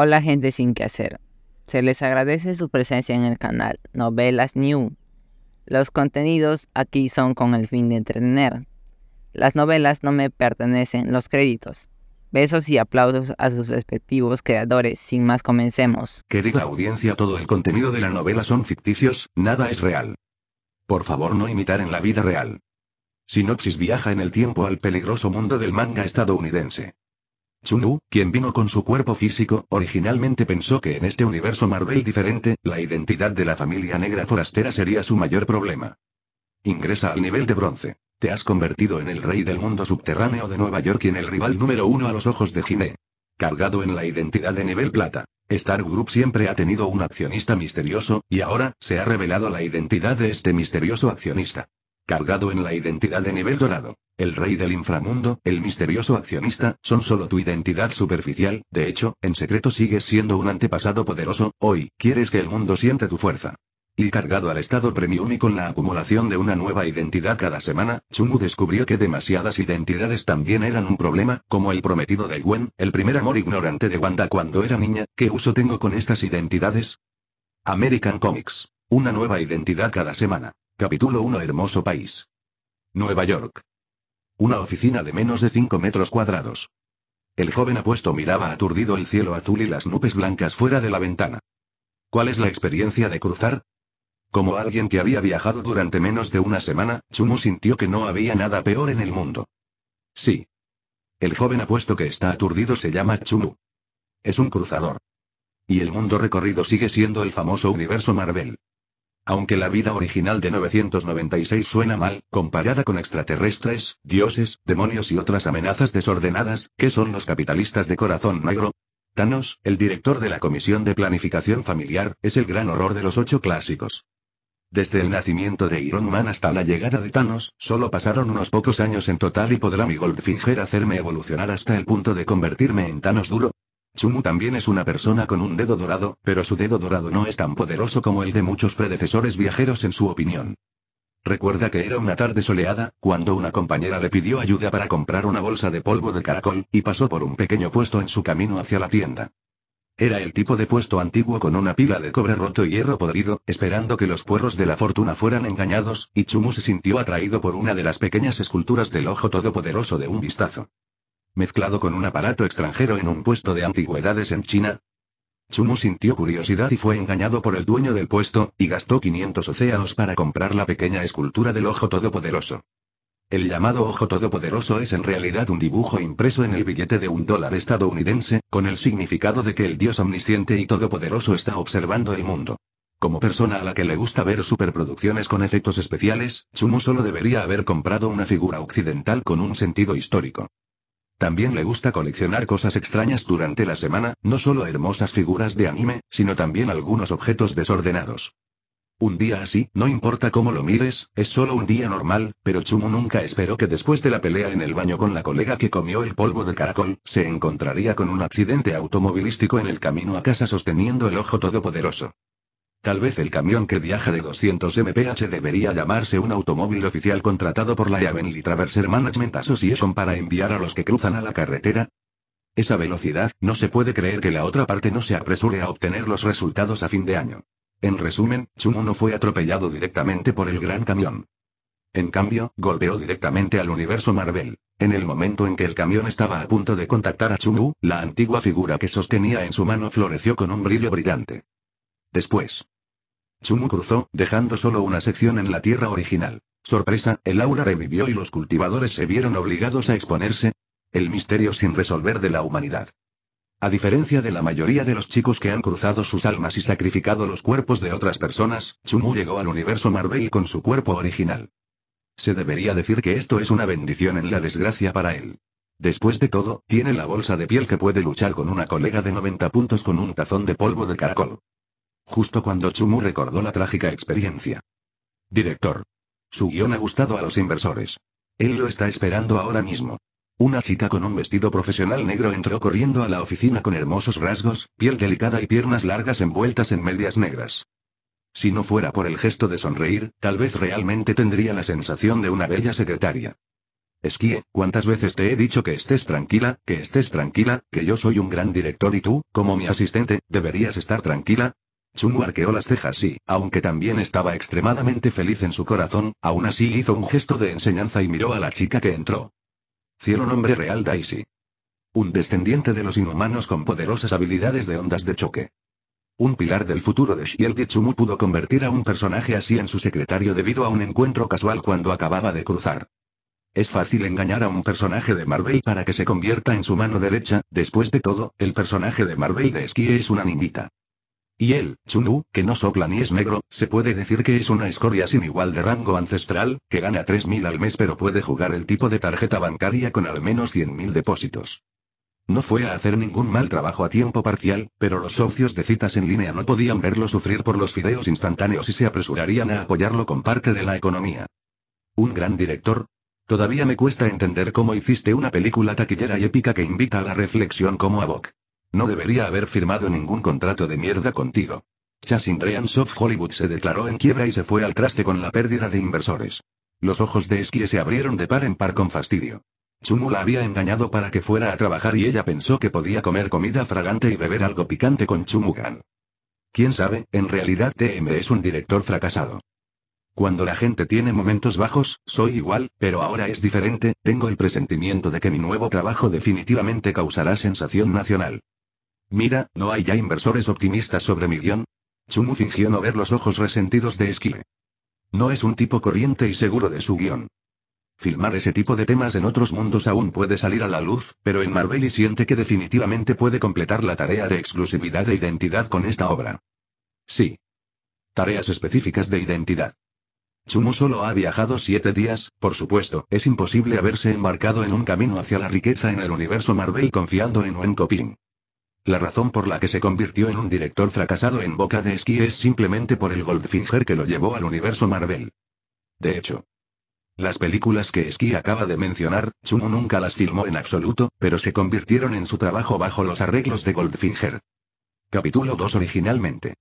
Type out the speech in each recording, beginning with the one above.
Hola gente sin que hacer. Se les agradece su presencia en el canal Novelas New. Los contenidos aquí son con el fin de entretener. Las novelas no me pertenecen los créditos. Besos y aplausos a sus respectivos creadores. Sin más, comencemos. Querida audiencia, todo el contenido de la novela son ficticios, nada es real. Por favor, no imitar en la vida real. Sinopsis viaja en el tiempo al peligroso mundo del manga estadounidense. Chunu, quien vino con su cuerpo físico, originalmente pensó que en este universo Marvel diferente, la identidad de la familia negra forastera sería su mayor problema. Ingresa al nivel de bronce. Te has convertido en el rey del mundo subterráneo de Nueva York y en el rival número uno a los ojos de Gine. Cargado en la identidad de nivel plata. Star Group siempre ha tenido un accionista misterioso, y ahora, se ha revelado la identidad de este misterioso accionista cargado en la identidad de nivel dorado. El rey del inframundo, el misterioso accionista, son solo tu identidad superficial, de hecho, en secreto sigues siendo un antepasado poderoso, hoy, quieres que el mundo siente tu fuerza. Y cargado al estado premium y con la acumulación de una nueva identidad cada semana, Chungu descubrió que demasiadas identidades también eran un problema, como el prometido de Gwen, el primer amor ignorante de Wanda cuando era niña, ¿qué uso tengo con estas identidades? American Comics. Una nueva identidad cada semana. Capítulo 1 Hermoso país. Nueva York. Una oficina de menos de 5 metros cuadrados. El joven apuesto miraba aturdido el cielo azul y las nubes blancas fuera de la ventana. ¿Cuál es la experiencia de cruzar? Como alguien que había viajado durante menos de una semana, Chumu sintió que no había nada peor en el mundo. Sí. El joven apuesto que está aturdido se llama Chumu. Es un cruzador. Y el mundo recorrido sigue siendo el famoso universo Marvel aunque la vida original de 996 suena mal, comparada con extraterrestres, dioses, demonios y otras amenazas desordenadas, que son los capitalistas de corazón negro. Thanos, el director de la Comisión de Planificación Familiar, es el gran horror de los ocho clásicos. Desde el nacimiento de Iron Man hasta la llegada de Thanos, solo pasaron unos pocos años en total y podrá mi Goldfinger hacerme evolucionar hasta el punto de convertirme en Thanos duro. Chumu también es una persona con un dedo dorado, pero su dedo dorado no es tan poderoso como el de muchos predecesores viajeros en su opinión. Recuerda que era una tarde soleada, cuando una compañera le pidió ayuda para comprar una bolsa de polvo de caracol, y pasó por un pequeño puesto en su camino hacia la tienda. Era el tipo de puesto antiguo con una pila de cobre roto y hierro podrido, esperando que los puerros de la fortuna fueran engañados, y Chumu se sintió atraído por una de las pequeñas esculturas del ojo todopoderoso de un vistazo mezclado con un aparato extranjero en un puesto de antigüedades en China? Chumu sintió curiosidad y fue engañado por el dueño del puesto, y gastó 500 océanos para comprar la pequeña escultura del Ojo Todopoderoso. El llamado Ojo Todopoderoso es en realidad un dibujo impreso en el billete de un dólar estadounidense, con el significado de que el Dios omnisciente y todopoderoso está observando el mundo. Como persona a la que le gusta ver superproducciones con efectos especiales, Chumu solo debería haber comprado una figura occidental con un sentido histórico. También le gusta coleccionar cosas extrañas durante la semana, no solo hermosas figuras de anime, sino también algunos objetos desordenados. Un día así, no importa cómo lo mires, es solo un día normal, pero Chumo nunca esperó que después de la pelea en el baño con la colega que comió el polvo de caracol, se encontraría con un accidente automovilístico en el camino a casa sosteniendo el ojo todopoderoso. Tal vez el camión que viaja de 200 mph debería llamarse un automóvil oficial contratado por la Avenue Traverser Management Association para enviar a los que cruzan a la carretera. Esa velocidad, no se puede creer que la otra parte no se apresure a obtener los resultados a fin de año. En resumen, Chumu no fue atropellado directamente por el gran camión. En cambio, golpeó directamente al universo Marvel. En el momento en que el camión estaba a punto de contactar a Chumu, la antigua figura que sostenía en su mano floreció con un brillo brillante. Después, Chumu cruzó, dejando solo una sección en la tierra original. Sorpresa, el aura revivió y los cultivadores se vieron obligados a exponerse. El misterio sin resolver de la humanidad. A diferencia de la mayoría de los chicos que han cruzado sus almas y sacrificado los cuerpos de otras personas, Chumu llegó al universo Marvel con su cuerpo original. Se debería decir que esto es una bendición en la desgracia para él. Después de todo, tiene la bolsa de piel que puede luchar con una colega de 90 puntos con un tazón de polvo de caracol. Justo cuando Chumu recordó la trágica experiencia. Director. Su guión ha gustado a los inversores. Él lo está esperando ahora mismo. Una chica con un vestido profesional negro entró corriendo a la oficina con hermosos rasgos, piel delicada y piernas largas envueltas en medias negras. Si no fuera por el gesto de sonreír, tal vez realmente tendría la sensación de una bella secretaria. Esquie, ¿cuántas veces te he dicho que estés tranquila, que estés tranquila, que yo soy un gran director y tú, como mi asistente, deberías estar tranquila? Chumu arqueó las cejas y, aunque también estaba extremadamente feliz en su corazón, aún así hizo un gesto de enseñanza y miró a la chica que entró. Cielo nombre real Daisy. Un descendiente de los inhumanos con poderosas habilidades de ondas de choque. Un pilar del futuro de Shield y Chumu pudo convertir a un personaje así en su secretario debido a un encuentro casual cuando acababa de cruzar. Es fácil engañar a un personaje de Marvel para que se convierta en su mano derecha, después de todo, el personaje de Marvel de Esquí es una niñita. Y él, Chunu, que no sopla ni es negro, se puede decir que es una escoria sin igual de rango ancestral, que gana 3.000 al mes pero puede jugar el tipo de tarjeta bancaria con al menos 100.000 depósitos. No fue a hacer ningún mal trabajo a tiempo parcial, pero los socios de citas en línea no podían verlo sufrir por los fideos instantáneos y se apresurarían a apoyarlo con parte de la economía. Un gran director, Todavía me cuesta entender cómo hiciste una película taquillera y épica que invita a la reflexión como a Bock. No debería haber firmado ningún contrato de mierda contigo. Chasing Soft of Hollywood se declaró en quiebra y se fue al traste con la pérdida de inversores. Los ojos de Esquie se abrieron de par en par con fastidio. Chumu la había engañado para que fuera a trabajar y ella pensó que podía comer comida fragante y beber algo picante con Chumugan. Quién sabe, en realidad TM es un director fracasado. Cuando la gente tiene momentos bajos, soy igual, pero ahora es diferente, tengo el presentimiento de que mi nuevo trabajo definitivamente causará sensación nacional. Mira, ¿no hay ya inversores optimistas sobre mi guión? Chumu fingió no ver los ojos resentidos de Esquile. No es un tipo corriente y seguro de su guión. Filmar ese tipo de temas en otros mundos aún puede salir a la luz, pero en y siente que definitivamente puede completar la tarea de exclusividad e identidad con esta obra. Sí. Tareas específicas de identidad. Chumu solo ha viajado siete días, por supuesto, es imposible haberse embarcado en un camino hacia la riqueza en el universo Marvel confiando en Wen Coping. La razón por la que se convirtió en un director fracasado en boca de esquí es simplemente por el Goldfinger que lo llevó al universo Marvel. De hecho, las películas que Esquí acaba de mencionar, Chumu nunca las filmó en absoluto, pero se convirtieron en su trabajo bajo los arreglos de Goldfinger. Capítulo 2 originalmente.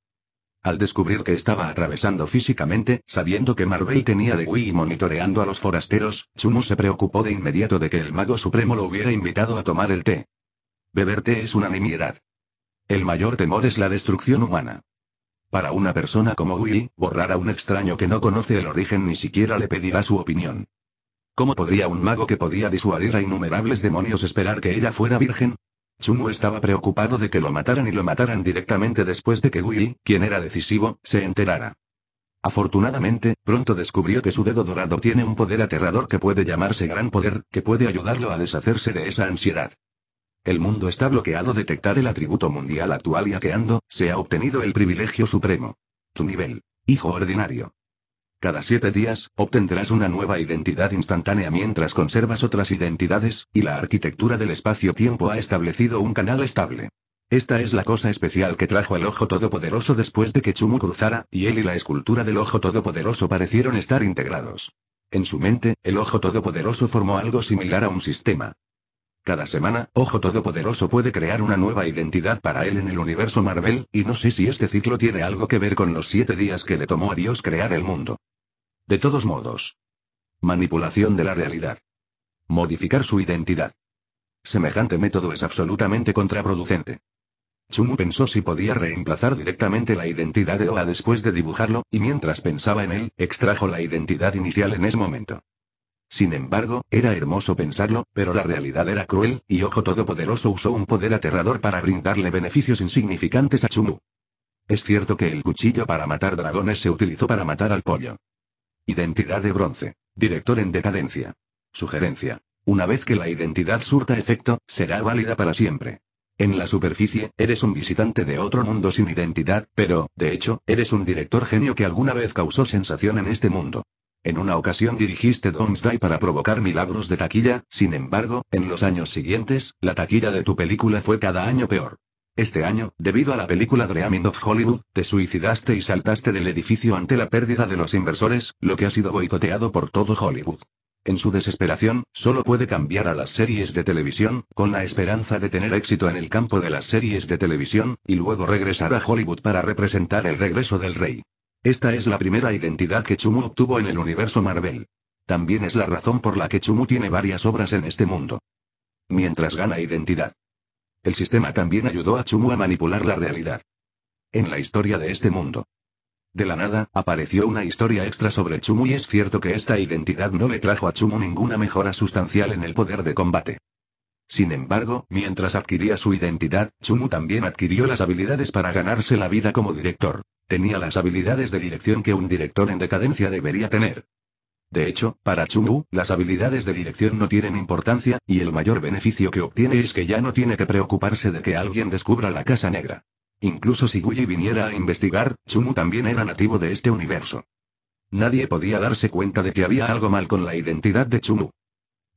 Al descubrir que estaba atravesando físicamente, sabiendo que Marvel tenía de Wii monitoreando a los forasteros, Chumu se preocupó de inmediato de que el mago supremo lo hubiera invitado a tomar el té. Beber té es una nimiedad. El mayor temor es la destrucción humana. Para una persona como Wii, borrar a un extraño que no conoce el origen ni siquiera le pedirá su opinión. ¿Cómo podría un mago que podía disuadir a innumerables demonios esperar que ella fuera virgen? Chumu estaba preocupado de que lo mataran y lo mataran directamente después de que Willy, quien era decisivo, se enterara. Afortunadamente, pronto descubrió que su dedo dorado tiene un poder aterrador que puede llamarse gran poder, que puede ayudarlo a deshacerse de esa ansiedad. El mundo está bloqueado detectar el atributo mundial actual y aqueando, se ha obtenido el privilegio supremo. Tu nivel. Hijo ordinario. Cada siete días, obtendrás una nueva identidad instantánea mientras conservas otras identidades, y la arquitectura del espacio-tiempo ha establecido un canal estable. Esta es la cosa especial que trajo el Ojo Todopoderoso después de que Chumu cruzara, y él y la escultura del Ojo Todopoderoso parecieron estar integrados. En su mente, el Ojo Todopoderoso formó algo similar a un sistema. Cada semana, Ojo Todopoderoso puede crear una nueva identidad para él en el universo Marvel, y no sé si este ciclo tiene algo que ver con los siete días que le tomó a Dios crear el mundo. De todos modos. Manipulación de la realidad. Modificar su identidad. Semejante método es absolutamente contraproducente. Chumu pensó si podía reemplazar directamente la identidad de Oa después de dibujarlo, y mientras pensaba en él, extrajo la identidad inicial en ese momento. Sin embargo, era hermoso pensarlo, pero la realidad era cruel, y Ojo Todopoderoso usó un poder aterrador para brindarle beneficios insignificantes a Chumu. Es cierto que el cuchillo para matar dragones se utilizó para matar al pollo. Identidad de bronce. Director en decadencia. Sugerencia. Una vez que la identidad surta efecto, será válida para siempre. En la superficie, eres un visitante de otro mundo sin identidad, pero, de hecho, eres un director genio que alguna vez causó sensación en este mundo. En una ocasión dirigiste Domsday para provocar milagros de taquilla, sin embargo, en los años siguientes, la taquilla de tu película fue cada año peor. Este año, debido a la película Dreaming of Hollywood, te suicidaste y saltaste del edificio ante la pérdida de los inversores, lo que ha sido boicoteado por todo Hollywood. En su desesperación, solo puede cambiar a las series de televisión, con la esperanza de tener éxito en el campo de las series de televisión, y luego regresar a Hollywood para representar el regreso del rey. Esta es la primera identidad que Chumu obtuvo en el universo Marvel. También es la razón por la que Chumu tiene varias obras en este mundo. Mientras gana identidad. El sistema también ayudó a Chumu a manipular la realidad. En la historia de este mundo. De la nada, apareció una historia extra sobre Chumu y es cierto que esta identidad no le trajo a Chumu ninguna mejora sustancial en el poder de combate. Sin embargo, mientras adquiría su identidad, Chumu también adquirió las habilidades para ganarse la vida como director. Tenía las habilidades de dirección que un director en decadencia debería tener. De hecho, para Chumu, las habilidades de dirección no tienen importancia, y el mayor beneficio que obtiene es que ya no tiene que preocuparse de que alguien descubra la Casa Negra. Incluso si Gully viniera a investigar, Chumu también era nativo de este universo. Nadie podía darse cuenta de que había algo mal con la identidad de Chumu.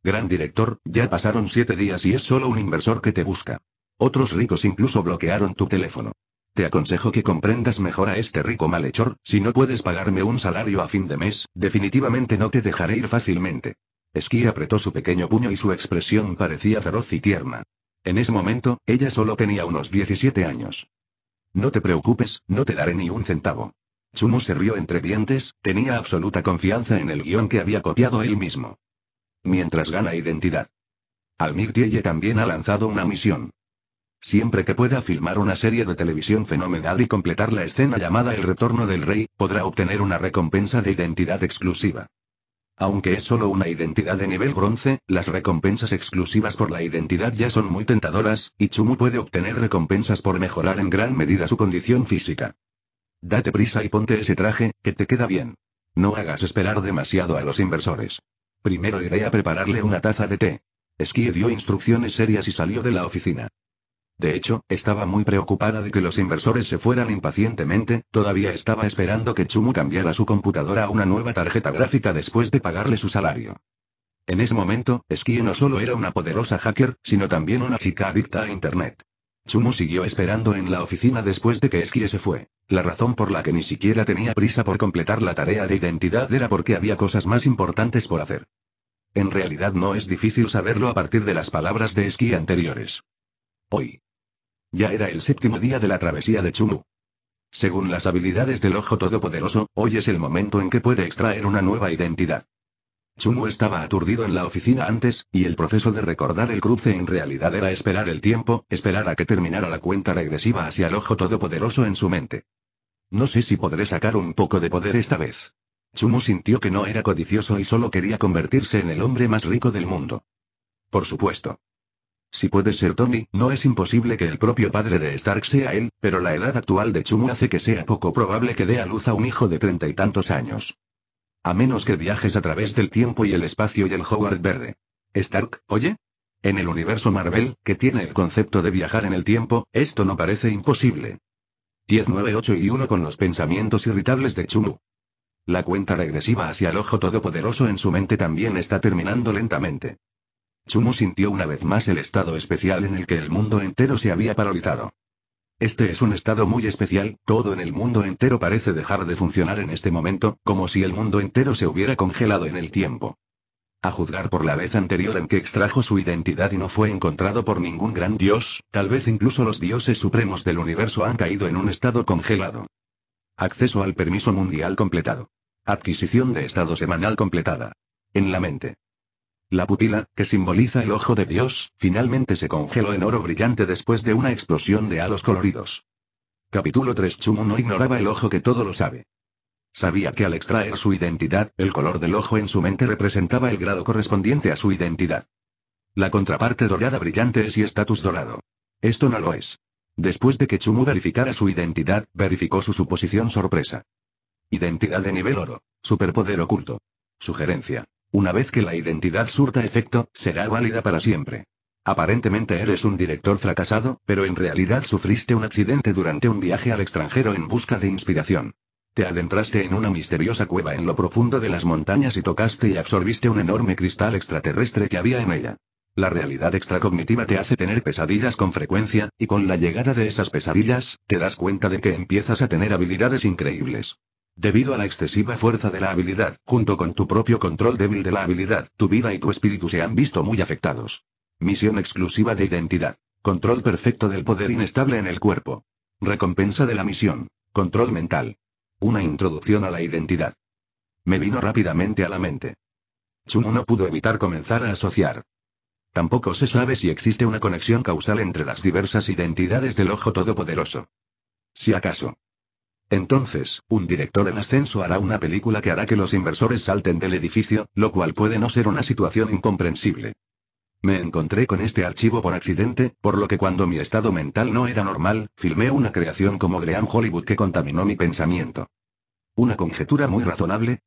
Gran director, ya pasaron siete días y es solo un inversor que te busca. Otros ricos incluso bloquearon tu teléfono. Te aconsejo que comprendas mejor a este rico malhechor, si no puedes pagarme un salario a fin de mes, definitivamente no te dejaré ir fácilmente. Esquí apretó su pequeño puño y su expresión parecía feroz y tierna. En ese momento, ella solo tenía unos 17 años. No te preocupes, no te daré ni un centavo. Sumo se rió entre dientes, tenía absoluta confianza en el guión que había copiado él mismo mientras gana identidad. Almir Dieye también ha lanzado una misión. Siempre que pueda filmar una serie de televisión fenomenal y completar la escena llamada El Retorno del Rey, podrá obtener una recompensa de identidad exclusiva. Aunque es solo una identidad de nivel bronce, las recompensas exclusivas por la identidad ya son muy tentadoras, y Chumu puede obtener recompensas por mejorar en gran medida su condición física. Date prisa y ponte ese traje, que te queda bien. No hagas esperar demasiado a los inversores. Primero iré a prepararle una taza de té. Skye dio instrucciones serias y salió de la oficina. De hecho, estaba muy preocupada de que los inversores se fueran impacientemente, todavía estaba esperando que Chumu cambiara su computadora a una nueva tarjeta gráfica después de pagarle su salario. En ese momento, Skye no solo era una poderosa hacker, sino también una chica adicta a Internet. Chumu siguió esperando en la oficina después de que Esquí se fue. La razón por la que ni siquiera tenía prisa por completar la tarea de identidad era porque había cosas más importantes por hacer. En realidad no es difícil saberlo a partir de las palabras de Esquí anteriores. Hoy. Ya era el séptimo día de la travesía de Chumu. Según las habilidades del ojo todopoderoso, hoy es el momento en que puede extraer una nueva identidad. Chumu estaba aturdido en la oficina antes, y el proceso de recordar el cruce en realidad era esperar el tiempo, esperar a que terminara la cuenta regresiva hacia el ojo todopoderoso en su mente. No sé si podré sacar un poco de poder esta vez. Chumu sintió que no era codicioso y solo quería convertirse en el hombre más rico del mundo. Por supuesto. Si puede ser Tony, no es imposible que el propio padre de Stark sea él, pero la edad actual de Chumu hace que sea poco probable que dé a luz a un hijo de treinta y tantos años. A menos que viajes a través del tiempo y el espacio y el Howard verde. Stark, oye. En el universo Marvel, que tiene el concepto de viajar en el tiempo, esto no parece imposible. 10, 9, 8 y 1 con los pensamientos irritables de Chumu. La cuenta regresiva hacia el ojo todopoderoso en su mente también está terminando lentamente. Chumu sintió una vez más el estado especial en el que el mundo entero se había paralizado. Este es un estado muy especial, todo en el mundo entero parece dejar de funcionar en este momento, como si el mundo entero se hubiera congelado en el tiempo. A juzgar por la vez anterior en que extrajo su identidad y no fue encontrado por ningún gran dios, tal vez incluso los dioses supremos del universo han caído en un estado congelado. Acceso al permiso mundial completado. Adquisición de estado semanal completada. En la mente. La pupila, que simboliza el ojo de Dios, finalmente se congeló en oro brillante después de una explosión de halos coloridos. Capítulo 3 Chumu no ignoraba el ojo que todo lo sabe. Sabía que al extraer su identidad, el color del ojo en su mente representaba el grado correspondiente a su identidad. La contraparte dorada brillante es y estatus dorado. Esto no lo es. Después de que Chumu verificara su identidad, verificó su suposición sorpresa. Identidad de nivel oro. Superpoder oculto. Sugerencia. Una vez que la identidad surta efecto, será válida para siempre. Aparentemente eres un director fracasado, pero en realidad sufriste un accidente durante un viaje al extranjero en busca de inspiración. Te adentraste en una misteriosa cueva en lo profundo de las montañas y tocaste y absorbiste un enorme cristal extraterrestre que había en ella. La realidad extracognitiva te hace tener pesadillas con frecuencia, y con la llegada de esas pesadillas, te das cuenta de que empiezas a tener habilidades increíbles. Debido a la excesiva fuerza de la habilidad, junto con tu propio control débil de la habilidad, tu vida y tu espíritu se han visto muy afectados. Misión exclusiva de identidad. Control perfecto del poder inestable en el cuerpo. Recompensa de la misión. Control mental. Una introducción a la identidad. Me vino rápidamente a la mente. Chuno no pudo evitar comenzar a asociar. Tampoco se sabe si existe una conexión causal entre las diversas identidades del ojo todopoderoso. Si acaso, entonces, un director en ascenso hará una película que hará que los inversores salten del edificio, lo cual puede no ser una situación incomprensible. Me encontré con este archivo por accidente, por lo que cuando mi estado mental no era normal, filmé una creación como Graham Hollywood que contaminó mi pensamiento. Una conjetura muy razonable,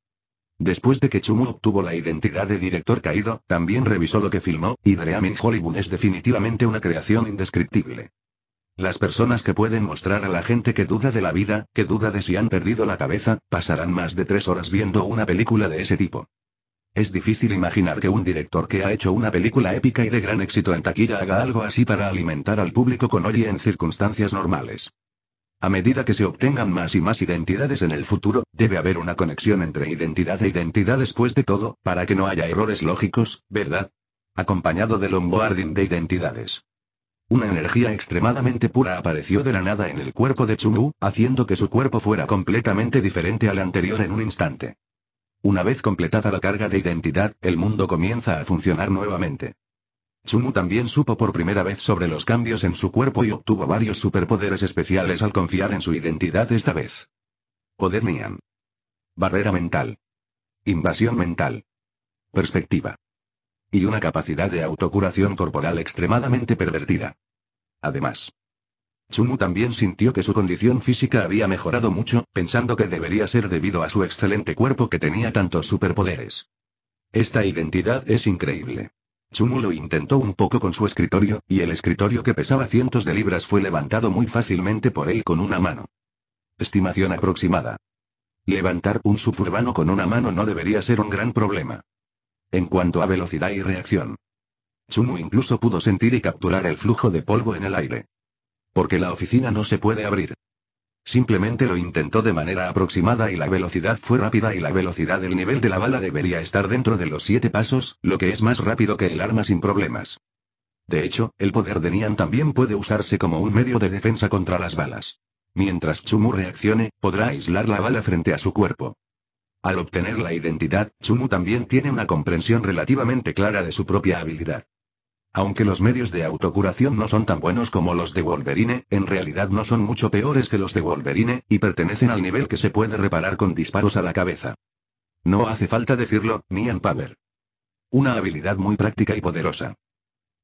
Después de que Chumu obtuvo la identidad de director caído, también revisó lo que filmó, y Graham in Hollywood es definitivamente una creación indescriptible. Las personas que pueden mostrar a la gente que duda de la vida, que duda de si han perdido la cabeza, pasarán más de tres horas viendo una película de ese tipo. Es difícil imaginar que un director que ha hecho una película épica y de gran éxito en taquilla haga algo así para alimentar al público con hoy en circunstancias normales. A medida que se obtengan más y más identidades en el futuro, debe haber una conexión entre identidad e identidad después de todo, para que no haya errores lógicos, ¿verdad? Acompañado del onboarding de identidades. Una energía extremadamente pura apareció de la nada en el cuerpo de Chumu, haciendo que su cuerpo fuera completamente diferente al anterior en un instante. Una vez completada la carga de identidad, el mundo comienza a funcionar nuevamente. Chumu también supo por primera vez sobre los cambios en su cuerpo y obtuvo varios superpoderes especiales al confiar en su identidad esta vez. Poder Nian. Barrera mental. Invasión mental. Perspectiva. Y una capacidad de autocuración corporal extremadamente pervertida. Además, Chumu también sintió que su condición física había mejorado mucho, pensando que debería ser debido a su excelente cuerpo que tenía tantos superpoderes. Esta identidad es increíble. Chumu lo intentó un poco con su escritorio, y el escritorio que pesaba cientos de libras fue levantado muy fácilmente por él con una mano. Estimación aproximada. Levantar un suburbano con una mano no debería ser un gran problema en cuanto a velocidad y reacción. Chumu incluso pudo sentir y capturar el flujo de polvo en el aire. Porque la oficina no se puede abrir. Simplemente lo intentó de manera aproximada y la velocidad fue rápida y la velocidad del nivel de la bala debería estar dentro de los siete pasos, lo que es más rápido que el arma sin problemas. De hecho, el poder de Nian también puede usarse como un medio de defensa contra las balas. Mientras Chumu reaccione, podrá aislar la bala frente a su cuerpo. Al obtener la identidad, Zumu también tiene una comprensión relativamente clara de su propia habilidad. Aunque los medios de autocuración no son tan buenos como los de Wolverine, en realidad no son mucho peores que los de Wolverine, y pertenecen al nivel que se puede reparar con disparos a la cabeza. No hace falta decirlo, Nian Power. Una habilidad muy práctica y poderosa.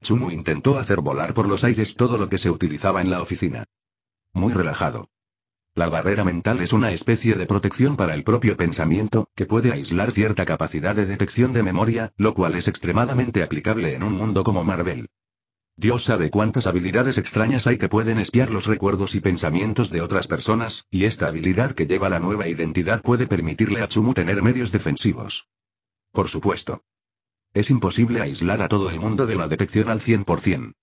Zumu intentó hacer volar por los aires todo lo que se utilizaba en la oficina. Muy relajado. La barrera mental es una especie de protección para el propio pensamiento, que puede aislar cierta capacidad de detección de memoria, lo cual es extremadamente aplicable en un mundo como Marvel. Dios sabe cuántas habilidades extrañas hay que pueden espiar los recuerdos y pensamientos de otras personas, y esta habilidad que lleva la nueva identidad puede permitirle a Chumu tener medios defensivos. Por supuesto. Es imposible aislar a todo el mundo de la detección al 100%.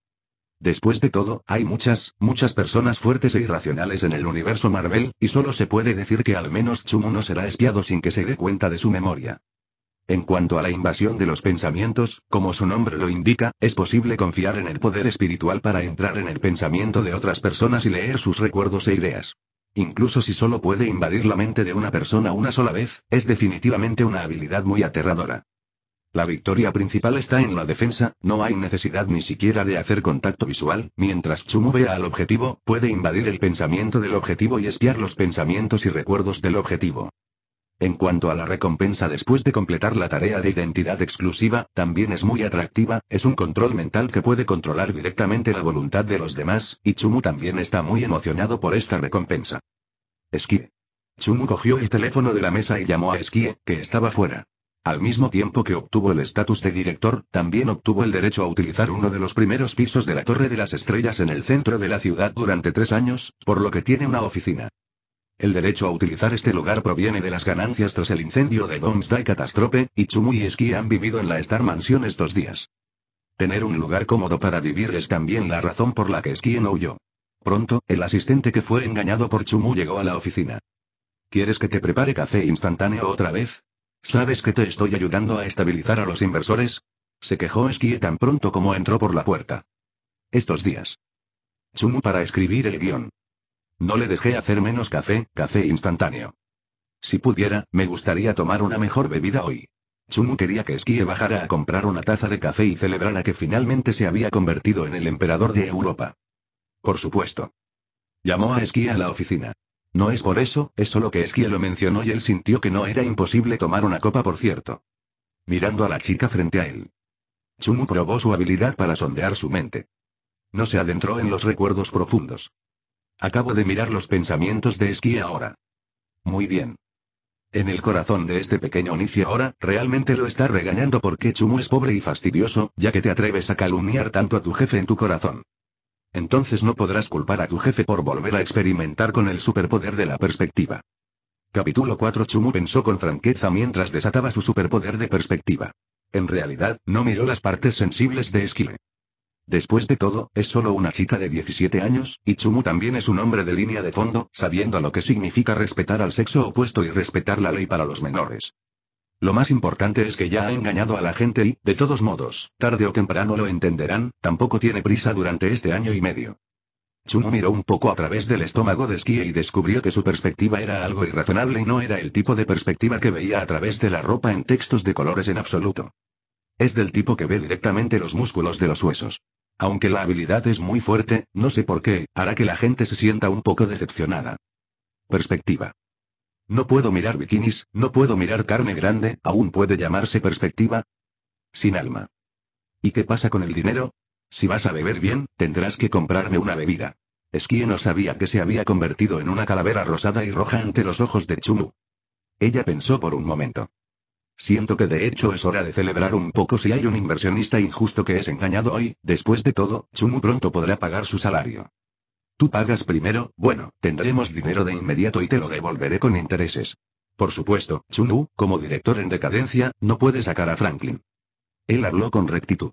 Después de todo, hay muchas, muchas personas fuertes e irracionales en el universo Marvel, y solo se puede decir que al menos Chumuno no será espiado sin que se dé cuenta de su memoria. En cuanto a la invasión de los pensamientos, como su nombre lo indica, es posible confiar en el poder espiritual para entrar en el pensamiento de otras personas y leer sus recuerdos e ideas. Incluso si solo puede invadir la mente de una persona una sola vez, es definitivamente una habilidad muy aterradora. La victoria principal está en la defensa, no hay necesidad ni siquiera de hacer contacto visual, mientras Chumu vea al objetivo, puede invadir el pensamiento del objetivo y espiar los pensamientos y recuerdos del objetivo. En cuanto a la recompensa después de completar la tarea de identidad exclusiva, también es muy atractiva, es un control mental que puede controlar directamente la voluntad de los demás, y Chumu también está muy emocionado por esta recompensa. Esquie. Chumu cogió el teléfono de la mesa y llamó a Esquie, que estaba fuera. Al mismo tiempo que obtuvo el estatus de director, también obtuvo el derecho a utilizar uno de los primeros pisos de la Torre de las Estrellas en el centro de la ciudad durante tres años, por lo que tiene una oficina. El derecho a utilizar este lugar proviene de las ganancias tras el incendio de Day Catástrofe, y Chumu y Ski han vivido en la Star Mansion estos días. Tener un lugar cómodo para vivir es también la razón por la que Ski no huyó. Pronto, el asistente que fue engañado por Chumu llegó a la oficina. ¿Quieres que te prepare café instantáneo otra vez? ¿Sabes que te estoy ayudando a estabilizar a los inversores? Se quejó Esquí tan pronto como entró por la puerta. Estos días. Chumu para escribir el guión. No le dejé hacer menos café, café instantáneo. Si pudiera, me gustaría tomar una mejor bebida hoy. Chumu quería que Esquí bajara a comprar una taza de café y celebrara que finalmente se había convertido en el emperador de Europa. Por supuesto. Llamó a Esquí a la oficina. No es por eso, es solo que Esquia lo mencionó y él sintió que no era imposible tomar una copa por cierto. Mirando a la chica frente a él. Chumu probó su habilidad para sondear su mente. No se adentró en los recuerdos profundos. Acabo de mirar los pensamientos de Esquia ahora. Muy bien. En el corazón de este pequeño inicio ahora, realmente lo está regañando porque Chumu es pobre y fastidioso, ya que te atreves a calumniar tanto a tu jefe en tu corazón entonces no podrás culpar a tu jefe por volver a experimentar con el superpoder de la perspectiva. Capítulo 4 Chumu pensó con franqueza mientras desataba su superpoder de perspectiva. En realidad, no miró las partes sensibles de Esquile. Después de todo, es solo una chica de 17 años, y Chumu también es un hombre de línea de fondo, sabiendo lo que significa respetar al sexo opuesto y respetar la ley para los menores. Lo más importante es que ya ha engañado a la gente y, de todos modos, tarde o temprano lo entenderán, tampoco tiene prisa durante este año y medio. Chuno miró un poco a través del estómago de Skye y descubrió que su perspectiva era algo irrazonable y no era el tipo de perspectiva que veía a través de la ropa en textos de colores en absoluto. Es del tipo que ve directamente los músculos de los huesos. Aunque la habilidad es muy fuerte, no sé por qué, hará que la gente se sienta un poco decepcionada. Perspectiva. No puedo mirar bikinis, no puedo mirar carne grande, aún puede llamarse perspectiva. Sin alma. ¿Y qué pasa con el dinero? Si vas a beber bien, tendrás que comprarme una bebida. quien no sabía que se había convertido en una calavera rosada y roja ante los ojos de Chumu. Ella pensó por un momento. Siento que de hecho es hora de celebrar un poco si hay un inversionista injusto que es engañado hoy, después de todo, Chumu pronto podrá pagar su salario. Tú pagas primero, bueno, tendremos dinero de inmediato y te lo devolveré con intereses. Por supuesto, Chunu, como director en decadencia, no puede sacar a Franklin. Él habló con rectitud.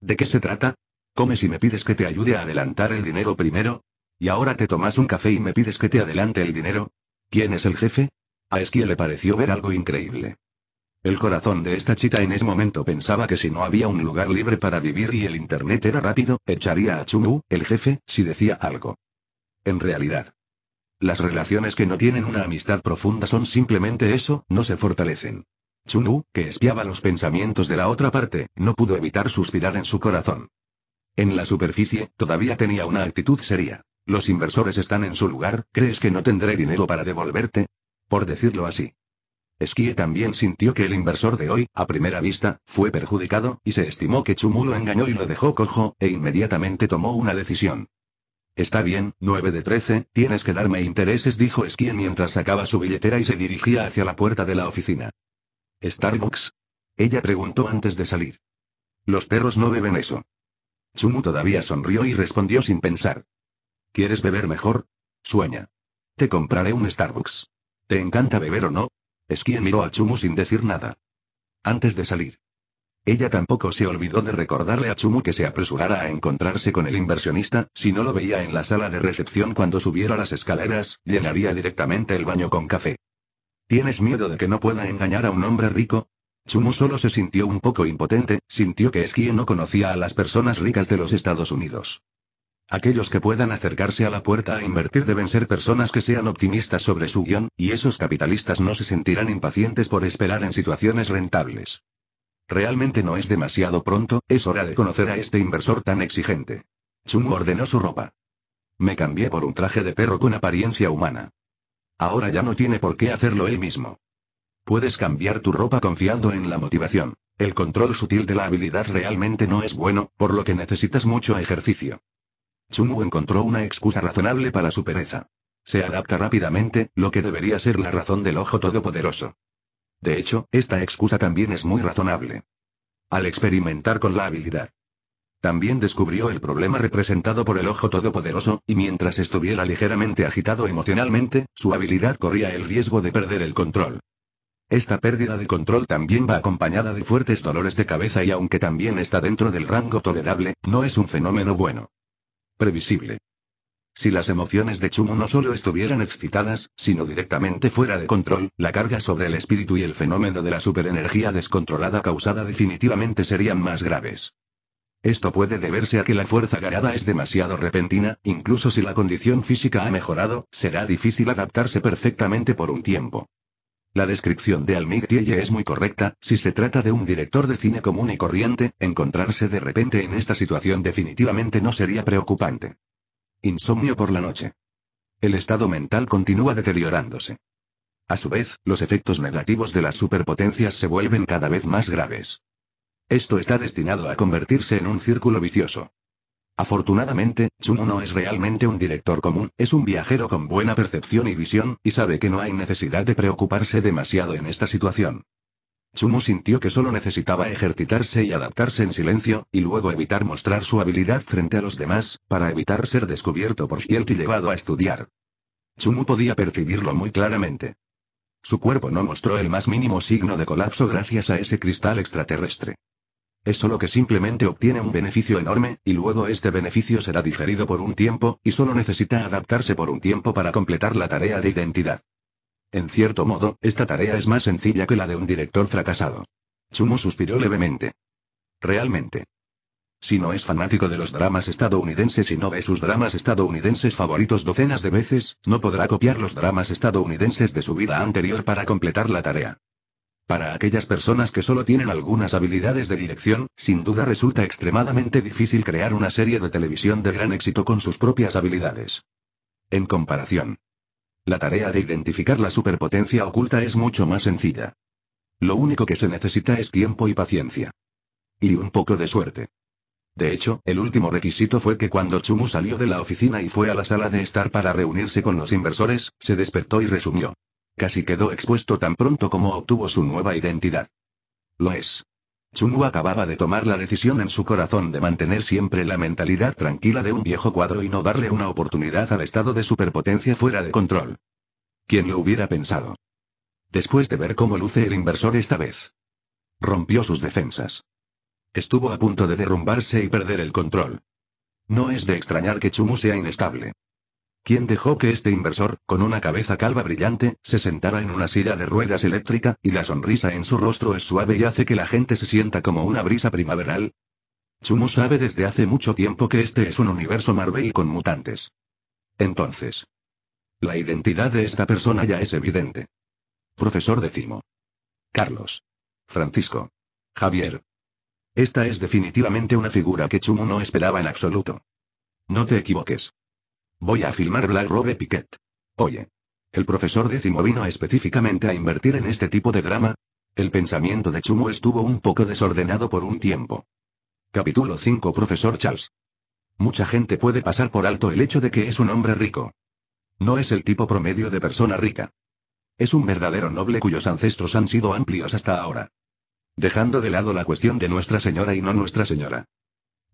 ¿De qué se trata? Come si me pides que te ayude a adelantar el dinero primero? ¿Y ahora te tomas un café y me pides que te adelante el dinero? ¿Quién es el jefe? A Esquie le pareció ver algo increíble. El corazón de esta chica en ese momento pensaba que si no había un lugar libre para vivir y el internet era rápido, echaría a Chumu, el jefe, si decía algo. En realidad. Las relaciones que no tienen una amistad profunda son simplemente eso, no se fortalecen. Chunu, que espiaba los pensamientos de la otra parte, no pudo evitar suspirar en su corazón. En la superficie, todavía tenía una actitud seria. Los inversores están en su lugar, ¿crees que no tendré dinero para devolverte? Por decirlo así. Esquie también sintió que el inversor de hoy, a primera vista, fue perjudicado, y se estimó que Chumu lo engañó y lo dejó cojo, e inmediatamente tomó una decisión. Está bien, 9 de 13, tienes que darme intereses, dijo Esquie mientras sacaba su billetera y se dirigía hacia la puerta de la oficina. ¿Starbucks? Ella preguntó antes de salir. Los perros no beben eso. Chumu todavía sonrió y respondió sin pensar. ¿Quieres beber mejor? Sueña. Te compraré un Starbucks. ¿Te encanta beber o no? Esquie miró a Chumu sin decir nada. Antes de salir. Ella tampoco se olvidó de recordarle a Chumu que se apresurara a encontrarse con el inversionista, si no lo veía en la sala de recepción cuando subiera las escaleras, llenaría directamente el baño con café. ¿Tienes miedo de que no pueda engañar a un hombre rico? Chumu solo se sintió un poco impotente, sintió que Esquie no conocía a las personas ricas de los Estados Unidos. Aquellos que puedan acercarse a la puerta a invertir deben ser personas que sean optimistas sobre su guión, y esos capitalistas no se sentirán impacientes por esperar en situaciones rentables. Realmente no es demasiado pronto, es hora de conocer a este inversor tan exigente. Chung ordenó su ropa. Me cambié por un traje de perro con apariencia humana. Ahora ya no tiene por qué hacerlo él mismo. Puedes cambiar tu ropa confiando en la motivación. El control sutil de la habilidad realmente no es bueno, por lo que necesitas mucho ejercicio. Chumu encontró una excusa razonable para su pereza. Se adapta rápidamente, lo que debería ser la razón del ojo todopoderoso. De hecho, esta excusa también es muy razonable. Al experimentar con la habilidad. También descubrió el problema representado por el ojo todopoderoso, y mientras estuviera ligeramente agitado emocionalmente, su habilidad corría el riesgo de perder el control. Esta pérdida de control también va acompañada de fuertes dolores de cabeza y aunque también está dentro del rango tolerable, no es un fenómeno bueno previsible. Si las emociones de Chumo no solo estuvieran excitadas, sino directamente fuera de control, la carga sobre el espíritu y el fenómeno de la superenergía descontrolada causada definitivamente serían más graves. Esto puede deberse a que la fuerza ganada es demasiado repentina, incluso si la condición física ha mejorado, será difícil adaptarse perfectamente por un tiempo. La descripción de Tieye es muy correcta, si se trata de un director de cine común y corriente, encontrarse de repente en esta situación definitivamente no sería preocupante. Insomnio por la noche. El estado mental continúa deteriorándose. A su vez, los efectos negativos de las superpotencias se vuelven cada vez más graves. Esto está destinado a convertirse en un círculo vicioso. Afortunadamente, Chumu no es realmente un director común, es un viajero con buena percepción y visión, y sabe que no hay necesidad de preocuparse demasiado en esta situación. Chumu sintió que solo necesitaba ejercitarse y adaptarse en silencio, y luego evitar mostrar su habilidad frente a los demás, para evitar ser descubierto por Shield y llevado a estudiar. Chumu podía percibirlo muy claramente. Su cuerpo no mostró el más mínimo signo de colapso gracias a ese cristal extraterrestre es solo que simplemente obtiene un beneficio enorme, y luego este beneficio será digerido por un tiempo, y solo necesita adaptarse por un tiempo para completar la tarea de identidad. En cierto modo, esta tarea es más sencilla que la de un director fracasado. Sumo suspiró levemente. Realmente. Si no es fanático de los dramas estadounidenses y no ve sus dramas estadounidenses favoritos docenas de veces, no podrá copiar los dramas estadounidenses de su vida anterior para completar la tarea. Para aquellas personas que solo tienen algunas habilidades de dirección, sin duda resulta extremadamente difícil crear una serie de televisión de gran éxito con sus propias habilidades. En comparación, la tarea de identificar la superpotencia oculta es mucho más sencilla. Lo único que se necesita es tiempo y paciencia. Y un poco de suerte. De hecho, el último requisito fue que cuando Chumu salió de la oficina y fue a la sala de estar para reunirse con los inversores, se despertó y resumió. Casi quedó expuesto tan pronto como obtuvo su nueva identidad. Lo es. Chumu acababa de tomar la decisión en su corazón de mantener siempre la mentalidad tranquila de un viejo cuadro y no darle una oportunidad al estado de superpotencia fuera de control. ¿Quién lo hubiera pensado? Después de ver cómo luce el inversor esta vez. Rompió sus defensas. Estuvo a punto de derrumbarse y perder el control. No es de extrañar que Chumu sea inestable. ¿Quién dejó que este inversor, con una cabeza calva brillante, se sentara en una silla de ruedas eléctrica, y la sonrisa en su rostro es suave y hace que la gente se sienta como una brisa primaveral. Chumu sabe desde hace mucho tiempo que este es un universo Marvel con mutantes. Entonces. La identidad de esta persona ya es evidente. Profesor Decimo. Carlos. Francisco. Javier. Esta es definitivamente una figura que Chumu no esperaba en absoluto. No te equivoques. Voy a filmar Black Robe Piquet. Oye. ¿El profesor décimo vino específicamente a invertir en este tipo de drama? El pensamiento de Chumo estuvo un poco desordenado por un tiempo. Capítulo 5 Profesor Charles. Mucha gente puede pasar por alto el hecho de que es un hombre rico. No es el tipo promedio de persona rica. Es un verdadero noble cuyos ancestros han sido amplios hasta ahora. Dejando de lado la cuestión de Nuestra Señora y no Nuestra Señora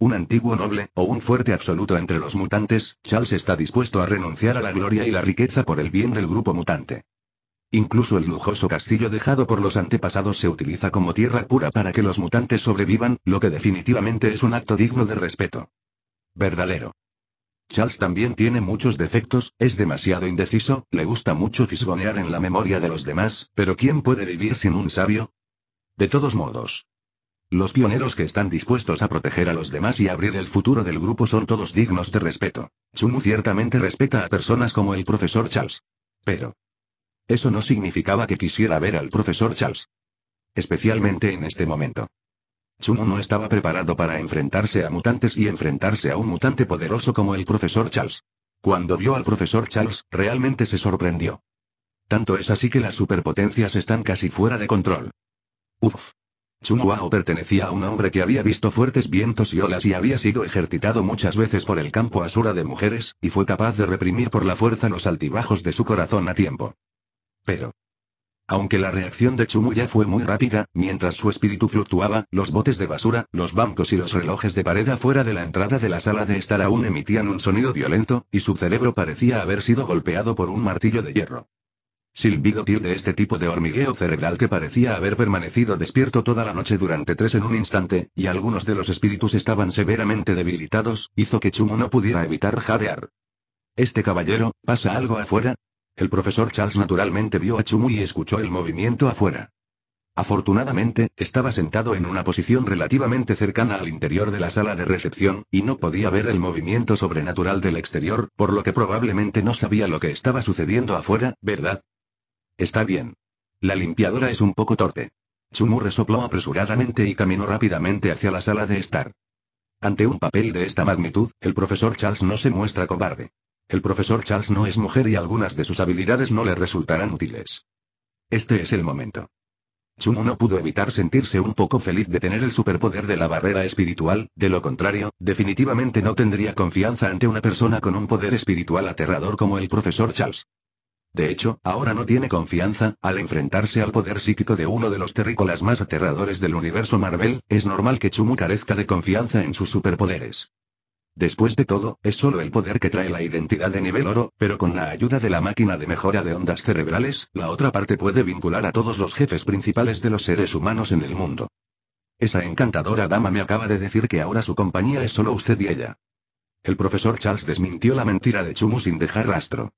un antiguo noble, o un fuerte absoluto entre los mutantes, Charles está dispuesto a renunciar a la gloria y la riqueza por el bien del grupo mutante. Incluso el lujoso castillo dejado por los antepasados se utiliza como tierra pura para que los mutantes sobrevivan, lo que definitivamente es un acto digno de respeto. Verdadero. Charles también tiene muchos defectos, es demasiado indeciso, le gusta mucho fisgonear en la memoria de los demás, pero ¿quién puede vivir sin un sabio? De todos modos, los pioneros que están dispuestos a proteger a los demás y abrir el futuro del grupo son todos dignos de respeto. Chumu ciertamente respeta a personas como el profesor Charles. Pero. Eso no significaba que quisiera ver al profesor Charles. Especialmente en este momento. Chumu no estaba preparado para enfrentarse a mutantes y enfrentarse a un mutante poderoso como el profesor Charles. Cuando vio al profesor Charles, realmente se sorprendió. Tanto es así que las superpotencias están casi fuera de control. Uf. Chumuao pertenecía a un hombre que había visto fuertes vientos y olas y había sido ejercitado muchas veces por el campo asura de mujeres, y fue capaz de reprimir por la fuerza los altibajos de su corazón a tiempo. Pero, aunque la reacción de ya fue muy rápida, mientras su espíritu fluctuaba, los botes de basura, los bancos y los relojes de pared afuera de la entrada de la sala de estar aún emitían un sonido violento, y su cerebro parecía haber sido golpeado por un martillo de hierro. Silbido de este tipo de hormigueo cerebral que parecía haber permanecido despierto toda la noche durante tres en un instante, y algunos de los espíritus estaban severamente debilitados, hizo que Chumu no pudiera evitar jadear. Este caballero, ¿pasa algo afuera? El profesor Charles naturalmente vio a Chumu y escuchó el movimiento afuera. Afortunadamente, estaba sentado en una posición relativamente cercana al interior de la sala de recepción, y no podía ver el movimiento sobrenatural del exterior, por lo que probablemente no sabía lo que estaba sucediendo afuera, ¿verdad? Está bien. La limpiadora es un poco torpe. Chumu resopló apresuradamente y caminó rápidamente hacia la sala de estar. Ante un papel de esta magnitud, el profesor Charles no se muestra cobarde. El profesor Charles no es mujer y algunas de sus habilidades no le resultarán útiles. Este es el momento. Chumu no pudo evitar sentirse un poco feliz de tener el superpoder de la barrera espiritual, de lo contrario, definitivamente no tendría confianza ante una persona con un poder espiritual aterrador como el profesor Charles. De hecho, ahora no tiene confianza, al enfrentarse al poder psíquico de uno de los terrícolas más aterradores del universo Marvel, es normal que Chumu carezca de confianza en sus superpoderes. Después de todo, es solo el poder que trae la identidad de nivel oro, pero con la ayuda de la máquina de mejora de ondas cerebrales, la otra parte puede vincular a todos los jefes principales de los seres humanos en el mundo. Esa encantadora dama me acaba de decir que ahora su compañía es solo usted y ella. El profesor Charles desmintió la mentira de Chumu sin dejar rastro.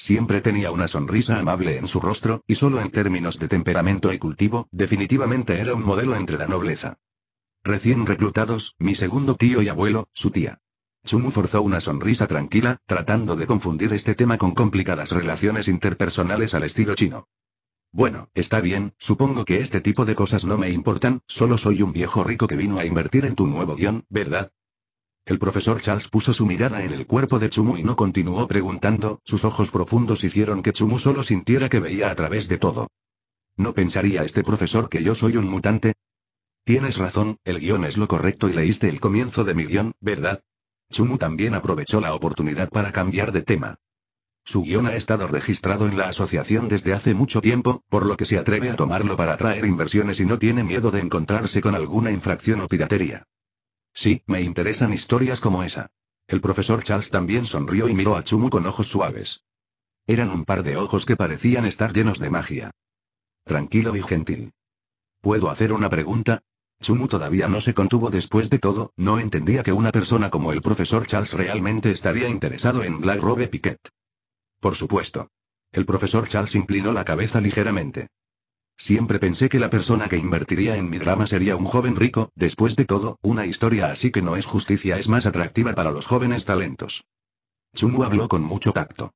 Siempre tenía una sonrisa amable en su rostro, y solo en términos de temperamento y cultivo, definitivamente era un modelo entre la nobleza. Recién reclutados, mi segundo tío y abuelo, su tía. Chumu forzó una sonrisa tranquila, tratando de confundir este tema con complicadas relaciones interpersonales al estilo chino. Bueno, está bien, supongo que este tipo de cosas no me importan, solo soy un viejo rico que vino a invertir en tu nuevo guión, ¿verdad? El profesor Charles puso su mirada en el cuerpo de Chumu y no continuó preguntando, sus ojos profundos hicieron que Chumu solo sintiera que veía a través de todo. ¿No pensaría este profesor que yo soy un mutante? Tienes razón, el guión es lo correcto y leíste el comienzo de mi guión, ¿verdad? Chumu también aprovechó la oportunidad para cambiar de tema. Su guión ha estado registrado en la asociación desde hace mucho tiempo, por lo que se atreve a tomarlo para atraer inversiones y no tiene miedo de encontrarse con alguna infracción o piratería. Sí, me interesan historias como esa. El profesor Charles también sonrió y miró a Chumu con ojos suaves. Eran un par de ojos que parecían estar llenos de magia. Tranquilo y gentil. ¿Puedo hacer una pregunta? Chumu todavía no se contuvo después de todo, no entendía que una persona como el profesor Charles realmente estaría interesado en Black Robe Piquet. Por supuesto. El profesor Charles inclinó la cabeza ligeramente. Siempre pensé que la persona que invertiría en mi drama sería un joven rico, después de todo, una historia así que no es justicia es más atractiva para los jóvenes talentos. Chungu habló con mucho tacto.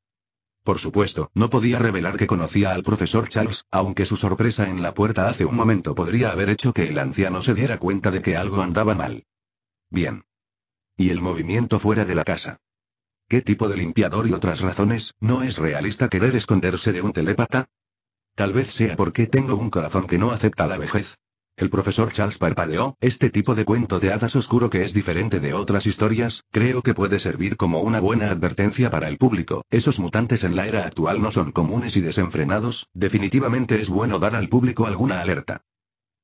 Por supuesto, no podía revelar que conocía al profesor Charles, aunque su sorpresa en la puerta hace un momento podría haber hecho que el anciano se diera cuenta de que algo andaba mal. Bien. Y el movimiento fuera de la casa. ¿Qué tipo de limpiador y otras razones, no es realista querer esconderse de un telépata? Tal vez sea porque tengo un corazón que no acepta la vejez. El profesor Charles parpadeó, este tipo de cuento de hadas oscuro que es diferente de otras historias, creo que puede servir como una buena advertencia para el público. Esos mutantes en la era actual no son comunes y desenfrenados, definitivamente es bueno dar al público alguna alerta.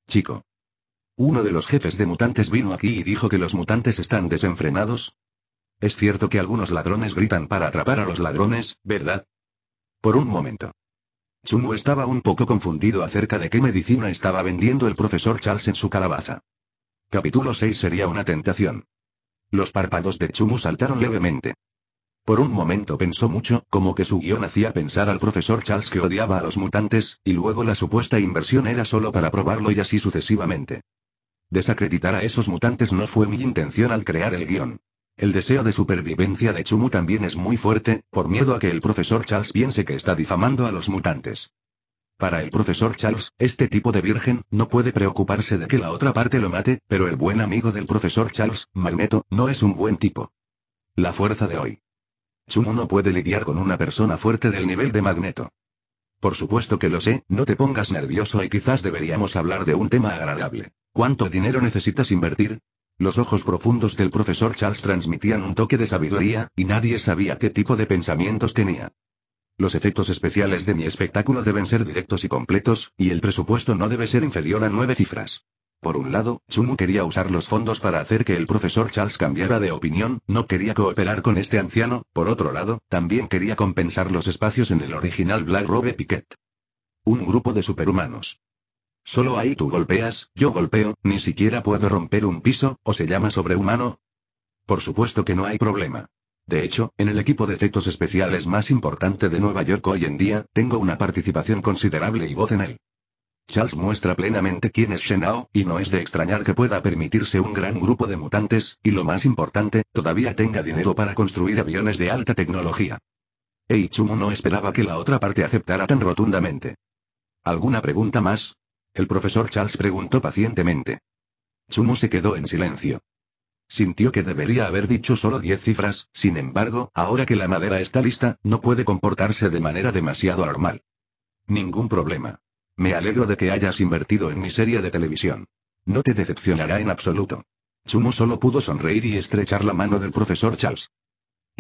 Chico. Uno de los jefes de mutantes vino aquí y dijo que los mutantes están desenfrenados. Es cierto que algunos ladrones gritan para atrapar a los ladrones, ¿verdad? Por un momento. Chumu estaba un poco confundido acerca de qué medicina estaba vendiendo el profesor Charles en su calabaza. Capítulo 6 sería una tentación. Los párpados de Chumu saltaron levemente. Por un momento pensó mucho, como que su guión hacía pensar al profesor Charles que odiaba a los mutantes, y luego la supuesta inversión era solo para probarlo y así sucesivamente. Desacreditar a esos mutantes no fue mi intención al crear el guión. El deseo de supervivencia de Chumu también es muy fuerte, por miedo a que el profesor Charles piense que está difamando a los mutantes. Para el profesor Charles, este tipo de virgen, no puede preocuparse de que la otra parte lo mate, pero el buen amigo del profesor Charles, Magneto, no es un buen tipo. La fuerza de hoy. Chumu no puede lidiar con una persona fuerte del nivel de Magneto. Por supuesto que lo sé, no te pongas nervioso y quizás deberíamos hablar de un tema agradable. ¿Cuánto dinero necesitas invertir? Los ojos profundos del profesor Charles transmitían un toque de sabiduría, y nadie sabía qué tipo de pensamientos tenía. Los efectos especiales de mi espectáculo deben ser directos y completos, y el presupuesto no debe ser inferior a nueve cifras. Por un lado, Chumu quería usar los fondos para hacer que el profesor Charles cambiara de opinión, no quería cooperar con este anciano, por otro lado, también quería compensar los espacios en el original Black Robe Piquet. Un grupo de superhumanos. Solo ahí tú golpeas, yo golpeo, ni siquiera puedo romper un piso, o se llama sobrehumano. Por supuesto que no hay problema. De hecho, en el equipo de efectos especiales más importante de Nueva York hoy en día, tengo una participación considerable y voz en él. Charles muestra plenamente quién es Shenao, y no es de extrañar que pueda permitirse un gran grupo de mutantes, y lo más importante, todavía tenga dinero para construir aviones de alta tecnología. Eichumu no esperaba que la otra parte aceptara tan rotundamente. ¿Alguna pregunta más? El profesor Charles preguntó pacientemente. Sumu se quedó en silencio. Sintió que debería haber dicho solo diez cifras, sin embargo, ahora que la madera está lista, no puede comportarse de manera demasiado normal. Ningún problema. Me alegro de que hayas invertido en mi serie de televisión. No te decepcionará en absoluto. Sumu solo pudo sonreír y estrechar la mano del profesor Charles.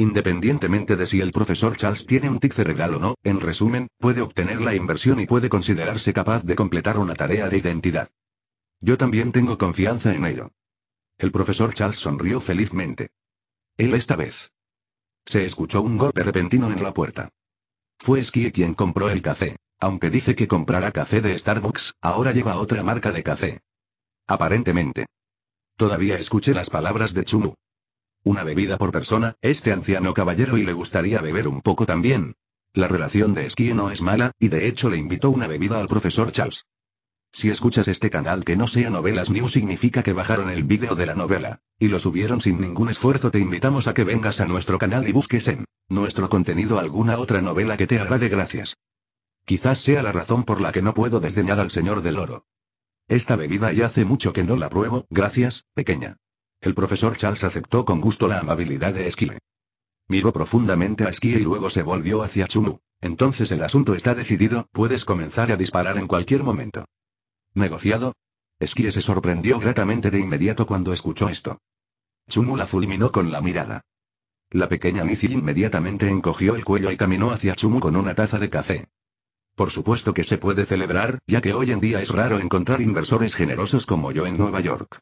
Independientemente de si el profesor Charles tiene un tic cerebral o no, en resumen, puede obtener la inversión y puede considerarse capaz de completar una tarea de identidad. Yo también tengo confianza en ello. El profesor Charles sonrió felizmente. Él esta vez. Se escuchó un golpe repentino en la puerta. Fue Ski quien compró el café. Aunque dice que comprará café de Starbucks, ahora lleva otra marca de café. Aparentemente. Todavía escuché las palabras de Chumu. Una bebida por persona, este anciano caballero y le gustaría beber un poco también. La relación de esquí no es mala, y de hecho le invitó una bebida al profesor Charles. Si escuchas este canal que no sea Novelas New significa que bajaron el vídeo de la novela, y lo subieron sin ningún esfuerzo te invitamos a que vengas a nuestro canal y busques en nuestro contenido alguna otra novela que te agrade gracias. Quizás sea la razón por la que no puedo desdeñar al señor del oro. Esta bebida ya hace mucho que no la pruebo, gracias, pequeña. El profesor Charles aceptó con gusto la amabilidad de Esquile. Miró profundamente a Esquile y luego se volvió hacia Chumu. Entonces el asunto está decidido, puedes comenzar a disparar en cualquier momento. ¿Negociado? Esquile se sorprendió gratamente de inmediato cuando escuchó esto. Chumu la fulminó con la mirada. La pequeña Nisi inmediatamente encogió el cuello y caminó hacia Chumu con una taza de café. Por supuesto que se puede celebrar, ya que hoy en día es raro encontrar inversores generosos como yo en Nueva York.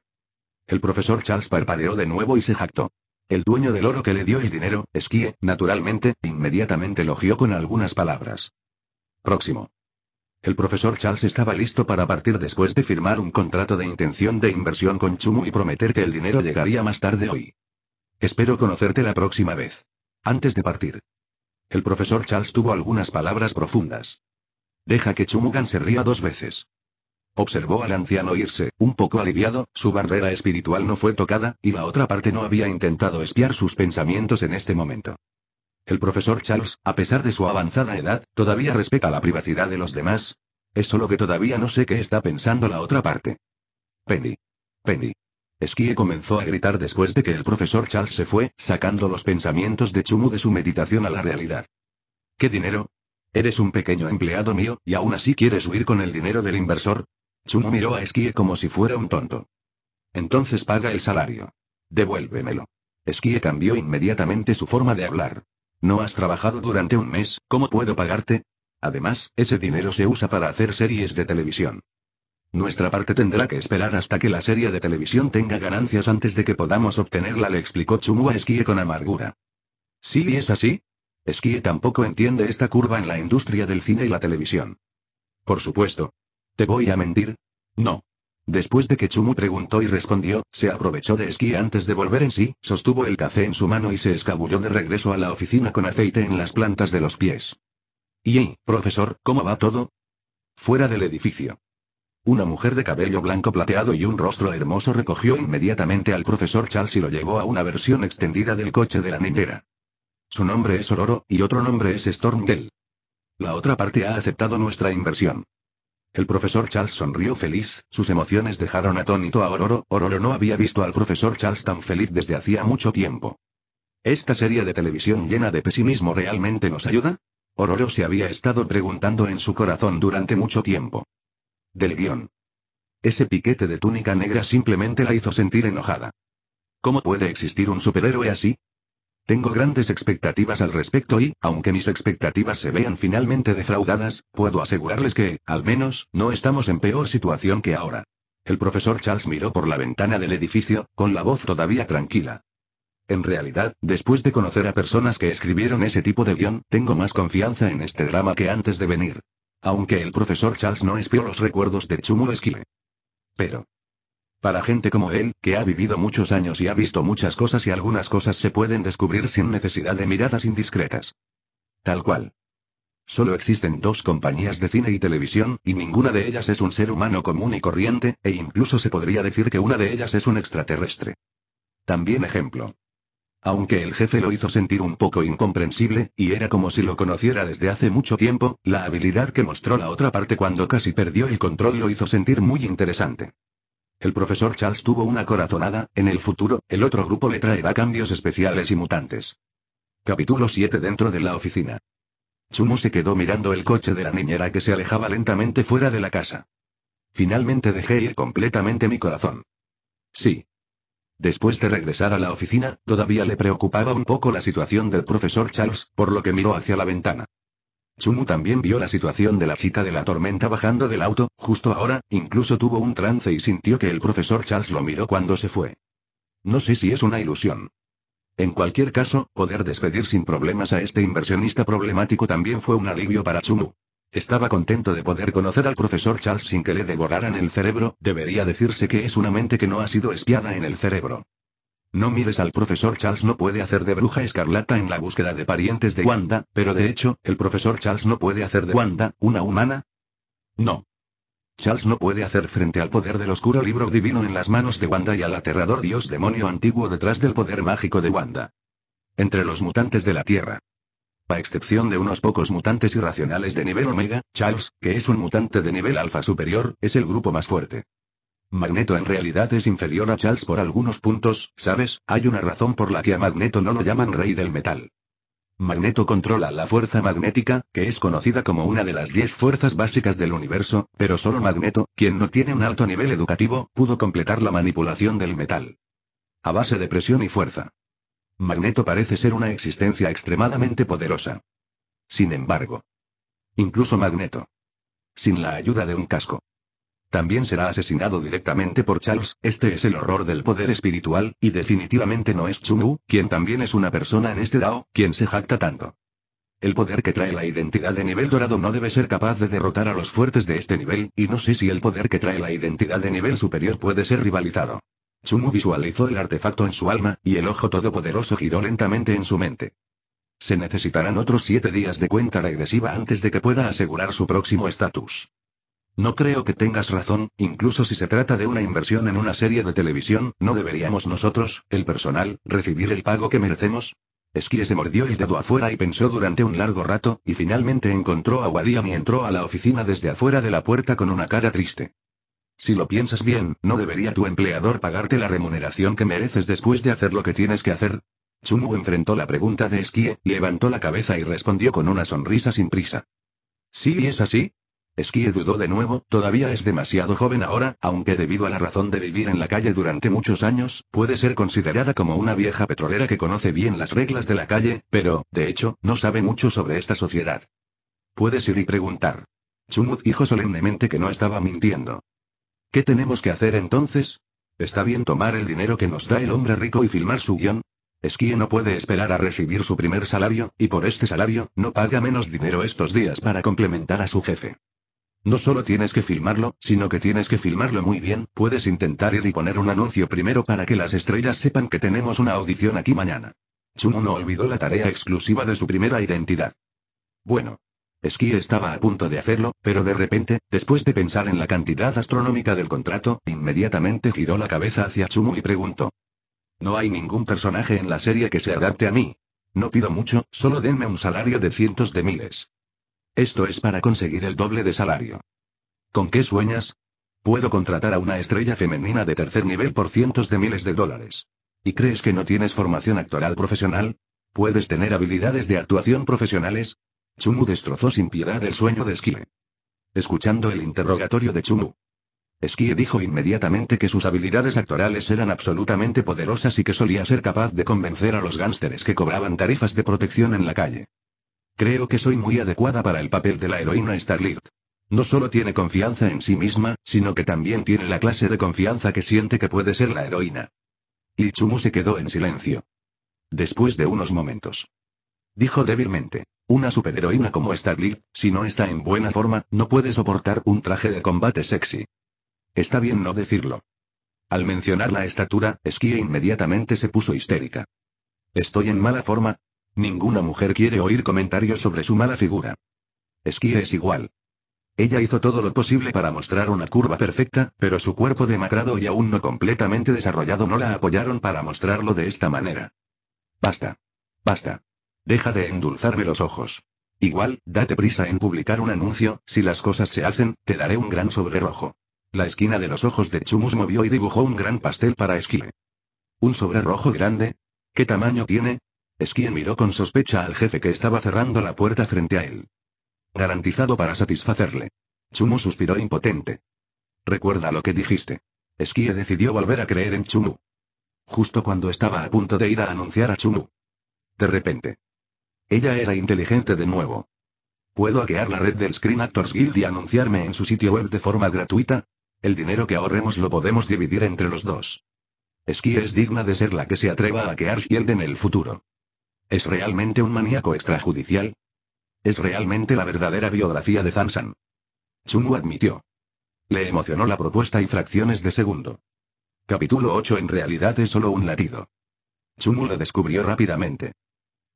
El profesor Charles parpadeó de nuevo y se jactó. El dueño del oro que le dio el dinero, Esquie, naturalmente, inmediatamente elogió con algunas palabras. Próximo. El profesor Charles estaba listo para partir después de firmar un contrato de intención de inversión con Chumu y prometer que el dinero llegaría más tarde hoy. Espero conocerte la próxima vez. Antes de partir. El profesor Charles tuvo algunas palabras profundas. Deja que Chumugan se ría dos veces. Observó al anciano irse, un poco aliviado, su barrera espiritual no fue tocada, y la otra parte no había intentado espiar sus pensamientos en este momento. El profesor Charles, a pesar de su avanzada edad, todavía respeta la privacidad de los demás. Es solo que todavía no sé qué está pensando la otra parte. Penny. Penny. Esquie comenzó a gritar después de que el profesor Charles se fue, sacando los pensamientos de Chumu de su meditación a la realidad. ¿Qué dinero? Eres un pequeño empleado mío, y aún así quieres huir con el dinero del inversor. Chumu miró a Esquie como si fuera un tonto. Entonces paga el salario. Devuélvemelo. Esquie cambió inmediatamente su forma de hablar. ¿No has trabajado durante un mes? ¿Cómo puedo pagarte? Además, ese dinero se usa para hacer series de televisión. Nuestra parte tendrá que esperar hasta que la serie de televisión tenga ganancias antes de que podamos obtenerla, le explicó Chumu a Esquie con amargura. ¿Sí es así? Esquie tampoco entiende esta curva en la industria del cine y la televisión. Por supuesto, ¿Te voy a mentir? No. Después de que Chumu preguntó y respondió, se aprovechó de esquí antes de volver en sí, sostuvo el café en su mano y se escabulló de regreso a la oficina con aceite en las plantas de los pies. Y, profesor, ¿cómo va todo? Fuera del edificio. Una mujer de cabello blanco plateado y un rostro hermoso recogió inmediatamente al profesor Charles y lo llevó a una versión extendida del coche de la niñera. Su nombre es Ororo, y otro nombre es Stormtel. La otra parte ha aceptado nuestra inversión. El profesor Charles sonrió feliz, sus emociones dejaron atónito a Ororo, Ororo no había visto al profesor Charles tan feliz desde hacía mucho tiempo. ¿Esta serie de televisión llena de pesimismo realmente nos ayuda? Ororo se había estado preguntando en su corazón durante mucho tiempo. Del guión. Ese piquete de túnica negra simplemente la hizo sentir enojada. ¿Cómo puede existir un superhéroe así? Tengo grandes expectativas al respecto y, aunque mis expectativas se vean finalmente defraudadas, puedo asegurarles que, al menos, no estamos en peor situación que ahora. El profesor Charles miró por la ventana del edificio, con la voz todavía tranquila. En realidad, después de conocer a personas que escribieron ese tipo de guión, tengo más confianza en este drama que antes de venir. Aunque el profesor Charles no espió los recuerdos de Esquile. Pero, para gente como él, que ha vivido muchos años y ha visto muchas cosas y algunas cosas se pueden descubrir sin necesidad de miradas indiscretas. Tal cual. Solo existen dos compañías de cine y televisión, y ninguna de ellas es un ser humano común y corriente, e incluso se podría decir que una de ellas es un extraterrestre. También ejemplo. Aunque el jefe lo hizo sentir un poco incomprensible, y era como si lo conociera desde hace mucho tiempo, la habilidad que mostró la otra parte cuando casi perdió el control lo hizo sentir muy interesante. El profesor Charles tuvo una corazonada, en el futuro, el otro grupo le traerá cambios especiales y mutantes. Capítulo 7 Dentro de la oficina. Chumu se quedó mirando el coche de la niñera que se alejaba lentamente fuera de la casa. Finalmente dejé ir completamente mi corazón. Sí. Después de regresar a la oficina, todavía le preocupaba un poco la situación del profesor Charles, por lo que miró hacia la ventana. Chumu también vio la situación de la chica de la tormenta bajando del auto, justo ahora, incluso tuvo un trance y sintió que el profesor Charles lo miró cuando se fue. No sé si es una ilusión. En cualquier caso, poder despedir sin problemas a este inversionista problemático también fue un alivio para Chumu. Estaba contento de poder conocer al profesor Charles sin que le devoraran el cerebro, debería decirse que es una mente que no ha sido espiada en el cerebro. No mires al profesor Charles no puede hacer de bruja escarlata en la búsqueda de parientes de Wanda, pero de hecho, el profesor Charles no puede hacer de Wanda, una humana. No. Charles no puede hacer frente al poder del oscuro libro divino en las manos de Wanda y al aterrador dios demonio antiguo detrás del poder mágico de Wanda. Entre los mutantes de la Tierra. A excepción de unos pocos mutantes irracionales de nivel Omega, Charles, que es un mutante de nivel alfa superior, es el grupo más fuerte. Magneto en realidad es inferior a Charles por algunos puntos, ¿sabes? Hay una razón por la que a Magneto no lo llaman rey del metal. Magneto controla la fuerza magnética, que es conocida como una de las 10 fuerzas básicas del universo, pero solo Magneto, quien no tiene un alto nivel educativo, pudo completar la manipulación del metal. A base de presión y fuerza. Magneto parece ser una existencia extremadamente poderosa. Sin embargo. Incluso Magneto. Sin la ayuda de un casco. También será asesinado directamente por Charles, este es el horror del poder espiritual, y definitivamente no es Chunu, quien también es una persona en este Dao, quien se jacta tanto. El poder que trae la identidad de nivel dorado no debe ser capaz de derrotar a los fuertes de este nivel, y no sé si el poder que trae la identidad de nivel superior puede ser rivalizado. Chunu visualizó el artefacto en su alma, y el ojo todopoderoso giró lentamente en su mente. Se necesitarán otros siete días de cuenta regresiva antes de que pueda asegurar su próximo estatus. No creo que tengas razón, incluso si se trata de una inversión en una serie de televisión, ¿no deberíamos nosotros, el personal, recibir el pago que merecemos? Esquie se mordió el dedo afuera y pensó durante un largo rato, y finalmente encontró a Wadiam y entró a la oficina desde afuera de la puerta con una cara triste. Si lo piensas bien, ¿no debería tu empleador pagarte la remuneración que mereces después de hacer lo que tienes que hacer? Chumu enfrentó la pregunta de Esquie, levantó la cabeza y respondió con una sonrisa sin prisa. Sí, es así, Esquie dudó de nuevo, todavía es demasiado joven ahora, aunque debido a la razón de vivir en la calle durante muchos años, puede ser considerada como una vieja petrolera que conoce bien las reglas de la calle, pero, de hecho, no sabe mucho sobre esta sociedad. Puedes ir y preguntar. Chumut dijo solemnemente que no estaba mintiendo. ¿Qué tenemos que hacer entonces? ¿Está bien tomar el dinero que nos da el hombre rico y filmar su guión? Esquie no puede esperar a recibir su primer salario, y por este salario, no paga menos dinero estos días para complementar a su jefe. No solo tienes que filmarlo, sino que tienes que filmarlo muy bien, puedes intentar ir y poner un anuncio primero para que las estrellas sepan que tenemos una audición aquí mañana. Chuno no olvidó la tarea exclusiva de su primera identidad. Bueno. Esquí estaba a punto de hacerlo, pero de repente, después de pensar en la cantidad astronómica del contrato, inmediatamente giró la cabeza hacia Chumu y preguntó. No hay ningún personaje en la serie que se adapte a mí. No pido mucho, solo denme un salario de cientos de miles. Esto es para conseguir el doble de salario. ¿Con qué sueñas? Puedo contratar a una estrella femenina de tercer nivel por cientos de miles de dólares. ¿Y crees que no tienes formación actoral profesional? ¿Puedes tener habilidades de actuación profesionales? Chumu destrozó sin piedad el sueño de Esquie. Escuchando el interrogatorio de Chumu, Esquie dijo inmediatamente que sus habilidades actorales eran absolutamente poderosas y que solía ser capaz de convencer a los gánsteres que cobraban tarifas de protección en la calle. Creo que soy muy adecuada para el papel de la heroína Starlight. No solo tiene confianza en sí misma, sino que también tiene la clase de confianza que siente que puede ser la heroína. Ichumu se quedó en silencio. Después de unos momentos. Dijo débilmente. Una superheroína como Starlight, si no está en buena forma, no puede soportar un traje de combate sexy. Está bien no decirlo. Al mencionar la estatura, Esquia inmediatamente se puso histérica. ¿Estoy en mala forma? Ninguna mujer quiere oír comentarios sobre su mala figura. Esquí es igual. Ella hizo todo lo posible para mostrar una curva perfecta, pero su cuerpo demacrado y aún no completamente desarrollado no la apoyaron para mostrarlo de esta manera. Basta. Basta. Deja de endulzarme los ojos. Igual, date prisa en publicar un anuncio, si las cosas se hacen, te daré un gran sobre rojo. La esquina de los ojos de Chumus movió y dibujó un gran pastel para Esquile. ¿Un sobre rojo grande? ¿Qué tamaño tiene? Esquien miró con sospecha al jefe que estaba cerrando la puerta frente a él. Garantizado para satisfacerle. Chumu suspiró impotente. Recuerda lo que dijiste. Esquie decidió volver a creer en Chumu. Justo cuando estaba a punto de ir a anunciar a Chumu. De repente. Ella era inteligente de nuevo. ¿Puedo hackear la red del Screen Actors Guild y anunciarme en su sitio web de forma gratuita? El dinero que ahorremos lo podemos dividir entre los dos. Esquie es digna de ser la que se atreva a hackear Shield en el futuro. ¿Es realmente un maníaco extrajudicial? Es realmente la verdadera biografía de Zansan. Chungu admitió. Le emocionó la propuesta y fracciones de segundo. Capítulo 8 en realidad es solo un latido. Chungu lo descubrió rápidamente.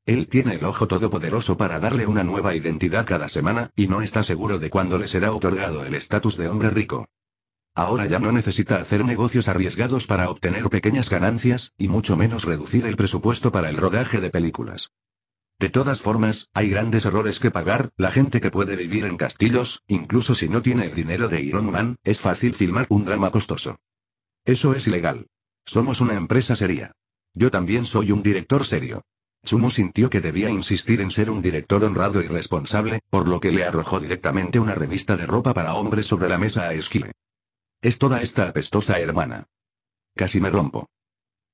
Él tiene el ojo todopoderoso para darle una nueva identidad cada semana, y no está seguro de cuándo le será otorgado el estatus de hombre rico. Ahora ya no necesita hacer negocios arriesgados para obtener pequeñas ganancias, y mucho menos reducir el presupuesto para el rodaje de películas. De todas formas, hay grandes errores que pagar, la gente que puede vivir en castillos, incluso si no tiene el dinero de Iron Man, es fácil filmar un drama costoso. Eso es ilegal. Somos una empresa seria. Yo también soy un director serio. Sumo sintió que debía insistir en ser un director honrado y responsable, por lo que le arrojó directamente una revista de ropa para hombres sobre la mesa a Esquile. Es toda esta apestosa hermana. Casi me rompo.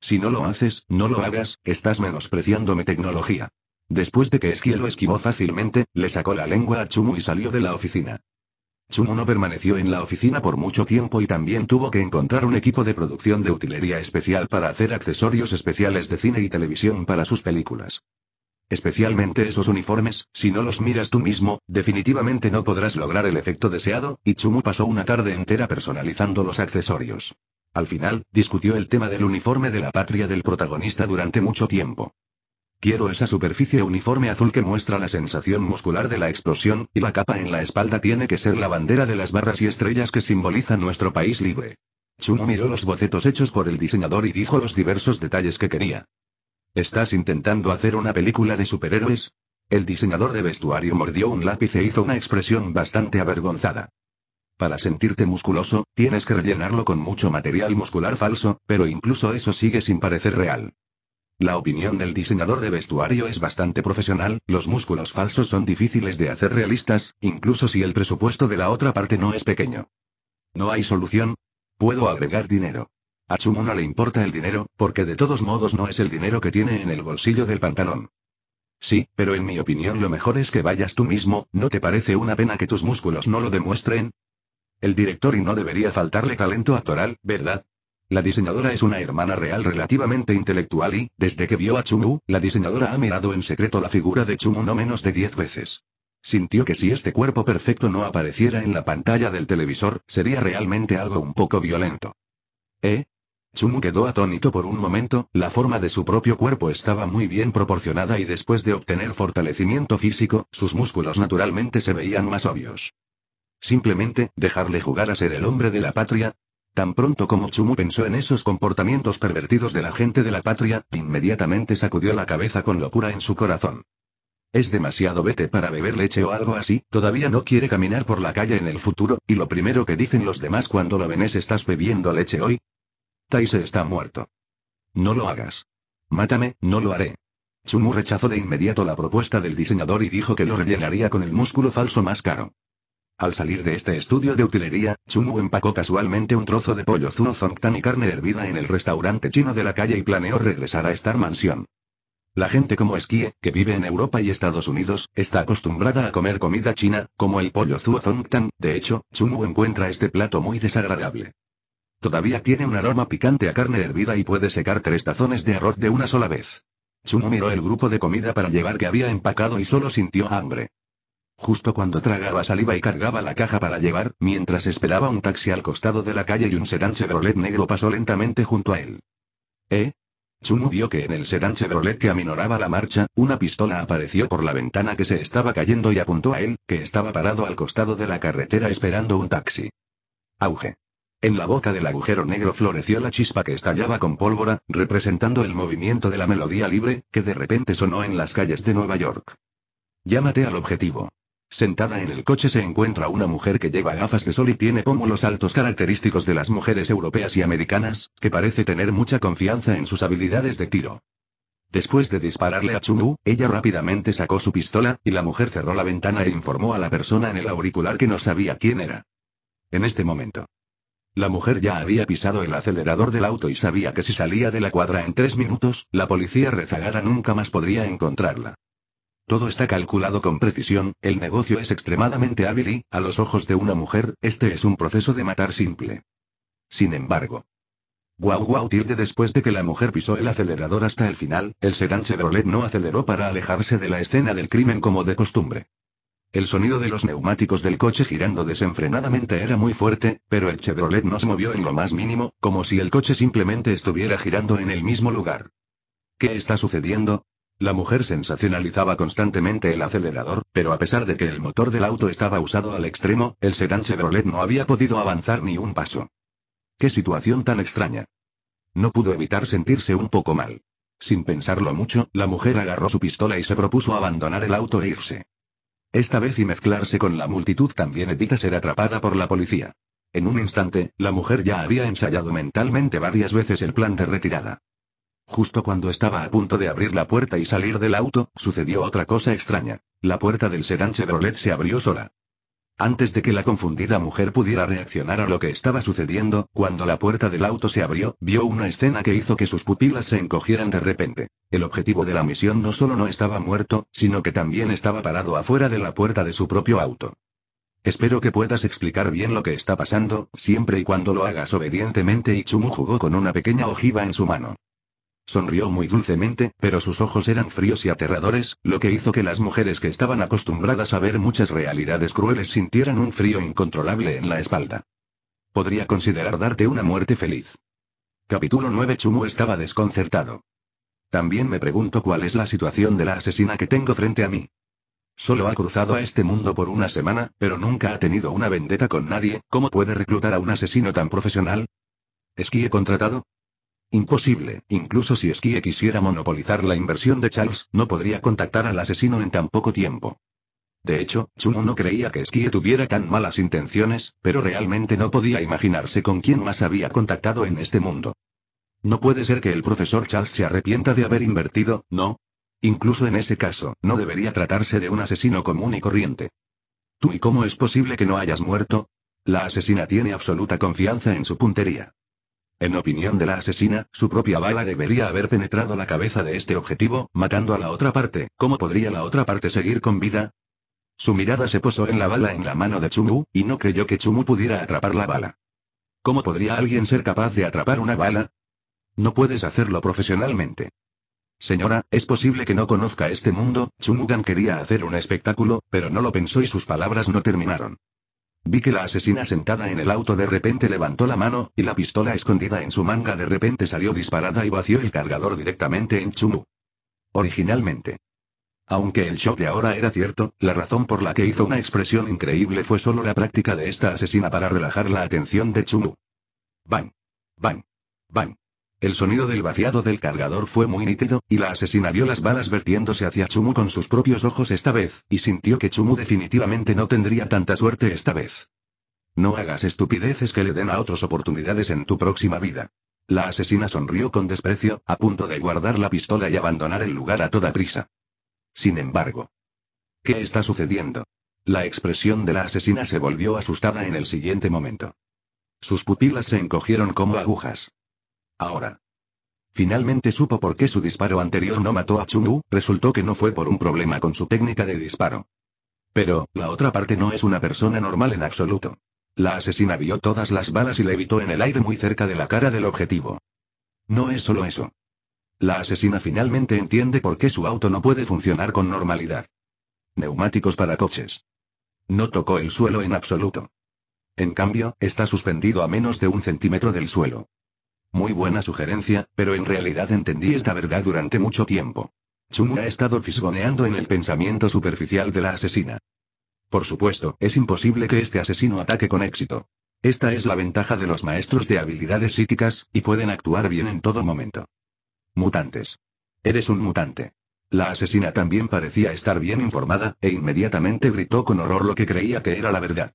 Si no lo haces, no lo hagas, estás menospreciando mi tecnología. Después de que Esquilo lo esquivó fácilmente, le sacó la lengua a Chumu y salió de la oficina. Chumu no permaneció en la oficina por mucho tiempo y también tuvo que encontrar un equipo de producción de utilería especial para hacer accesorios especiales de cine y televisión para sus películas. Especialmente esos uniformes, si no los miras tú mismo, definitivamente no podrás lograr el efecto deseado, y Chumu pasó una tarde entera personalizando los accesorios. Al final, discutió el tema del uniforme de la patria del protagonista durante mucho tiempo. Quiero esa superficie uniforme azul que muestra la sensación muscular de la explosión, y la capa en la espalda tiene que ser la bandera de las barras y estrellas que simboliza nuestro país libre. Chumu miró los bocetos hechos por el diseñador y dijo los diversos detalles que quería. ¿Estás intentando hacer una película de superhéroes? El diseñador de vestuario mordió un lápiz e hizo una expresión bastante avergonzada. Para sentirte musculoso, tienes que rellenarlo con mucho material muscular falso, pero incluso eso sigue sin parecer real. La opinión del diseñador de vestuario es bastante profesional, los músculos falsos son difíciles de hacer realistas, incluso si el presupuesto de la otra parte no es pequeño. No hay solución. Puedo agregar dinero. A Chumu no le importa el dinero, porque de todos modos no es el dinero que tiene en el bolsillo del pantalón. Sí, pero en mi opinión lo mejor es que vayas tú mismo, ¿no te parece una pena que tus músculos no lo demuestren? El director y no debería faltarle talento actoral, ¿verdad? La diseñadora es una hermana real relativamente intelectual y, desde que vio a Chumu, la diseñadora ha mirado en secreto la figura de Chumu no menos de diez veces. Sintió que si este cuerpo perfecto no apareciera en la pantalla del televisor, sería realmente algo un poco violento. ¿Eh? Chumu quedó atónito por un momento, la forma de su propio cuerpo estaba muy bien proporcionada y después de obtener fortalecimiento físico, sus músculos naturalmente se veían más obvios. Simplemente, dejarle jugar a ser el hombre de la patria. Tan pronto como Chumu pensó en esos comportamientos pervertidos de la gente de la patria, inmediatamente sacudió la cabeza con locura en su corazón. Es demasiado vete para beber leche o algo así, todavía no quiere caminar por la calle en el futuro, y lo primero que dicen los demás cuando lo ven es estás bebiendo leche hoy, se está muerto. No lo hagas. Mátame, no lo haré. Chumu rechazó de inmediato la propuesta del diseñador y dijo que lo rellenaría con el músculo falso más caro. Al salir de este estudio de utilería, Chumu empacó casualmente un trozo de pollo zuno y carne hervida en el restaurante chino de la calle y planeó regresar a Star Mansión. La gente como Esquie, que vive en Europa y Estados Unidos, está acostumbrada a comer comida china, como el pollo zuo de hecho, Chumu encuentra este plato muy desagradable. Todavía tiene un aroma picante a carne hervida y puede secar tres tazones de arroz de una sola vez. Chuno miró el grupo de comida para llevar que había empacado y solo sintió hambre. Justo cuando tragaba saliva y cargaba la caja para llevar, mientras esperaba un taxi al costado de la calle y un sedán Chevrolet negro pasó lentamente junto a él. ¿Eh? Chuno vio que en el sedán Chevrolet que aminoraba la marcha, una pistola apareció por la ventana que se estaba cayendo y apuntó a él, que estaba parado al costado de la carretera esperando un taxi. Auge. En la boca del agujero negro floreció la chispa que estallaba con pólvora, representando el movimiento de la melodía libre, que de repente sonó en las calles de Nueva York. Llámate al objetivo. Sentada en el coche se encuentra una mujer que lleva gafas de sol y tiene pómulos altos característicos de las mujeres europeas y americanas, que parece tener mucha confianza en sus habilidades de tiro. Después de dispararle a Chunu, ella rápidamente sacó su pistola, y la mujer cerró la ventana e informó a la persona en el auricular que no sabía quién era. En este momento. La mujer ya había pisado el acelerador del auto y sabía que si salía de la cuadra en tres minutos, la policía rezagada nunca más podría encontrarla. Todo está calculado con precisión, el negocio es extremadamente hábil y, a los ojos de una mujer, este es un proceso de matar simple. Sin embargo. Guau guau tilde después de que la mujer pisó el acelerador hasta el final, el sedán Chevrolet no aceleró para alejarse de la escena del crimen como de costumbre. El sonido de los neumáticos del coche girando desenfrenadamente era muy fuerte, pero el Chevrolet no se movió en lo más mínimo, como si el coche simplemente estuviera girando en el mismo lugar. ¿Qué está sucediendo? La mujer sensacionalizaba constantemente el acelerador, pero a pesar de que el motor del auto estaba usado al extremo, el sedán Chevrolet no había podido avanzar ni un paso. ¡Qué situación tan extraña! No pudo evitar sentirse un poco mal. Sin pensarlo mucho, la mujer agarró su pistola y se propuso abandonar el auto e irse. Esta vez y mezclarse con la multitud también evita ser atrapada por la policía. En un instante, la mujer ya había ensayado mentalmente varias veces el plan de retirada. Justo cuando estaba a punto de abrir la puerta y salir del auto, sucedió otra cosa extraña. La puerta del sedán Chevrolet se abrió sola. Antes de que la confundida mujer pudiera reaccionar a lo que estaba sucediendo, cuando la puerta del auto se abrió, vio una escena que hizo que sus pupilas se encogieran de repente. El objetivo de la misión no solo no estaba muerto, sino que también estaba parado afuera de la puerta de su propio auto. Espero que puedas explicar bien lo que está pasando, siempre y cuando lo hagas obedientemente. y Chumu jugó con una pequeña ojiva en su mano. Sonrió muy dulcemente, pero sus ojos eran fríos y aterradores, lo que hizo que las mujeres que estaban acostumbradas a ver muchas realidades crueles sintieran un frío incontrolable en la espalda. Podría considerar darte una muerte feliz. Capítulo 9 Chumu estaba desconcertado. También me pregunto cuál es la situación de la asesina que tengo frente a mí. Solo ha cruzado a este mundo por una semana, pero nunca ha tenido una vendetta con nadie, ¿cómo puede reclutar a un asesino tan profesional? ¿Es que he contratado? Imposible, incluso si Esquie quisiera monopolizar la inversión de Charles, no podría contactar al asesino en tan poco tiempo. De hecho, Chuno no creía que Skye tuviera tan malas intenciones, pero realmente no podía imaginarse con quién más había contactado en este mundo. No puede ser que el profesor Charles se arrepienta de haber invertido, ¿no? Incluso en ese caso, no debería tratarse de un asesino común y corriente. ¿Tú y cómo es posible que no hayas muerto? La asesina tiene absoluta confianza en su puntería. En opinión de la asesina, su propia bala debería haber penetrado la cabeza de este objetivo, matando a la otra parte. ¿Cómo podría la otra parte seguir con vida? Su mirada se posó en la bala en la mano de Chumu, y no creyó que Chumu pudiera atrapar la bala. ¿Cómo podría alguien ser capaz de atrapar una bala? No puedes hacerlo profesionalmente. Señora, es posible que no conozca este mundo, Chumugan quería hacer un espectáculo, pero no lo pensó y sus palabras no terminaron. Vi que la asesina sentada en el auto de repente levantó la mano, y la pistola escondida en su manga de repente salió disparada y vació el cargador directamente en Chumu. Originalmente. Aunque el shock de ahora era cierto, la razón por la que hizo una expresión increíble fue solo la práctica de esta asesina para relajar la atención de Chumu. Bang. Bang. Bang. El sonido del vaciado del cargador fue muy nítido, y la asesina vio las balas vertiéndose hacia Chumu con sus propios ojos esta vez, y sintió que Chumu definitivamente no tendría tanta suerte esta vez. No hagas estupideces que le den a otros oportunidades en tu próxima vida. La asesina sonrió con desprecio, a punto de guardar la pistola y abandonar el lugar a toda prisa. Sin embargo. ¿Qué está sucediendo? La expresión de la asesina se volvió asustada en el siguiente momento. Sus pupilas se encogieron como agujas. Ahora. Finalmente supo por qué su disparo anterior no mató a Chunu. resultó que no fue por un problema con su técnica de disparo. Pero, la otra parte no es una persona normal en absoluto. La asesina vio todas las balas y le evitó en el aire muy cerca de la cara del objetivo. No es solo eso. La asesina finalmente entiende por qué su auto no puede funcionar con normalidad. Neumáticos para coches. No tocó el suelo en absoluto. En cambio, está suspendido a menos de un centímetro del suelo. Muy buena sugerencia, pero en realidad entendí esta verdad durante mucho tiempo. Chun ha estado fisgoneando en el pensamiento superficial de la asesina. Por supuesto, es imposible que este asesino ataque con éxito. Esta es la ventaja de los maestros de habilidades psíquicas, y pueden actuar bien en todo momento. Mutantes. Eres un mutante. La asesina también parecía estar bien informada, e inmediatamente gritó con horror lo que creía que era la verdad.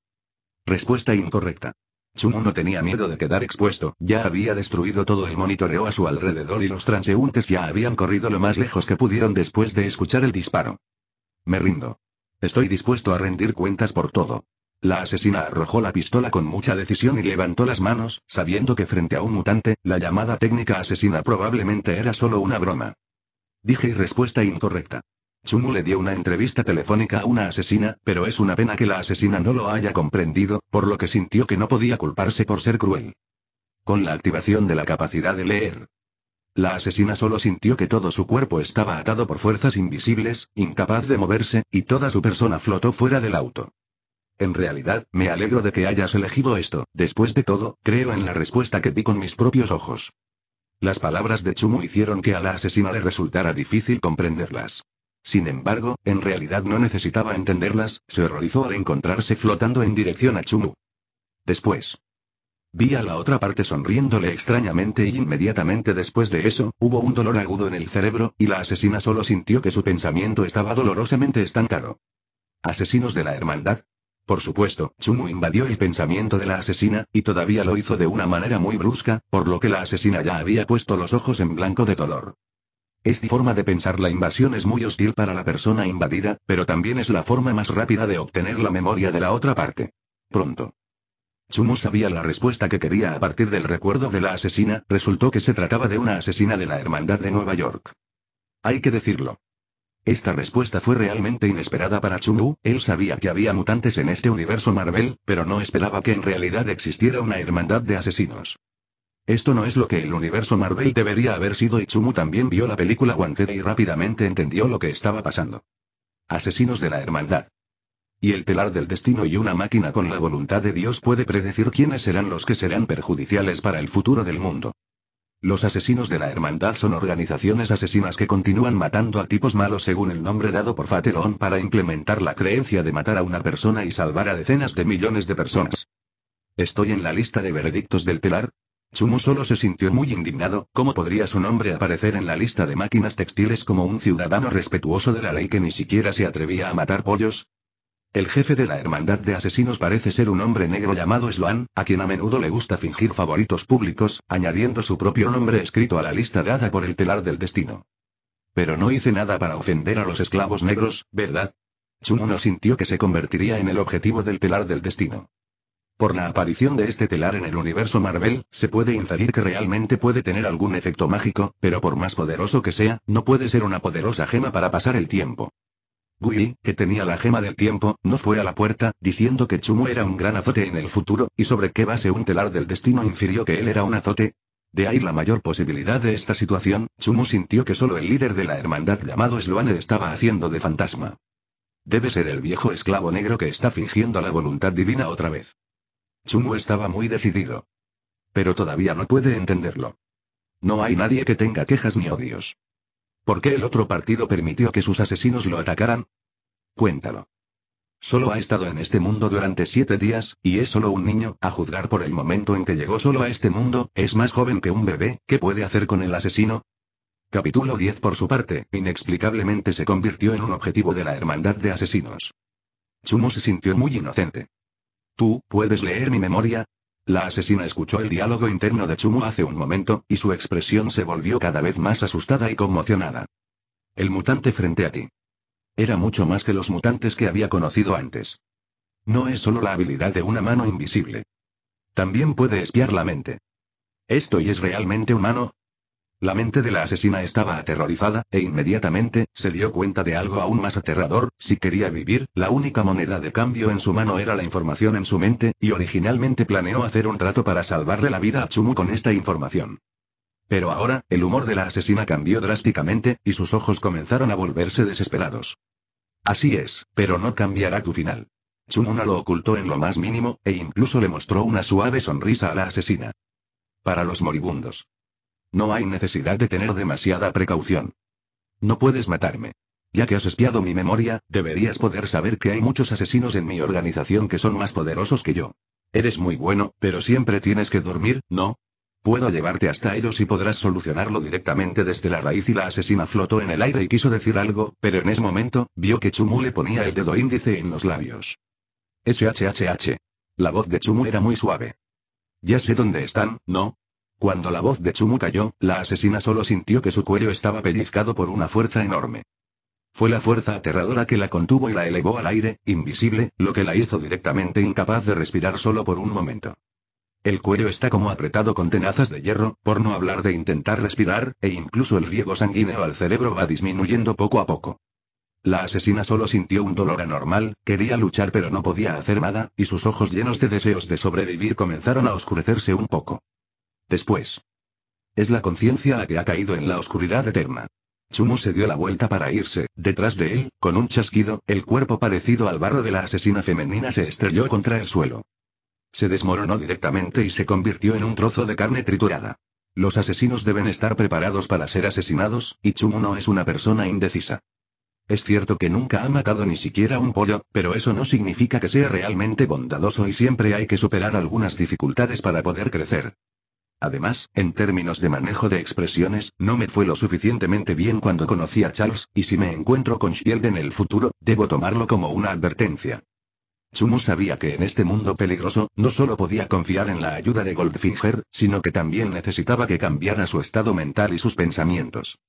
Respuesta incorrecta. Chumu no tenía miedo de quedar expuesto, ya había destruido todo el monitoreo a su alrededor y los transeúntes ya habían corrido lo más lejos que pudieron después de escuchar el disparo. Me rindo. Estoy dispuesto a rendir cuentas por todo. La asesina arrojó la pistola con mucha decisión y levantó las manos, sabiendo que frente a un mutante, la llamada técnica asesina probablemente era solo una broma. Dije respuesta incorrecta. Chumu le dio una entrevista telefónica a una asesina, pero es una pena que la asesina no lo haya comprendido, por lo que sintió que no podía culparse por ser cruel. Con la activación de la capacidad de leer, la asesina solo sintió que todo su cuerpo estaba atado por fuerzas invisibles, incapaz de moverse, y toda su persona flotó fuera del auto. En realidad, me alegro de que hayas elegido esto, después de todo, creo en la respuesta que vi con mis propios ojos. Las palabras de Chumu hicieron que a la asesina le resultara difícil comprenderlas. Sin embargo, en realidad no necesitaba entenderlas, se horrorizó al encontrarse flotando en dirección a Chumu. Después. Vi a la otra parte sonriéndole extrañamente y inmediatamente después de eso, hubo un dolor agudo en el cerebro, y la asesina solo sintió que su pensamiento estaba dolorosamente estancado. ¿Asesinos de la hermandad? Por supuesto, Chumu invadió el pensamiento de la asesina, y todavía lo hizo de una manera muy brusca, por lo que la asesina ya había puesto los ojos en blanco de dolor. Esta forma de pensar la invasión es muy hostil para la persona invadida, pero también es la forma más rápida de obtener la memoria de la otra parte. Pronto. Chumu sabía la respuesta que quería a partir del recuerdo de la asesina, resultó que se trataba de una asesina de la Hermandad de Nueva York. Hay que decirlo. Esta respuesta fue realmente inesperada para Chumu, él sabía que había mutantes en este universo Marvel, pero no esperaba que en realidad existiera una hermandad de asesinos. Esto no es lo que el universo Marvel debería haber sido. y Chumu también vio la película Wanted y rápidamente entendió lo que estaba pasando. Asesinos de la Hermandad. Y el telar del destino y una máquina con la voluntad de Dios puede predecir quiénes serán los que serán perjudiciales para el futuro del mundo. Los asesinos de la hermandad son organizaciones asesinas que continúan matando a tipos malos según el nombre dado por Fateron para implementar la creencia de matar a una persona y salvar a decenas de millones de personas. Estoy en la lista de veredictos del telar, Chumu solo se sintió muy indignado, ¿cómo podría su nombre aparecer en la lista de máquinas textiles como un ciudadano respetuoso de la ley que ni siquiera se atrevía a matar pollos? El jefe de la Hermandad de Asesinos parece ser un hombre negro llamado Sloan, a quien a menudo le gusta fingir favoritos públicos, añadiendo su propio nombre escrito a la lista dada por el telar del destino. Pero no hice nada para ofender a los esclavos negros, ¿verdad? Chumu no sintió que se convertiría en el objetivo del telar del destino. Por la aparición de este telar en el universo Marvel, se puede inferir que realmente puede tener algún efecto mágico, pero por más poderoso que sea, no puede ser una poderosa gema para pasar el tiempo. Gui, que tenía la gema del tiempo, no fue a la puerta, diciendo que Chumu era un gran azote en el futuro, y sobre qué base un telar del destino infirió que él era un azote. De ahí la mayor posibilidad de esta situación, Chumu sintió que solo el líder de la hermandad llamado Sloane estaba haciendo de fantasma. Debe ser el viejo esclavo negro que está fingiendo la voluntad divina otra vez. Chumu estaba muy decidido. Pero todavía no puede entenderlo. No hay nadie que tenga quejas ni odios. ¿Por qué el otro partido permitió que sus asesinos lo atacaran? Cuéntalo. Solo ha estado en este mundo durante siete días, y es solo un niño, a juzgar por el momento en que llegó solo a este mundo, es más joven que un bebé, ¿qué puede hacer con el asesino? Capítulo 10 Por su parte, inexplicablemente se convirtió en un objetivo de la Hermandad de Asesinos. Chumo se sintió muy inocente. ¿Tú puedes leer mi memoria? La asesina escuchó el diálogo interno de Chumu hace un momento, y su expresión se volvió cada vez más asustada y conmocionada. El mutante frente a ti. Era mucho más que los mutantes que había conocido antes. No es solo la habilidad de una mano invisible. También puede espiar la mente. ¿Esto y es realmente humano? La mente de la asesina estaba aterrorizada, e inmediatamente, se dio cuenta de algo aún más aterrador, si quería vivir, la única moneda de cambio en su mano era la información en su mente, y originalmente planeó hacer un trato para salvarle la vida a Chumu con esta información. Pero ahora, el humor de la asesina cambió drásticamente, y sus ojos comenzaron a volverse desesperados. Así es, pero no cambiará tu final. no lo ocultó en lo más mínimo, e incluso le mostró una suave sonrisa a la asesina. Para los moribundos. No hay necesidad de tener demasiada precaución. No puedes matarme. Ya que has espiado mi memoria, deberías poder saber que hay muchos asesinos en mi organización que son más poderosos que yo. Eres muy bueno, pero siempre tienes que dormir, ¿no? Puedo llevarte hasta ellos y podrás solucionarlo directamente desde la raíz y la asesina flotó en el aire y quiso decir algo, pero en ese momento, vio que Chumu le ponía el dedo índice en los labios. SHHH. La voz de Chumu era muy suave. Ya sé dónde están, ¿no? Cuando la voz de Chumu cayó, la asesina solo sintió que su cuello estaba pellizcado por una fuerza enorme. Fue la fuerza aterradora que la contuvo y la elevó al aire, invisible, lo que la hizo directamente incapaz de respirar solo por un momento. El cuello está como apretado con tenazas de hierro, por no hablar de intentar respirar, e incluso el riego sanguíneo al cerebro va disminuyendo poco a poco. La asesina solo sintió un dolor anormal, quería luchar pero no podía hacer nada, y sus ojos llenos de deseos de sobrevivir comenzaron a oscurecerse un poco. Después. Es la conciencia la que ha caído en la oscuridad eterna. Chumu se dio la vuelta para irse, detrás de él, con un chasquido, el cuerpo parecido al barro de la asesina femenina se estrelló contra el suelo. Se desmoronó directamente y se convirtió en un trozo de carne triturada. Los asesinos deben estar preparados para ser asesinados, y Chumu no es una persona indecisa. Es cierto que nunca ha matado ni siquiera un pollo, pero eso no significa que sea realmente bondadoso y siempre hay que superar algunas dificultades para poder crecer. Además, en términos de manejo de expresiones, no me fue lo suficientemente bien cuando conocí a Charles, y si me encuentro con Shield en el futuro, debo tomarlo como una advertencia. Chumu sabía que en este mundo peligroso, no solo podía confiar en la ayuda de Goldfinger, sino que también necesitaba que cambiara su estado mental y sus pensamientos.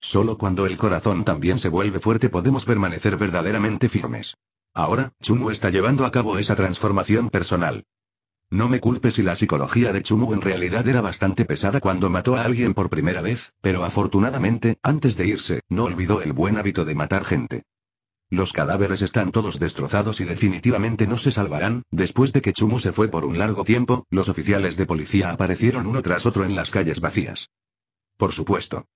Solo cuando el corazón también se vuelve fuerte podemos permanecer verdaderamente firmes. Ahora, Chumu está llevando a cabo esa transformación personal. No me culpe si la psicología de Chumu en realidad era bastante pesada cuando mató a alguien por primera vez, pero afortunadamente, antes de irse, no olvidó el buen hábito de matar gente. Los cadáveres están todos destrozados y definitivamente no se salvarán. Después de que Chumu se fue por un largo tiempo, los oficiales de policía aparecieron uno tras otro en las calles vacías. Por supuesto.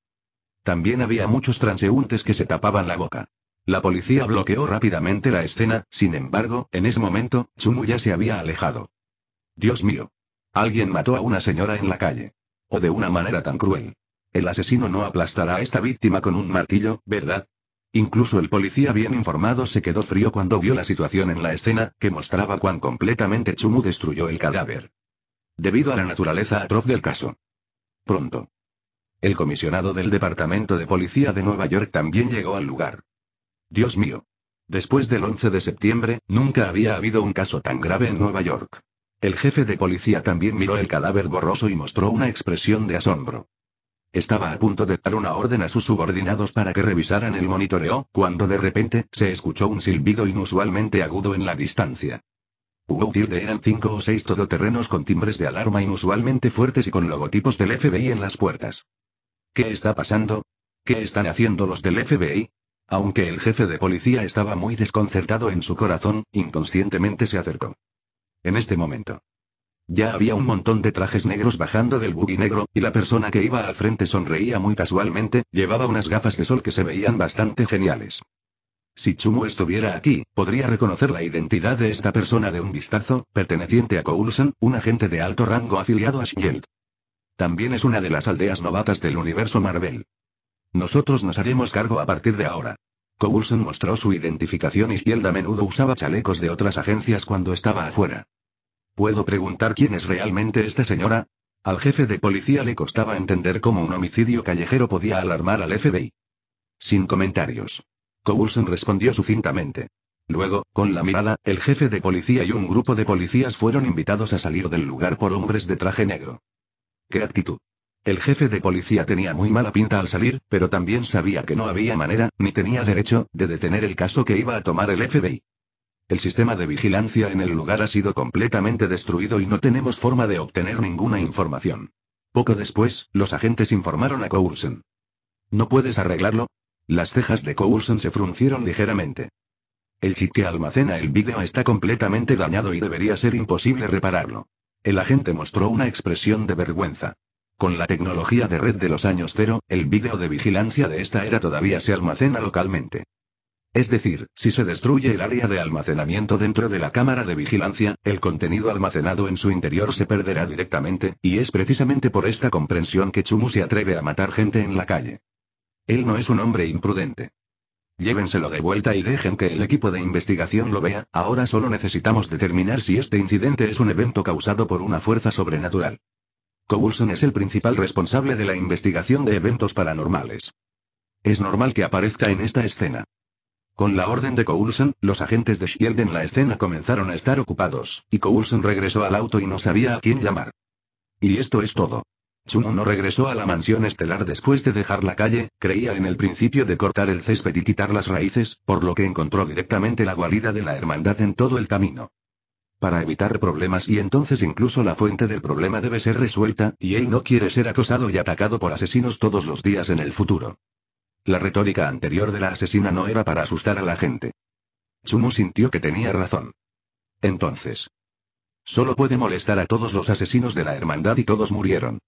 También había muchos transeúntes que se tapaban la boca. La policía bloqueó rápidamente la escena, sin embargo, en ese momento, Chumu ya se había alejado. Dios mío. Alguien mató a una señora en la calle. O de una manera tan cruel. El asesino no aplastará a esta víctima con un martillo, ¿verdad? Incluso el policía bien informado se quedó frío cuando vio la situación en la escena, que mostraba cuán completamente Chumu destruyó el cadáver. Debido a la naturaleza atroz del caso. Pronto. El comisionado del Departamento de Policía de Nueva York también llegó al lugar. Dios mío. Después del 11 de septiembre, nunca había habido un caso tan grave en Nueva York. El jefe de policía también miró el cadáver borroso y mostró una expresión de asombro. Estaba a punto de dar una orden a sus subordinados para que revisaran el monitoreo, cuando de repente se escuchó un silbido inusualmente agudo en la distancia. Utilde eran cinco o seis todoterrenos con timbres de alarma inusualmente fuertes y con logotipos del FBI en las puertas. ¿Qué está pasando? ¿Qué están haciendo los del FBI? Aunque el jefe de policía estaba muy desconcertado en su corazón, inconscientemente se acercó. En este momento. Ya había un montón de trajes negros bajando del buggy negro, y la persona que iba al frente sonreía muy casualmente, llevaba unas gafas de sol que se veían bastante geniales. Si Chumu estuviera aquí, podría reconocer la identidad de esta persona de un vistazo, perteneciente a Coulson, un agente de alto rango afiliado a SHIELD. También es una de las aldeas novatas del universo Marvel. Nosotros nos haremos cargo a partir de ahora. Coulson mostró su identificación y Field a menudo usaba chalecos de otras agencias cuando estaba afuera. ¿Puedo preguntar quién es realmente esta señora? Al jefe de policía le costaba entender cómo un homicidio callejero podía alarmar al FBI. Sin comentarios. Coulson respondió sucintamente. Luego, con la mirada, el jefe de policía y un grupo de policías fueron invitados a salir del lugar por hombres de traje negro. ¿Qué actitud? El jefe de policía tenía muy mala pinta al salir, pero también sabía que no había manera, ni tenía derecho, de detener el caso que iba a tomar el FBI. El sistema de vigilancia en el lugar ha sido completamente destruido y no tenemos forma de obtener ninguna información. Poco después, los agentes informaron a Coulson. ¿No puedes arreglarlo? Las cejas de Coulson se fruncieron ligeramente. El chip que almacena el vídeo está completamente dañado y debería ser imposible repararlo. El agente mostró una expresión de vergüenza. Con la tecnología de red de los años cero, el vídeo de vigilancia de esta era todavía se almacena localmente. Es decir, si se destruye el área de almacenamiento dentro de la cámara de vigilancia, el contenido almacenado en su interior se perderá directamente, y es precisamente por esta comprensión que Chumu se atreve a matar gente en la calle. Él no es un hombre imprudente. Llévenselo de vuelta y dejen que el equipo de investigación lo vea, ahora solo necesitamos determinar si este incidente es un evento causado por una fuerza sobrenatural. Coulson es el principal responsable de la investigación de eventos paranormales. Es normal que aparezca en esta escena. Con la orden de Coulson, los agentes de Shield en la escena comenzaron a estar ocupados, y Coulson regresó al auto y no sabía a quién llamar. Y esto es todo. Chuno no regresó a la mansión estelar después de dejar la calle, creía en el principio de cortar el césped y quitar las raíces, por lo que encontró directamente la guarida de la hermandad en todo el camino para evitar problemas y entonces incluso la fuente del problema debe ser resuelta, y él no quiere ser acosado y atacado por asesinos todos los días en el futuro. La retórica anterior de la asesina no era para asustar a la gente. Sumu sintió que tenía razón. Entonces. Solo puede molestar a todos los asesinos de la hermandad y todos murieron.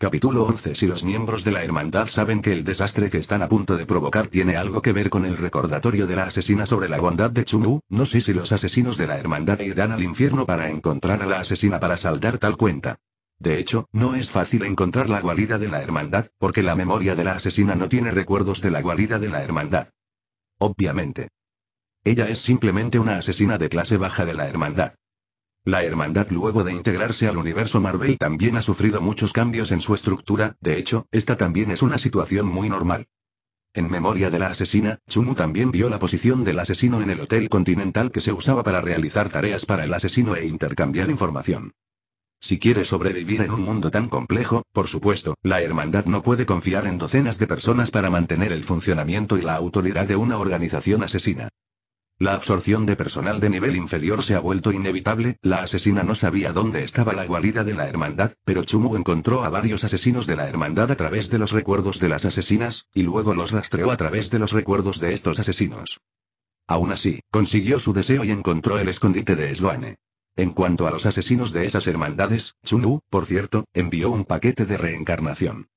Capítulo 11 Si los miembros de la hermandad saben que el desastre que están a punto de provocar tiene algo que ver con el recordatorio de la asesina sobre la bondad de Chunu, no sé si los asesinos de la hermandad irán al infierno para encontrar a la asesina para saldar tal cuenta. De hecho, no es fácil encontrar la guarida de la hermandad, porque la memoria de la asesina no tiene recuerdos de la guarida de la hermandad. Obviamente. Ella es simplemente una asesina de clase baja de la hermandad. La hermandad luego de integrarse al universo Marvel también ha sufrido muchos cambios en su estructura, de hecho, esta también es una situación muy normal. En memoria de la asesina, Chumu también vio la posición del asesino en el Hotel Continental que se usaba para realizar tareas para el asesino e intercambiar información. Si quiere sobrevivir en un mundo tan complejo, por supuesto, la hermandad no puede confiar en docenas de personas para mantener el funcionamiento y la autoridad de una organización asesina. La absorción de personal de nivel inferior se ha vuelto inevitable, la asesina no sabía dónde estaba la guarida de la hermandad, pero Chumu encontró a varios asesinos de la hermandad a través de los recuerdos de las asesinas, y luego los rastreó a través de los recuerdos de estos asesinos. Aún así, consiguió su deseo y encontró el escondite de Sloane. En cuanto a los asesinos de esas hermandades, Chumu, por cierto, envió un paquete de reencarnación.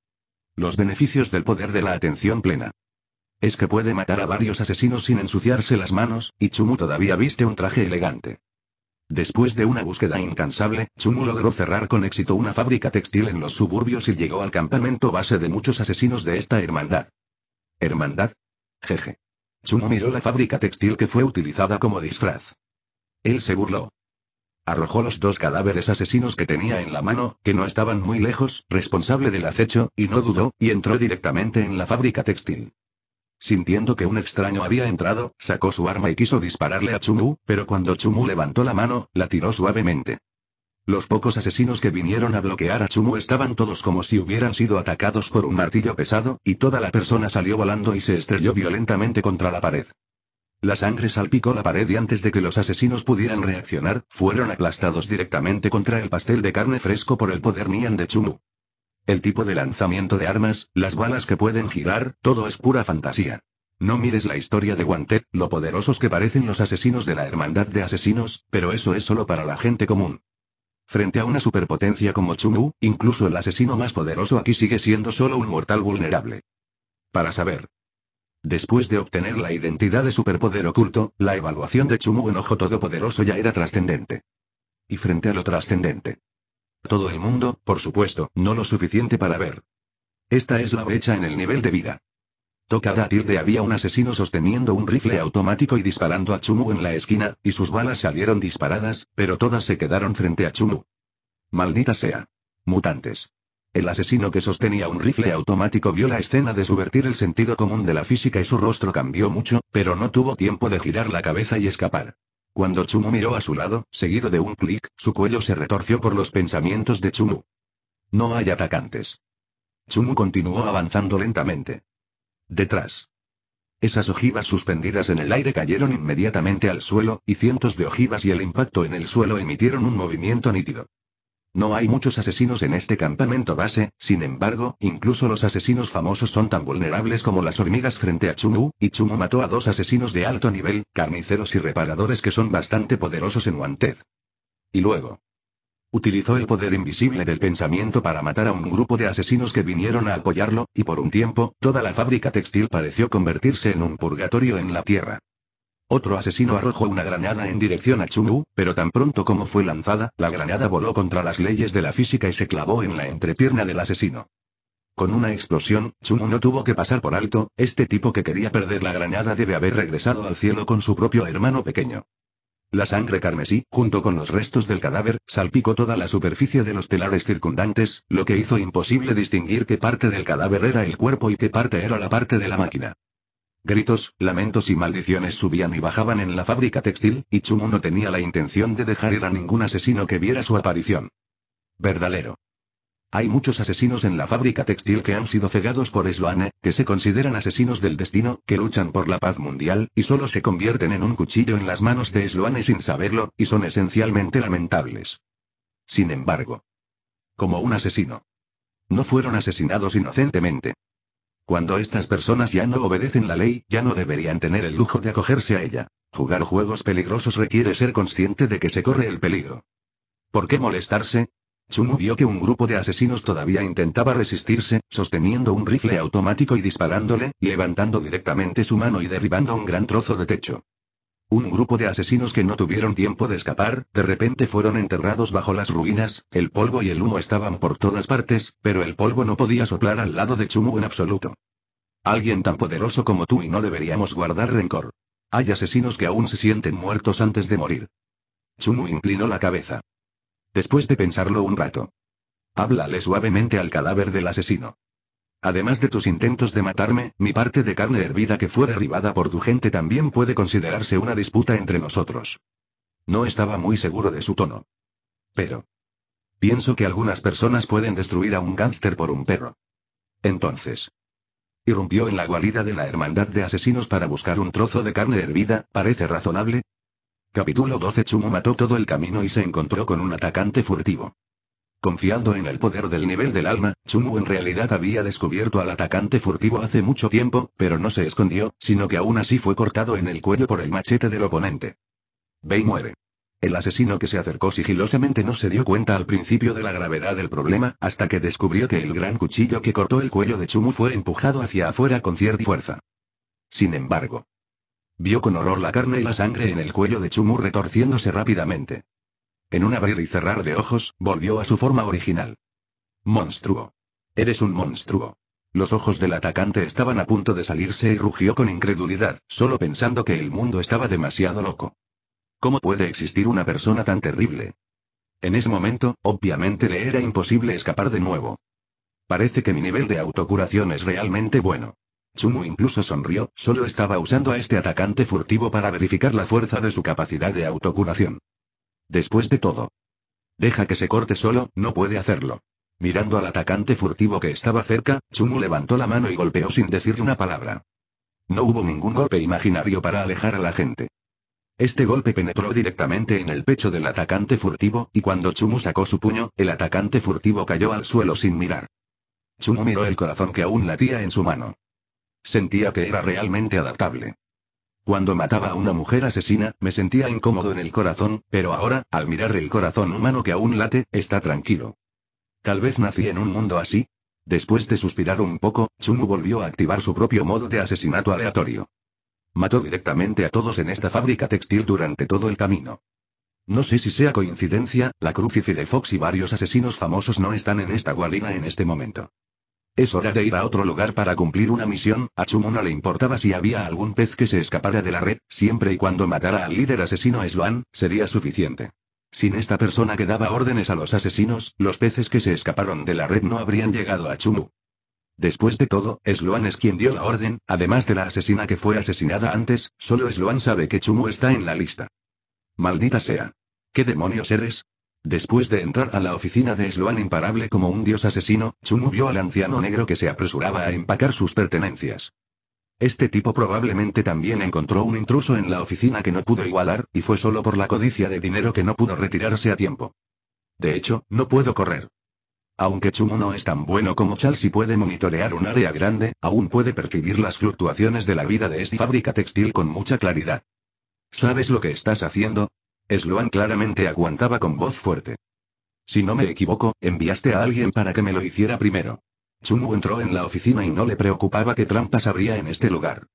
Los beneficios del poder de la atención plena. Es que puede matar a varios asesinos sin ensuciarse las manos, y Chumu todavía viste un traje elegante. Después de una búsqueda incansable, Chumu logró cerrar con éxito una fábrica textil en los suburbios y llegó al campamento base de muchos asesinos de esta hermandad. ¿Hermandad? Jeje. Chumu miró la fábrica textil que fue utilizada como disfraz. Él se burló. Arrojó los dos cadáveres asesinos que tenía en la mano, que no estaban muy lejos, responsable del acecho, y no dudó, y entró directamente en la fábrica textil. Sintiendo que un extraño había entrado, sacó su arma y quiso dispararle a Chumu, pero cuando Chumu levantó la mano, la tiró suavemente. Los pocos asesinos que vinieron a bloquear a Chumu estaban todos como si hubieran sido atacados por un martillo pesado, y toda la persona salió volando y se estrelló violentamente contra la pared. La sangre salpicó la pared y antes de que los asesinos pudieran reaccionar, fueron aplastados directamente contra el pastel de carne fresco por el poder Nian de Chumu. El tipo de lanzamiento de armas, las balas que pueden girar, todo es pura fantasía. No mires la historia de Guantet, lo poderosos que parecen los asesinos de la Hermandad de Asesinos, pero eso es solo para la gente común. Frente a una superpotencia como Chumu, incluso el asesino más poderoso aquí sigue siendo solo un mortal vulnerable. Para saber. Después de obtener la identidad de superpoder oculto, la evaluación de Chumu en Ojo Todopoderoso ya era trascendente. Y frente a lo trascendente. Todo el mundo, por supuesto, no lo suficiente para ver. Esta es la brecha en el nivel de vida. Tocada a de había un asesino sosteniendo un rifle automático y disparando a Chumu en la esquina, y sus balas salieron disparadas, pero todas se quedaron frente a Chumu. Maldita sea. Mutantes. El asesino que sostenía un rifle automático vio la escena de subvertir el sentido común de la física y su rostro cambió mucho, pero no tuvo tiempo de girar la cabeza y escapar. Cuando Chumu miró a su lado, seguido de un clic, su cuello se retorció por los pensamientos de Chumu. No hay atacantes. Chumu continuó avanzando lentamente. Detrás. Esas ojivas suspendidas en el aire cayeron inmediatamente al suelo, y cientos de ojivas y el impacto en el suelo emitieron un movimiento nítido. No hay muchos asesinos en este campamento base, sin embargo, incluso los asesinos famosos son tan vulnerables como las hormigas frente a Chumu, y Chumu mató a dos asesinos de alto nivel, carniceros y reparadores que son bastante poderosos en Wanted. Y luego. Utilizó el poder invisible del pensamiento para matar a un grupo de asesinos que vinieron a apoyarlo, y por un tiempo, toda la fábrica textil pareció convertirse en un purgatorio en la Tierra. Otro asesino arrojó una granada en dirección a Chumu, pero tan pronto como fue lanzada, la granada voló contra las leyes de la física y se clavó en la entrepierna del asesino. Con una explosión, Chung-U no tuvo que pasar por alto, este tipo que quería perder la granada debe haber regresado al cielo con su propio hermano pequeño. La sangre carmesí, junto con los restos del cadáver, salpicó toda la superficie de los telares circundantes, lo que hizo imposible distinguir qué parte del cadáver era el cuerpo y qué parte era la parte de la máquina. Gritos, lamentos y maldiciones subían y bajaban en la fábrica textil, y Chumu no tenía la intención de dejar ir a ningún asesino que viera su aparición. Verdadero. Hay muchos asesinos en la fábrica textil que han sido cegados por Sloane, que se consideran asesinos del destino, que luchan por la paz mundial, y solo se convierten en un cuchillo en las manos de Sloane sin saberlo, y son esencialmente lamentables. Sin embargo. Como un asesino. No fueron asesinados inocentemente. Cuando estas personas ya no obedecen la ley, ya no deberían tener el lujo de acogerse a ella. Jugar juegos peligrosos requiere ser consciente de que se corre el peligro. ¿Por qué molestarse? Chumu vio que un grupo de asesinos todavía intentaba resistirse, sosteniendo un rifle automático y disparándole, levantando directamente su mano y derribando un gran trozo de techo. Un grupo de asesinos que no tuvieron tiempo de escapar, de repente fueron enterrados bajo las ruinas, el polvo y el humo estaban por todas partes, pero el polvo no podía soplar al lado de Chumu en absoluto. Alguien tan poderoso como tú y no deberíamos guardar rencor. Hay asesinos que aún se sienten muertos antes de morir. Chumu inclinó la cabeza. Después de pensarlo un rato. Háblale suavemente al cadáver del asesino. Además de tus intentos de matarme, mi parte de carne hervida que fue derribada por tu gente también puede considerarse una disputa entre nosotros. No estaba muy seguro de su tono. Pero. Pienso que algunas personas pueden destruir a un gángster por un perro. Entonces. Irrumpió en la guarida de la Hermandad de Asesinos para buscar un trozo de carne hervida, ¿parece razonable? Capítulo 12 Chumo mató todo el camino y se encontró con un atacante furtivo. Confiando en el poder del nivel del alma, Chumu en realidad había descubierto al atacante furtivo hace mucho tiempo, pero no se escondió, sino que aún así fue cortado en el cuello por el machete del oponente. Bey muere. El asesino que se acercó sigilosamente no se dio cuenta al principio de la gravedad del problema, hasta que descubrió que el gran cuchillo que cortó el cuello de Chumu fue empujado hacia afuera con cierta fuerza. Sin embargo, vio con horror la carne y la sangre en el cuello de Chumu retorciéndose rápidamente. En un abrir y cerrar de ojos, volvió a su forma original. Monstruo. Eres un monstruo. Los ojos del atacante estaban a punto de salirse y rugió con incredulidad, solo pensando que el mundo estaba demasiado loco. ¿Cómo puede existir una persona tan terrible? En ese momento, obviamente le era imposible escapar de nuevo. Parece que mi nivel de autocuración es realmente bueno. Chumu incluso sonrió, solo estaba usando a este atacante furtivo para verificar la fuerza de su capacidad de autocuración. Después de todo. Deja que se corte solo, no puede hacerlo. Mirando al atacante furtivo que estaba cerca, Chumu levantó la mano y golpeó sin decir una palabra. No hubo ningún golpe imaginario para alejar a la gente. Este golpe penetró directamente en el pecho del atacante furtivo, y cuando Chumu sacó su puño, el atacante furtivo cayó al suelo sin mirar. Chumu miró el corazón que aún latía en su mano. Sentía que era realmente adaptable. Cuando mataba a una mujer asesina, me sentía incómodo en el corazón, pero ahora, al mirar el corazón humano que aún late, está tranquilo. Tal vez nací en un mundo así. Después de suspirar un poco, Shunu volvió a activar su propio modo de asesinato aleatorio. Mató directamente a todos en esta fábrica textil durante todo el camino. No sé si sea coincidencia, la crucifix de Fox y varios asesinos famosos no están en esta guarida en este momento. Es hora de ir a otro lugar para cumplir una misión, a Chumu no le importaba si había algún pez que se escapara de la red, siempre y cuando matara al líder asesino Sloan, sería suficiente. Sin esta persona que daba órdenes a los asesinos, los peces que se escaparon de la red no habrían llegado a Chumu. Después de todo, Sloan es quien dio la orden, además de la asesina que fue asesinada antes, solo Sloan sabe que Chumu está en la lista. Maldita sea. ¿Qué demonios eres? Después de entrar a la oficina de Sloan imparable como un dios asesino, Chumu vio al anciano negro que se apresuraba a empacar sus pertenencias. Este tipo probablemente también encontró un intruso en la oficina que no pudo igualar, y fue solo por la codicia de dinero que no pudo retirarse a tiempo. De hecho, no puedo correr. Aunque Chumu no es tan bueno como Charles y puede monitorear un área grande, aún puede percibir las fluctuaciones de la vida de esta fábrica textil con mucha claridad. ¿Sabes lo que estás haciendo? Sloan claramente aguantaba con voz fuerte. Si no me equivoco, enviaste a alguien para que me lo hiciera primero. Chunwu entró en la oficina y no le preocupaba qué trampas habría en este lugar.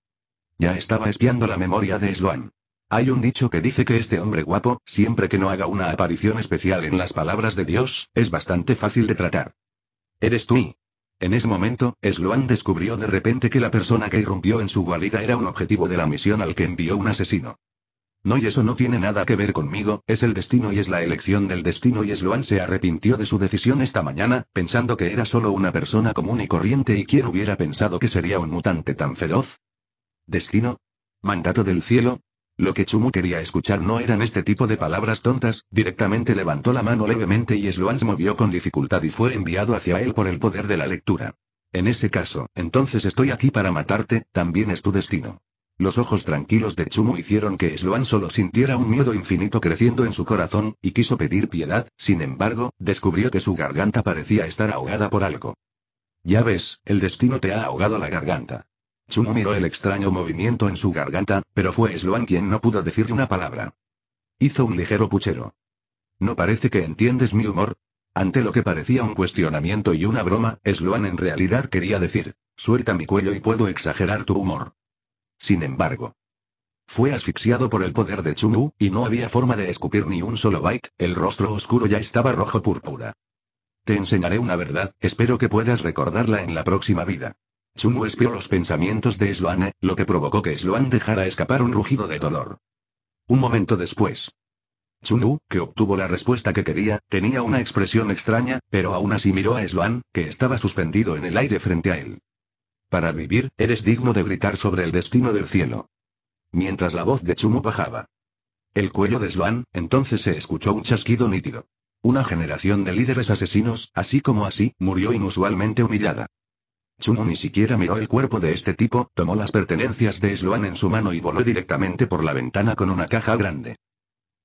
Ya estaba espiando la memoria de Sloan. Hay un dicho que dice que este hombre guapo, siempre que no haga una aparición especial en las palabras de Dios, es bastante fácil de tratar. Eres tú. En ese momento, Sloan descubrió de repente que la persona que irrumpió en su guarida era un objetivo de la misión al que envió un asesino. No y eso no tiene nada que ver conmigo, es el destino y es la elección del destino y Sloan se arrepintió de su decisión esta mañana, pensando que era solo una persona común y corriente y quién hubiera pensado que sería un mutante tan feroz. ¿Destino? ¿Mandato del cielo? Lo que Chumu quería escuchar no eran este tipo de palabras tontas, directamente levantó la mano levemente y Sloan se movió con dificultad y fue enviado hacia él por el poder de la lectura. En ese caso, entonces estoy aquí para matarte, también es tu destino. Los ojos tranquilos de Chumu hicieron que Sloan solo sintiera un miedo infinito creciendo en su corazón, y quiso pedir piedad, sin embargo, descubrió que su garganta parecía estar ahogada por algo. Ya ves, el destino te ha ahogado la garganta. Chumu miró el extraño movimiento en su garganta, pero fue Sloan quien no pudo decir una palabra. Hizo un ligero puchero. ¿No parece que entiendes mi humor? Ante lo que parecía un cuestionamiento y una broma, Sloan en realidad quería decir, suelta mi cuello y puedo exagerar tu humor. Sin embargo, fue asfixiado por el poder de Chunu, y no había forma de escupir ni un solo bite, el rostro oscuro ya estaba rojo púrpura. Te enseñaré una verdad, espero que puedas recordarla en la próxima vida. Chunu espió los pensamientos de Sloane, lo que provocó que Sloane dejara escapar un rugido de dolor. Un momento después. Chunu, que obtuvo la respuesta que quería, tenía una expresión extraña, pero aún así miró a Sloane, que estaba suspendido en el aire frente a él. Para vivir, eres digno de gritar sobre el destino del cielo. Mientras la voz de Chumu bajaba. El cuello de Sloan, entonces se escuchó un chasquido nítido. Una generación de líderes asesinos, así como así, murió inusualmente humillada. Chumu ni siquiera miró el cuerpo de este tipo, tomó las pertenencias de Sloan en su mano y voló directamente por la ventana con una caja grande.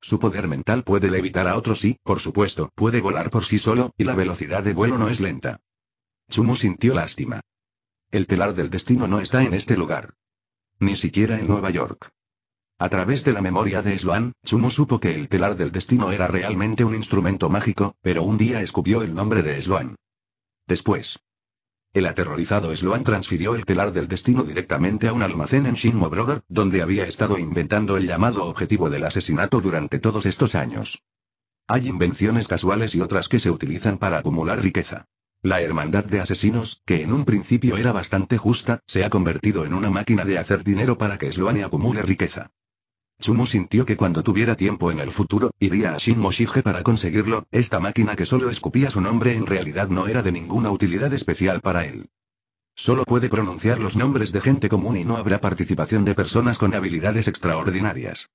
Su poder mental puede levitar a otros y, por supuesto, puede volar por sí solo, y la velocidad de vuelo no es lenta. Chumu sintió lástima. El telar del destino no está en este lugar. Ni siquiera en Nueva York. A través de la memoria de Sloan, Sumo supo que el telar del destino era realmente un instrumento mágico, pero un día escupió el nombre de Sloan. Después. El aterrorizado Sloan transfirió el telar del destino directamente a un almacén en Shinmo Brother, donde había estado inventando el llamado objetivo del asesinato durante todos estos años. Hay invenciones casuales y otras que se utilizan para acumular riqueza. La hermandad de asesinos, que en un principio era bastante justa, se ha convertido en una máquina de hacer dinero para que Sloane acumule riqueza. Chumu sintió que cuando tuviera tiempo en el futuro, iría a Shin Moshige para conseguirlo, esta máquina que solo escupía su nombre en realidad no era de ninguna utilidad especial para él. Solo puede pronunciar los nombres de gente común y no habrá participación de personas con habilidades extraordinarias.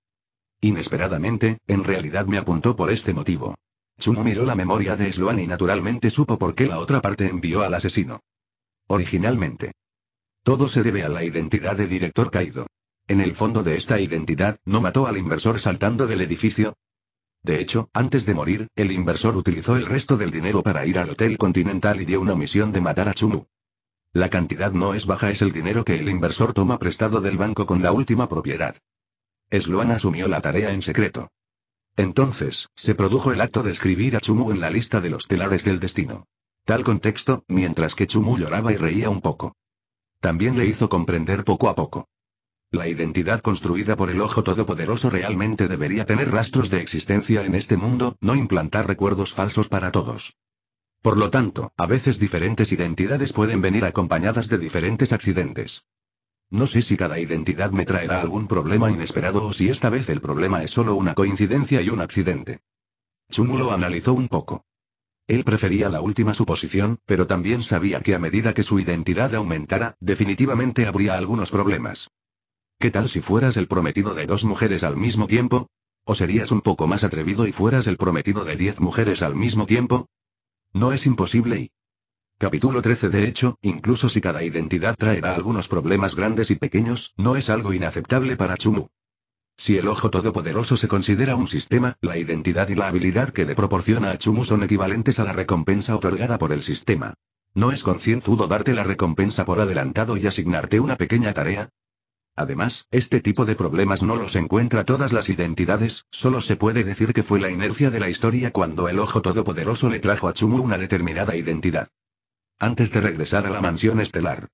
Inesperadamente, en realidad me apuntó por este motivo. Chunu miró la memoria de Sloan y naturalmente supo por qué la otra parte envió al asesino. Originalmente. Todo se debe a la identidad de director caído. En el fondo de esta identidad, ¿no mató al inversor saltando del edificio? De hecho, antes de morir, el inversor utilizó el resto del dinero para ir al Hotel Continental y dio una misión de matar a Chumu. La cantidad no es baja, es el dinero que el inversor toma prestado del banco con la última propiedad. Sloan asumió la tarea en secreto. Entonces, se produjo el acto de escribir a Chumu en la lista de los telares del destino. Tal contexto, mientras que Chumu lloraba y reía un poco. También le hizo comprender poco a poco. La identidad construida por el ojo todopoderoso realmente debería tener rastros de existencia en este mundo, no implantar recuerdos falsos para todos. Por lo tanto, a veces diferentes identidades pueden venir acompañadas de diferentes accidentes. No sé si cada identidad me traerá algún problema inesperado o si esta vez el problema es solo una coincidencia y un accidente. Chung lo analizó un poco. Él prefería la última suposición, pero también sabía que a medida que su identidad aumentara, definitivamente habría algunos problemas. ¿Qué tal si fueras el prometido de dos mujeres al mismo tiempo? ¿O serías un poco más atrevido y fueras el prometido de diez mujeres al mismo tiempo? No es imposible y, Capítulo 13 De hecho, incluso si cada identidad traerá algunos problemas grandes y pequeños, no es algo inaceptable para Chumu. Si el ojo todopoderoso se considera un sistema, la identidad y la habilidad que le proporciona a Chumu son equivalentes a la recompensa otorgada por el sistema. ¿No es concienzudo darte la recompensa por adelantado y asignarte una pequeña tarea? Además, este tipo de problemas no los encuentra todas las identidades, solo se puede decir que fue la inercia de la historia cuando el ojo todopoderoso le trajo a Chumu una determinada identidad antes de regresar a la mansión estelar.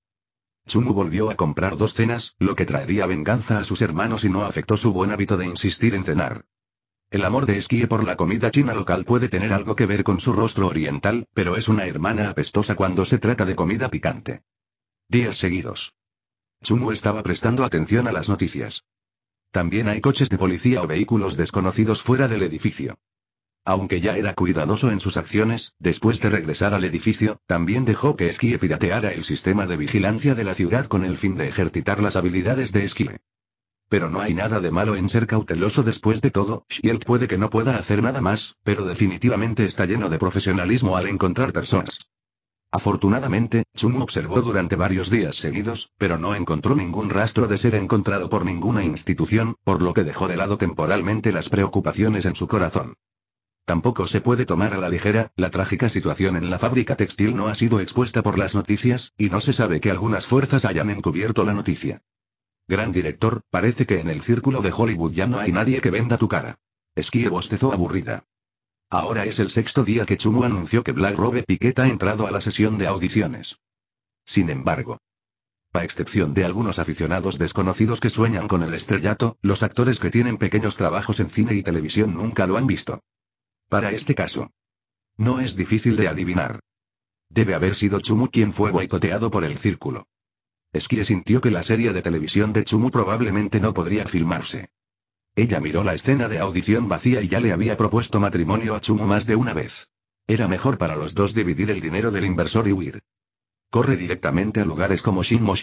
Sumu volvió a comprar dos cenas, lo que traería venganza a sus hermanos y no afectó su buen hábito de insistir en cenar. El amor de Esquie por la comida china local puede tener algo que ver con su rostro oriental, pero es una hermana apestosa cuando se trata de comida picante. Días seguidos. Sumu estaba prestando atención a las noticias. También hay coches de policía o vehículos desconocidos fuera del edificio. Aunque ya era cuidadoso en sus acciones, después de regresar al edificio, también dejó que Esquie pirateara el sistema de vigilancia de la ciudad con el fin de ejercitar las habilidades de Esquie. Pero no hay nada de malo en ser cauteloso después de todo, Shield puede que no pueda hacer nada más, pero definitivamente está lleno de profesionalismo al encontrar personas. Afortunadamente, Chung observó durante varios días seguidos, pero no encontró ningún rastro de ser encontrado por ninguna institución, por lo que dejó de lado temporalmente las preocupaciones en su corazón. Tampoco se puede tomar a la ligera, la trágica situación en la fábrica textil no ha sido expuesta por las noticias, y no se sabe que algunas fuerzas hayan encubierto la noticia. Gran director, parece que en el círculo de Hollywood ya no hay nadie que venda tu cara. Esquie bostezó aburrida. Ahora es el sexto día que Chumu anunció que Black Robe Piquet ha entrado a la sesión de audiciones. Sin embargo, a excepción de algunos aficionados desconocidos que sueñan con el estrellato, los actores que tienen pequeños trabajos en cine y televisión nunca lo han visto para este caso. No es difícil de adivinar. Debe haber sido Chumu quien fue boicoteado por el círculo. que sintió que la serie de televisión de Chumu probablemente no podría filmarse. Ella miró la escena de audición vacía y ya le había propuesto matrimonio a Chumu más de una vez. Era mejor para los dos dividir el dinero del inversor y huir. Corre directamente a lugares como Shinmo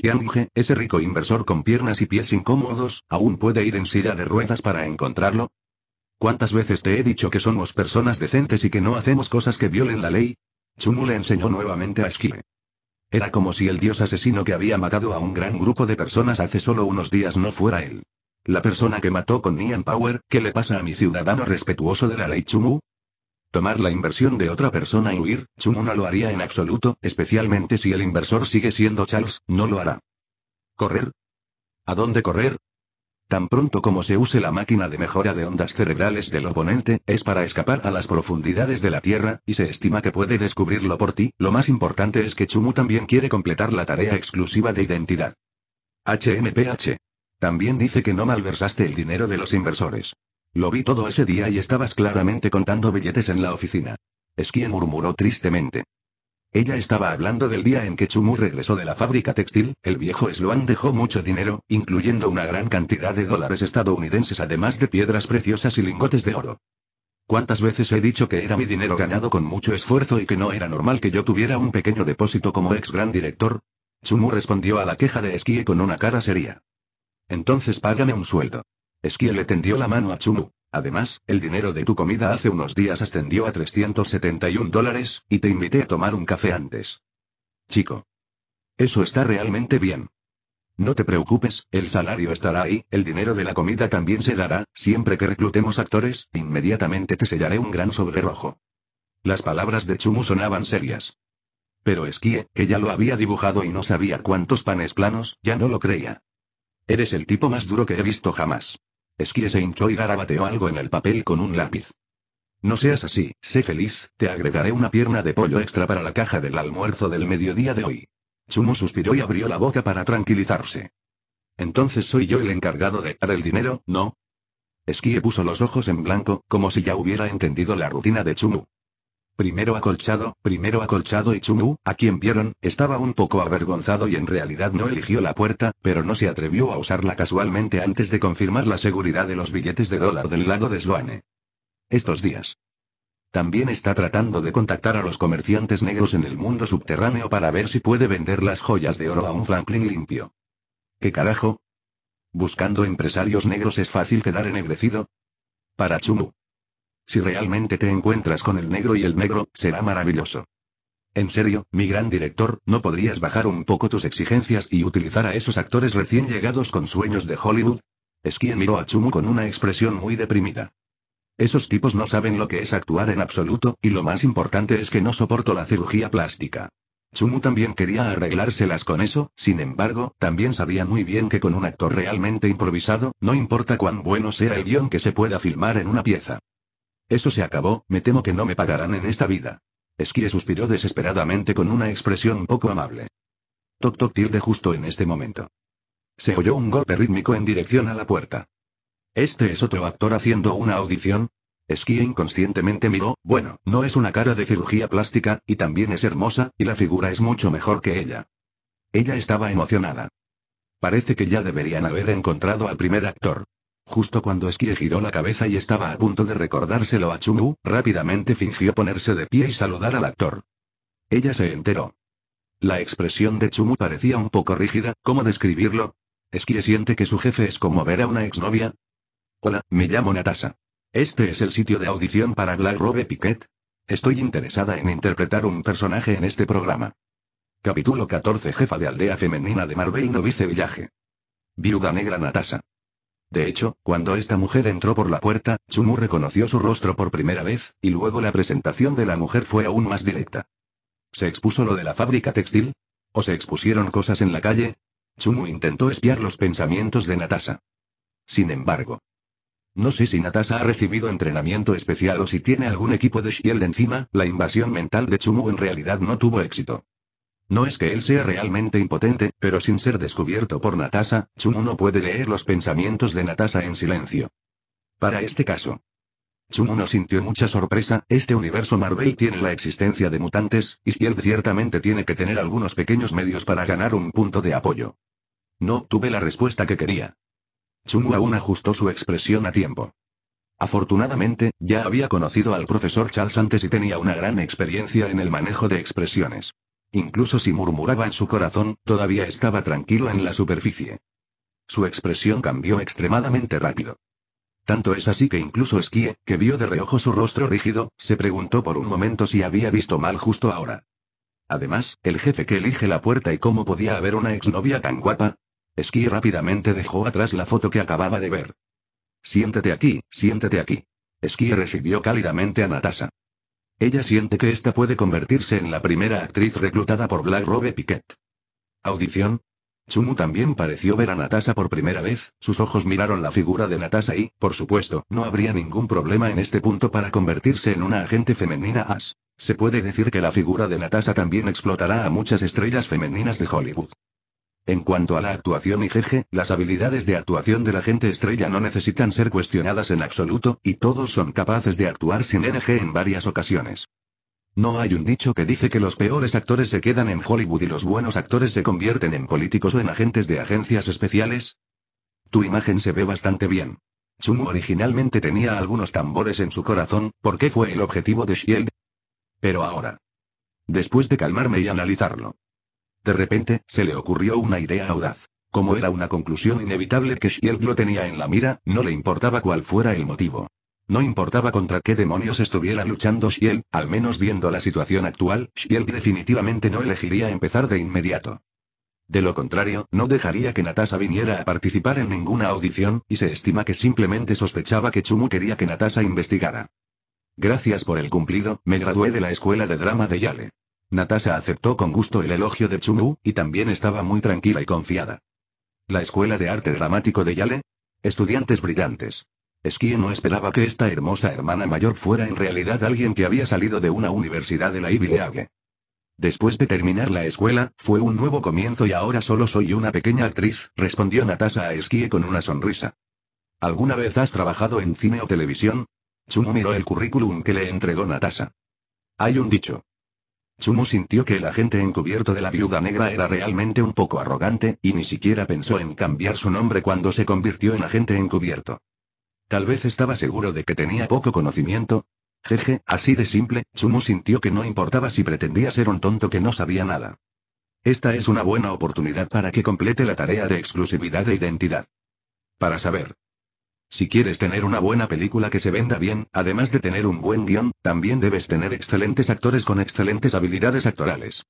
ese rico inversor con piernas y pies incómodos, aún puede ir en silla de ruedas para encontrarlo. ¿Cuántas veces te he dicho que somos personas decentes y que no hacemos cosas que violen la ley? Chumu le enseñó nuevamente a Esquile. Era como si el dios asesino que había matado a un gran grupo de personas hace solo unos días no fuera él. La persona que mató con Nian Power, ¿qué le pasa a mi ciudadano respetuoso de la ley Chumu? Tomar la inversión de otra persona y huir, Chumu no lo haría en absoluto, especialmente si el inversor sigue siendo Charles, no lo hará. ¿Correr? ¿A dónde correr? Tan pronto como se use la máquina de mejora de ondas cerebrales del oponente, es para escapar a las profundidades de la Tierra, y se estima que puede descubrirlo por ti, lo más importante es que Chumu también quiere completar la tarea exclusiva de identidad. HMPH. También dice que no malversaste el dinero de los inversores. Lo vi todo ese día y estabas claramente contando billetes en la oficina. quien murmuró tristemente. Ella estaba hablando del día en que Chumu regresó de la fábrica textil, el viejo Sloan dejó mucho dinero, incluyendo una gran cantidad de dólares estadounidenses además de piedras preciosas y lingotes de oro. ¿Cuántas veces he dicho que era mi dinero ganado con mucho esfuerzo y que no era normal que yo tuviera un pequeño depósito como ex gran director? Chumu respondió a la queja de Esquie con una cara seria. Entonces págame un sueldo. Esquie le tendió la mano a Chumu. Además, el dinero de tu comida hace unos días ascendió a 371 dólares, y te invité a tomar un café antes. Chico. Eso está realmente bien. No te preocupes, el salario estará ahí, el dinero de la comida también se dará, siempre que reclutemos actores, inmediatamente te sellaré un gran sobre rojo. Las palabras de Chumu sonaban serias. Pero Esquie, que ya lo había dibujado y no sabía cuántos panes planos, ya no lo creía. Eres el tipo más duro que he visto jamás. Esquí se hinchó y garabateó algo en el papel con un lápiz. No seas así, sé feliz, te agregaré una pierna de pollo extra para la caja del almuerzo del mediodía de hoy. Chumo suspiró y abrió la boca para tranquilizarse. Entonces soy yo el encargado de dar el dinero, ¿no? Esquie puso los ojos en blanco, como si ya hubiera entendido la rutina de Chumu. Primero acolchado, primero acolchado y Chumu, a quien vieron, estaba un poco avergonzado y en realidad no eligió la puerta, pero no se atrevió a usarla casualmente antes de confirmar la seguridad de los billetes de dólar del lado de Sloane. Estos días. También está tratando de contactar a los comerciantes negros en el mundo subterráneo para ver si puede vender las joyas de oro a un Franklin limpio. ¿Qué carajo? Buscando empresarios negros es fácil quedar ennegrecido. Para Chumu. Si realmente te encuentras con el negro y el negro, será maravilloso. En serio, mi gran director, ¿no podrías bajar un poco tus exigencias y utilizar a esos actores recién llegados con sueños de Hollywood? quien miró a Chumu con una expresión muy deprimida. Esos tipos no saben lo que es actuar en absoluto, y lo más importante es que no soporto la cirugía plástica. Chumu también quería arreglárselas con eso, sin embargo, también sabía muy bien que con un actor realmente improvisado, no importa cuán bueno sea el guión que se pueda filmar en una pieza. Eso se acabó, me temo que no me pagarán en esta vida. Esquie suspiró desesperadamente con una expresión poco amable. Toc toc tilde justo en este momento. Se oyó un golpe rítmico en dirección a la puerta. ¿Este es otro actor haciendo una audición? Esquie inconscientemente miró, bueno, no es una cara de cirugía plástica, y también es hermosa, y la figura es mucho mejor que ella. Ella estaba emocionada. Parece que ya deberían haber encontrado al primer actor. Justo cuando Esquie giró la cabeza y estaba a punto de recordárselo a Chumu, rápidamente fingió ponerse de pie y saludar al actor. Ella se enteró. La expresión de Chumu parecía un poco rígida, ¿cómo describirlo? Esquie siente que su jefe es como ver a una exnovia. Hola, me llamo Natasha. Este es el sitio de audición para Black Robe Piquet. Estoy interesada en interpretar un personaje en este programa. Capítulo 14 Jefa de Aldea Femenina de Marvel Novice Villaje. Viuda Negra Natasha. De hecho, cuando esta mujer entró por la puerta, Chumu reconoció su rostro por primera vez, y luego la presentación de la mujer fue aún más directa. ¿Se expuso lo de la fábrica textil? ¿O se expusieron cosas en la calle? Chumu intentó espiar los pensamientos de Natasha. Sin embargo. No sé si Natasha ha recibido entrenamiento especial o si tiene algún equipo de Shield encima, la invasión mental de Chumu en realidad no tuvo éxito. No es que él sea realmente impotente, pero sin ser descubierto por Natasha, Chuno no puede leer los pensamientos de Natasha en silencio. Para este caso. Chuno no sintió mucha sorpresa, este universo Marvel tiene la existencia de mutantes, y él ciertamente tiene que tener algunos pequeños medios para ganar un punto de apoyo. No obtuve la respuesta que quería. Chun aún ajustó su expresión a tiempo. Afortunadamente, ya había conocido al profesor Charles antes y tenía una gran experiencia en el manejo de expresiones. Incluso si murmuraba en su corazón, todavía estaba tranquilo en la superficie. Su expresión cambió extremadamente rápido. Tanto es así que incluso Skye, que vio de reojo su rostro rígido, se preguntó por un momento si había visto mal justo ahora. Además, el jefe que elige la puerta y cómo podía haber una exnovia tan guapa. Skye rápidamente dejó atrás la foto que acababa de ver. Siéntete aquí, siéntete aquí. Skye recibió cálidamente a Natasha. Ella siente que esta puede convertirse en la primera actriz reclutada por Black Robe Piquet. Audición. Chumu también pareció ver a Natasha por primera vez, sus ojos miraron la figura de Natasha y, por supuesto, no habría ningún problema en este punto para convertirse en una agente femenina as. Se puede decir que la figura de Natasha también explotará a muchas estrellas femeninas de Hollywood. En cuanto a la actuación y las habilidades de actuación de la gente estrella no necesitan ser cuestionadas en absoluto, y todos son capaces de actuar sin NG en varias ocasiones. No hay un dicho que dice que los peores actores se quedan en Hollywood y los buenos actores se convierten en políticos o en agentes de agencias especiales. Tu imagen se ve bastante bien. Sumo originalmente tenía algunos tambores en su corazón, porque fue el objetivo de Shield. Pero ahora. Después de calmarme y analizarlo. De repente, se le ocurrió una idea audaz. Como era una conclusión inevitable que Shield lo tenía en la mira, no le importaba cuál fuera el motivo. No importaba contra qué demonios estuviera luchando Shield, al menos viendo la situación actual, Shield definitivamente no elegiría empezar de inmediato. De lo contrario, no dejaría que Natasha viniera a participar en ninguna audición, y se estima que simplemente sospechaba que Chumu quería que Natasha investigara. Gracias por el cumplido, me gradué de la escuela de drama de Yale. Natasha aceptó con gusto el elogio de Chumu, y también estaba muy tranquila y confiada. La Escuela de Arte Dramático de Yale? Estudiantes brillantes. Esquie no esperaba que esta hermosa hermana mayor fuera en realidad alguien que había salido de una universidad de la Ivy League. Después de terminar la escuela, fue un nuevo comienzo y ahora solo soy una pequeña actriz, respondió Natasha a Esquí con una sonrisa. ¿Alguna vez has trabajado en cine o televisión? Chunu miró el currículum que le entregó Natasha. Hay un dicho. Chumu sintió que el agente encubierto de la viuda negra era realmente un poco arrogante, y ni siquiera pensó en cambiar su nombre cuando se convirtió en agente encubierto. Tal vez estaba seguro de que tenía poco conocimiento. Jeje, así de simple, Chumu sintió que no importaba si pretendía ser un tonto que no sabía nada. Esta es una buena oportunidad para que complete la tarea de exclusividad de identidad. Para saber, si quieres tener una buena película que se venda bien, además de tener un buen guión, también debes tener excelentes actores con excelentes habilidades actorales.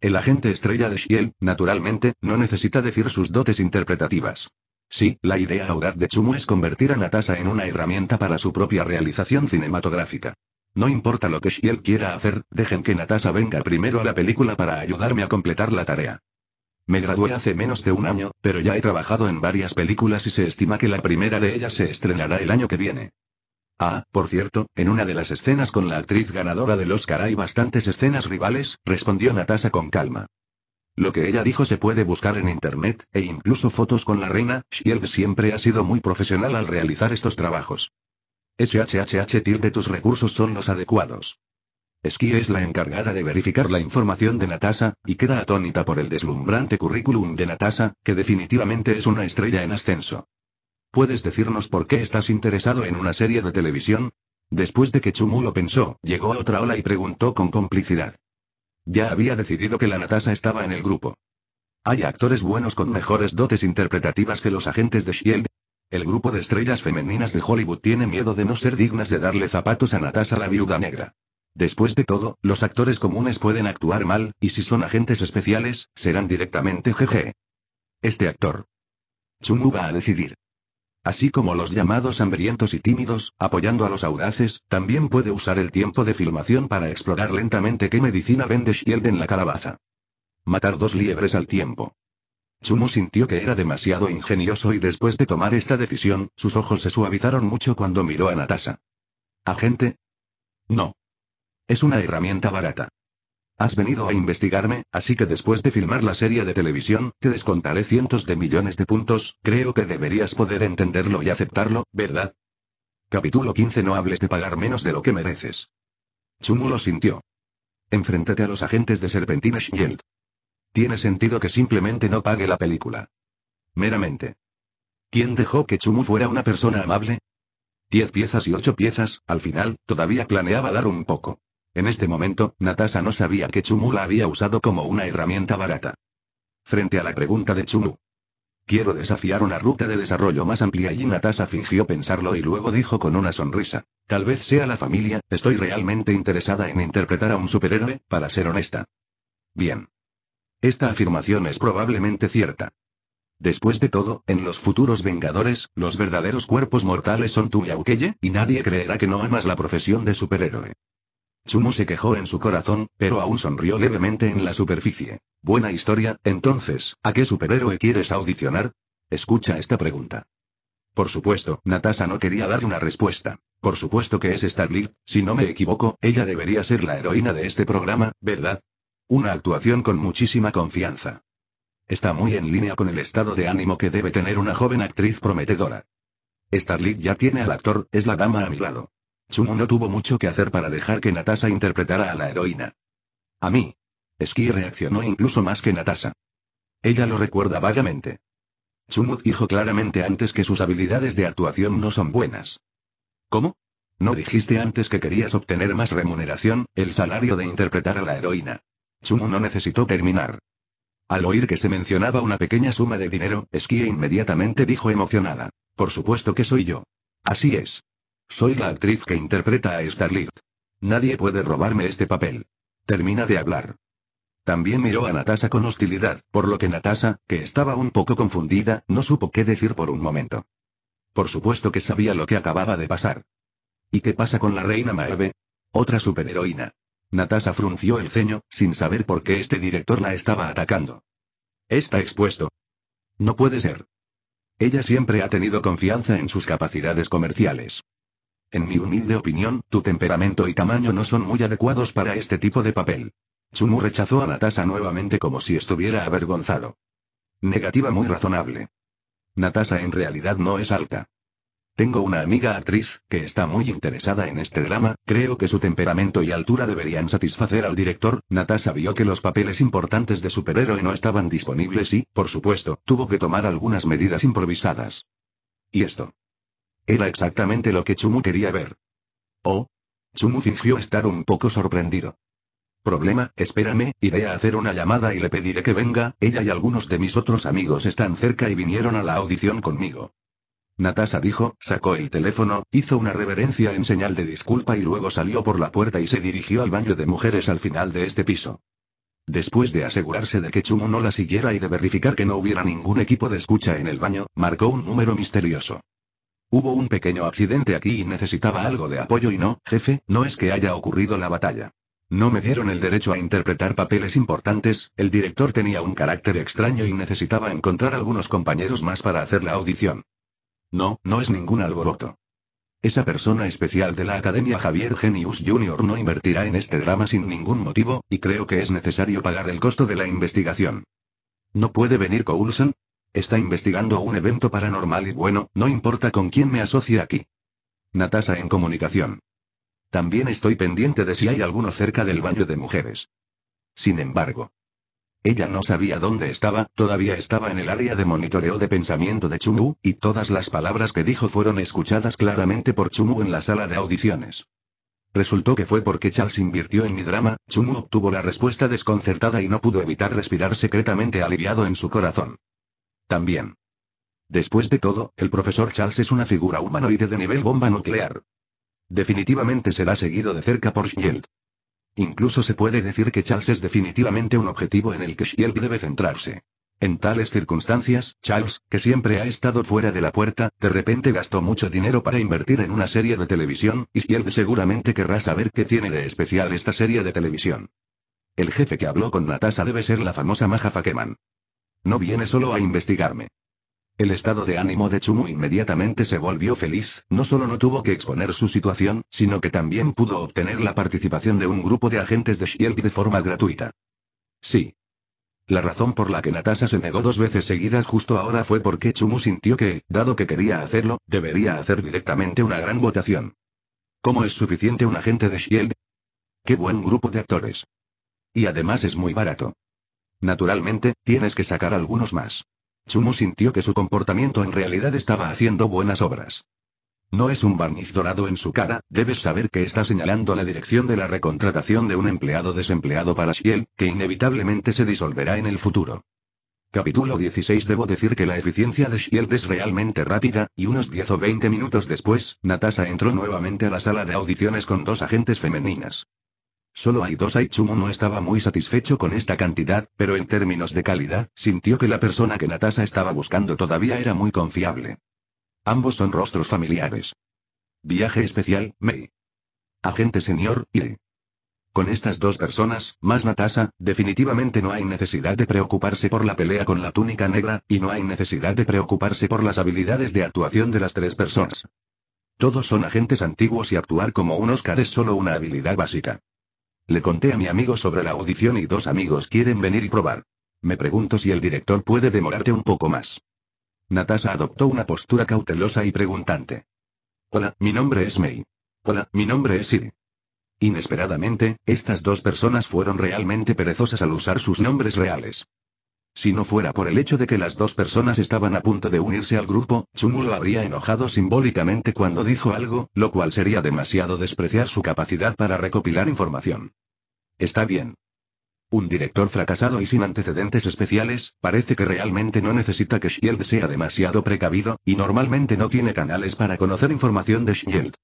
El agente estrella de Shield, naturalmente, no necesita decir sus dotes interpretativas. Sí, la idea audaz de Chumu es convertir a Natasha en una herramienta para su propia realización cinematográfica. No importa lo que Shiel quiera hacer, dejen que Natasha venga primero a la película para ayudarme a completar la tarea. Me gradué hace menos de un año, pero ya he trabajado en varias películas y se estima que la primera de ellas se estrenará el año que viene. Ah, por cierto, en una de las escenas con la actriz ganadora del Oscar hay bastantes escenas rivales, respondió Natasha con calma. Lo que ella dijo se puede buscar en internet, e incluso fotos con la reina, Shield siempre ha sido muy profesional al realizar estos trabajos. SHHH tilde tus recursos son los adecuados. Esquí es la encargada de verificar la información de Natasha, y queda atónita por el deslumbrante currículum de Natasha, que definitivamente es una estrella en ascenso. ¿Puedes decirnos por qué estás interesado en una serie de televisión? Después de que Chumu lo pensó, llegó a otra ola y preguntó con complicidad. Ya había decidido que la Natasha estaba en el grupo. Hay actores buenos con mejores dotes interpretativas que los agentes de Shield. El grupo de estrellas femeninas de Hollywood tiene miedo de no ser dignas de darle zapatos a Natasha la viuda negra. Después de todo, los actores comunes pueden actuar mal, y si son agentes especiales, serán directamente GG. Este actor. Chumu va a decidir. Así como los llamados hambrientos y tímidos, apoyando a los audaces, también puede usar el tiempo de filmación para explorar lentamente qué medicina vende Shield en la calabaza. Matar dos liebres al tiempo. Chumu sintió que era demasiado ingenioso y después de tomar esta decisión, sus ojos se suavizaron mucho cuando miró a Natasha. ¿Agente? No. Es una herramienta barata. Has venido a investigarme, así que después de filmar la serie de televisión, te descontaré cientos de millones de puntos, creo que deberías poder entenderlo y aceptarlo, ¿verdad? Capítulo 15 No hables de pagar menos de lo que mereces. Chumu lo sintió. Enfréntate a los agentes de Serpentine Shield. Tiene sentido que simplemente no pague la película. Meramente. ¿Quién dejó que Chumu fuera una persona amable? Diez piezas y ocho piezas, al final, todavía planeaba dar un poco. En este momento, Natasha no sabía que Chumu la había usado como una herramienta barata. Frente a la pregunta de Chumu. Quiero desafiar una ruta de desarrollo más amplia y Natasha fingió pensarlo y luego dijo con una sonrisa. Tal vez sea la familia, estoy realmente interesada en interpretar a un superhéroe, para ser honesta. Bien. Esta afirmación es probablemente cierta. Después de todo, en los futuros Vengadores, los verdaderos cuerpos mortales son tuya y nadie creerá que no amas la profesión de superhéroe. Chumu se quejó en su corazón, pero aún sonrió levemente en la superficie. Buena historia, entonces, ¿a qué superhéroe quieres audicionar? Escucha esta pregunta. Por supuesto, Natasha no quería dar una respuesta. Por supuesto que es Starlit, si no me equivoco, ella debería ser la heroína de este programa, ¿verdad? Una actuación con muchísima confianza. Está muy en línea con el estado de ánimo que debe tener una joven actriz prometedora. Starlit ya tiene al actor, es la dama a mi lado. Chumu no tuvo mucho que hacer para dejar que Natasha interpretara a la heroína. A mí. Ski reaccionó incluso más que Natasha. Ella lo recuerda vagamente. Chumu dijo claramente antes que sus habilidades de actuación no son buenas. ¿Cómo? ¿No dijiste antes que querías obtener más remuneración, el salario de interpretar a la heroína? Chumu no necesitó terminar. Al oír que se mencionaba una pequeña suma de dinero, Esquí inmediatamente dijo emocionada. Por supuesto que soy yo. Así es. Soy la actriz que interpreta a Starlight. Nadie puede robarme este papel. Termina de hablar. También miró a Natasha con hostilidad, por lo que Natasha, que estaba un poco confundida, no supo qué decir por un momento. Por supuesto que sabía lo que acababa de pasar. ¿Y qué pasa con la reina Maeve? Otra superheroína. Natasha frunció el ceño, sin saber por qué este director la estaba atacando. Está expuesto. No puede ser. Ella siempre ha tenido confianza en sus capacidades comerciales. En mi humilde opinión, tu temperamento y tamaño no son muy adecuados para este tipo de papel. Sumu rechazó a Natasha nuevamente como si estuviera avergonzado. Negativa muy razonable. Natasa en realidad no es alta. Tengo una amiga actriz, que está muy interesada en este drama, creo que su temperamento y altura deberían satisfacer al director, Natasa vio que los papeles importantes de superhéroe no estaban disponibles y, por supuesto, tuvo que tomar algunas medidas improvisadas. ¿Y esto? Era exactamente lo que Chumu quería ver. Oh. Chumu fingió estar un poco sorprendido. Problema, espérame, iré a hacer una llamada y le pediré que venga, ella y algunos de mis otros amigos están cerca y vinieron a la audición conmigo. Natasha dijo, sacó el teléfono, hizo una reverencia en señal de disculpa y luego salió por la puerta y se dirigió al baño de mujeres al final de este piso. Después de asegurarse de que Chumu no la siguiera y de verificar que no hubiera ningún equipo de escucha en el baño, marcó un número misterioso. Hubo un pequeño accidente aquí y necesitaba algo de apoyo y no, jefe, no es que haya ocurrido la batalla. No me dieron el derecho a interpretar papeles importantes, el director tenía un carácter extraño y necesitaba encontrar algunos compañeros más para hacer la audición. No, no es ningún alboroto. Esa persona especial de la Academia Javier Genius Jr. no invertirá en este drama sin ningún motivo, y creo que es necesario pagar el costo de la investigación. ¿No puede venir Coulson? Está investigando un evento paranormal y bueno, no importa con quién me asocie aquí. Natasa en comunicación. También estoy pendiente de si hay alguno cerca del baño de mujeres. Sin embargo. Ella no sabía dónde estaba, todavía estaba en el área de monitoreo de pensamiento de Chumu, y todas las palabras que dijo fueron escuchadas claramente por Chumu en la sala de audiciones. Resultó que fue porque Charles invirtió en mi drama, Chumu obtuvo la respuesta desconcertada y no pudo evitar respirar secretamente aliviado en su corazón. También. Después de todo, el profesor Charles es una figura humanoide de nivel bomba nuclear. Definitivamente será seguido de cerca por Shield. Incluso se puede decir que Charles es definitivamente un objetivo en el que Shield debe centrarse. En tales circunstancias, Charles, que siempre ha estado fuera de la puerta, de repente gastó mucho dinero para invertir en una serie de televisión, y Shield seguramente querrá saber qué tiene de especial esta serie de televisión. El jefe que habló con Natasha debe ser la famosa Maja Fakeman. No viene solo a investigarme. El estado de ánimo de Chumu inmediatamente se volvió feliz, no solo no tuvo que exponer su situación, sino que también pudo obtener la participación de un grupo de agentes de Shield de forma gratuita. Sí. La razón por la que Natasha se negó dos veces seguidas justo ahora fue porque Chumu sintió que, dado que quería hacerlo, debería hacer directamente una gran votación. ¿Cómo es suficiente un agente de Shield? ¡Qué buen grupo de actores! Y además es muy barato. Naturalmente, tienes que sacar algunos más. Chumu sintió que su comportamiento en realidad estaba haciendo buenas obras. No es un barniz dorado en su cara, debes saber que está señalando la dirección de la recontratación de un empleado desempleado para Shiel, que inevitablemente se disolverá en el futuro. Capítulo 16 Debo decir que la eficiencia de Shield es realmente rápida, y unos 10 o 20 minutos después, Natasha entró nuevamente a la sala de audiciones con dos agentes femeninas. Solo Aidosa Ichumo no estaba muy satisfecho con esta cantidad, pero en términos de calidad, sintió que la persona que Natasa estaba buscando todavía era muy confiable. Ambos son rostros familiares. Viaje especial, Mei. Agente señor, y Con estas dos personas, más Natasa, definitivamente no hay necesidad de preocuparse por la pelea con la túnica negra, y no hay necesidad de preocuparse por las habilidades de actuación de las tres personas. Todos son agentes antiguos y actuar como un Oscar es solo una habilidad básica. Le conté a mi amigo sobre la audición y dos amigos quieren venir y probar. Me pregunto si el director puede demorarte un poco más. Natasha adoptó una postura cautelosa y preguntante. Hola, mi nombre es May. Hola, mi nombre es Siri. Inesperadamente, estas dos personas fueron realmente perezosas al usar sus nombres reales. Si no fuera por el hecho de que las dos personas estaban a punto de unirse al grupo, Zumu lo habría enojado simbólicamente cuando dijo algo, lo cual sería demasiado despreciar su capacidad para recopilar información. Está bien. Un director fracasado y sin antecedentes especiales, parece que realmente no necesita que Shield sea demasiado precavido, y normalmente no tiene canales para conocer información de Shield.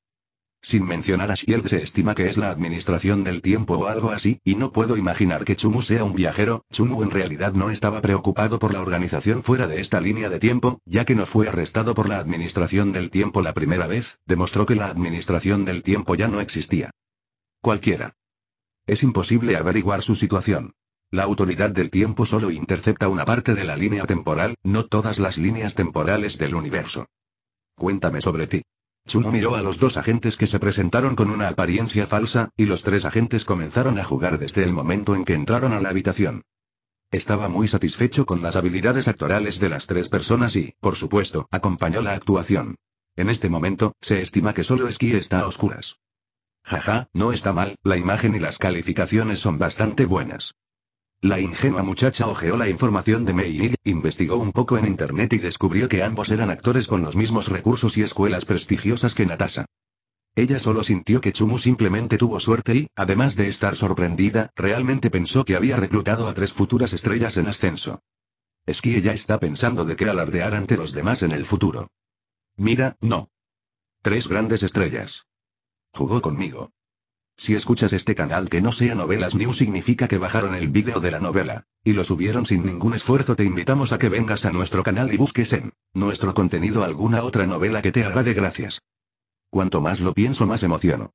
Sin mencionar a Shield se estima que es la administración del tiempo o algo así, y no puedo imaginar que Chumu sea un viajero, Chumu en realidad no estaba preocupado por la organización fuera de esta línea de tiempo, ya que no fue arrestado por la administración del tiempo la primera vez, demostró que la administración del tiempo ya no existía. Cualquiera. Es imposible averiguar su situación. La autoridad del tiempo solo intercepta una parte de la línea temporal, no todas las líneas temporales del universo. Cuéntame sobre ti. Chuno miró a los dos agentes que se presentaron con una apariencia falsa, y los tres agentes comenzaron a jugar desde el momento en que entraron a la habitación. Estaba muy satisfecho con las habilidades actorales de las tres personas y, por supuesto, acompañó la actuación. En este momento, se estima que solo Esquí está a oscuras. Jaja, no está mal, la imagen y las calificaciones son bastante buenas. La ingenua muchacha ojeó la información de Meili, investigó un poco en internet y descubrió que ambos eran actores con los mismos recursos y escuelas prestigiosas que Natasha. Ella solo sintió que Chumu simplemente tuvo suerte y, además de estar sorprendida, realmente pensó que había reclutado a tres futuras estrellas en ascenso. que ya está pensando de qué alardear ante los demás en el futuro. Mira, no. Tres grandes estrellas. Jugó conmigo. Si escuchas este canal que no sea Novelas New significa que bajaron el vídeo de la novela, y lo subieron sin ningún esfuerzo te invitamos a que vengas a nuestro canal y busques en nuestro contenido alguna otra novela que te de gracias. Cuanto más lo pienso más emociono.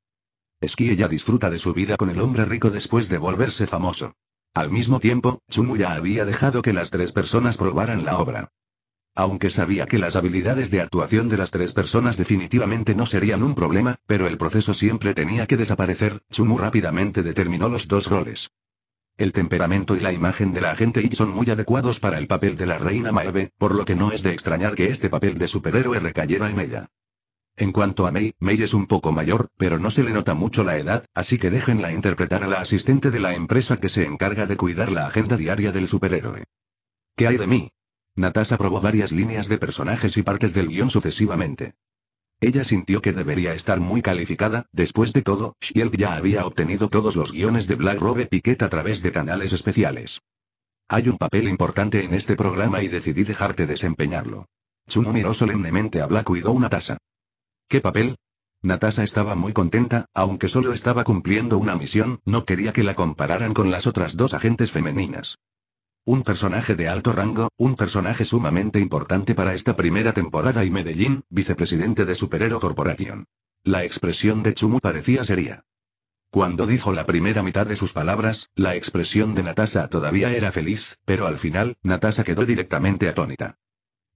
que ya disfruta de su vida con el hombre rico después de volverse famoso. Al mismo tiempo, Chumu ya había dejado que las tres personas probaran la obra aunque sabía que las habilidades de actuación de las tres personas definitivamente no serían un problema, pero el proceso siempre tenía que desaparecer, Chumu rápidamente determinó los dos roles. El temperamento y la imagen de la agente Y son muy adecuados para el papel de la reina Maeve, por lo que no es de extrañar que este papel de superhéroe recayera en ella. En cuanto a Mei, Mei es un poco mayor, pero no se le nota mucho la edad, así que déjenla interpretar a la asistente de la empresa que se encarga de cuidar la agenda diaria del superhéroe. ¿Qué hay de mí? Natasha probó varias líneas de personajes y partes del guión sucesivamente. Ella sintió que debería estar muy calificada, después de todo, S.H.I.E.L.D. ya había obtenido todos los guiones de Black Robe Piquet a través de canales especiales. Hay un papel importante en este programa y decidí dejarte desempeñarlo. Chuno miró solemnemente a Black y una Natasha. ¿Qué papel? Natasha estaba muy contenta, aunque solo estaba cumpliendo una misión, no quería que la compararan con las otras dos agentes femeninas. Un personaje de alto rango, un personaje sumamente importante para esta primera temporada y Medellín, vicepresidente de Superhero Corporation. La expresión de Chumu parecía seria. Cuando dijo la primera mitad de sus palabras, la expresión de Natasha todavía era feliz, pero al final, Natasha quedó directamente atónita.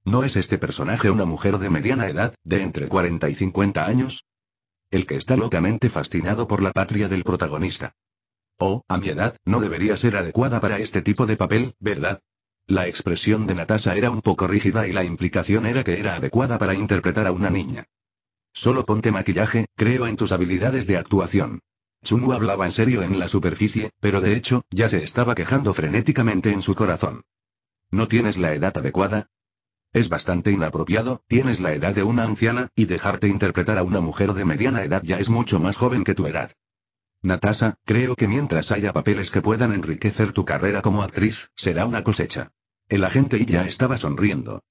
¿No es este personaje una mujer de mediana edad, de entre 40 y 50 años? El que está locamente fascinado por la patria del protagonista. Oh, a mi edad, no debería ser adecuada para este tipo de papel, ¿verdad? La expresión de Natasha era un poco rígida y la implicación era que era adecuada para interpretar a una niña. Solo ponte maquillaje, creo en tus habilidades de actuación. Chungu hablaba en serio en la superficie, pero de hecho, ya se estaba quejando frenéticamente en su corazón. ¿No tienes la edad adecuada? Es bastante inapropiado, tienes la edad de una anciana, y dejarte interpretar a una mujer de mediana edad ya es mucho más joven que tu edad. Natasha, creo que mientras haya papeles que puedan enriquecer tu carrera como actriz, será una cosecha. El agente ya estaba sonriendo.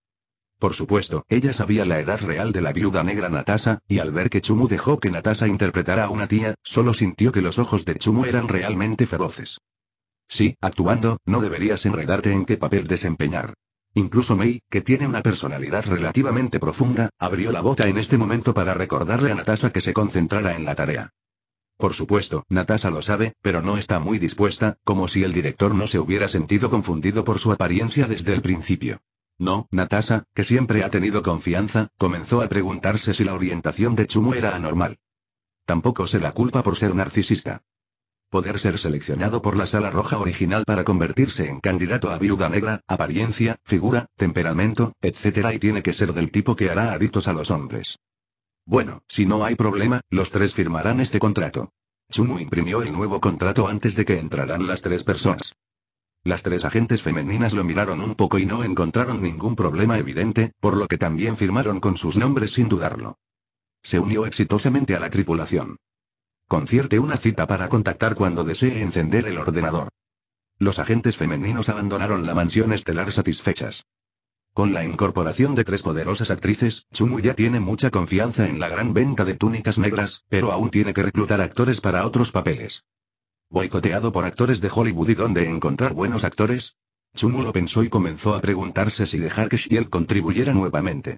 Por supuesto, ella sabía la edad real de la viuda negra Natasha, y al ver que Chumu dejó que Natasha interpretara a una tía, solo sintió que los ojos de Chumu eran realmente feroces. Sí, actuando, no deberías enredarte en qué papel desempeñar. Incluso Mei, que tiene una personalidad relativamente profunda, abrió la boca en este momento para recordarle a Natasha que se concentrara en la tarea. Por supuesto, Natasha lo sabe, pero no está muy dispuesta, como si el director no se hubiera sentido confundido por su apariencia desde el principio. No, Natasha, que siempre ha tenido confianza, comenzó a preguntarse si la orientación de Chumu era anormal. Tampoco se la culpa por ser narcisista. Poder ser seleccionado por la sala roja original para convertirse en candidato a viuda negra, apariencia, figura, temperamento, etc. y tiene que ser del tipo que hará adictos a los hombres. Bueno, si no hay problema, los tres firmarán este contrato. Chumu imprimió el nuevo contrato antes de que entraran las tres personas. Las tres agentes femeninas lo miraron un poco y no encontraron ningún problema evidente, por lo que también firmaron con sus nombres sin dudarlo. Se unió exitosamente a la tripulación. Concierte una cita para contactar cuando desee encender el ordenador. Los agentes femeninos abandonaron la mansión estelar satisfechas. Con la incorporación de tres poderosas actrices, Chumu ya tiene mucha confianza en la gran venta de túnicas negras, pero aún tiene que reclutar actores para otros papeles. Boicoteado por actores de Hollywood y dónde encontrar buenos actores, Chumu lo pensó y comenzó a preguntarse si dejar que Shiel contribuyera nuevamente.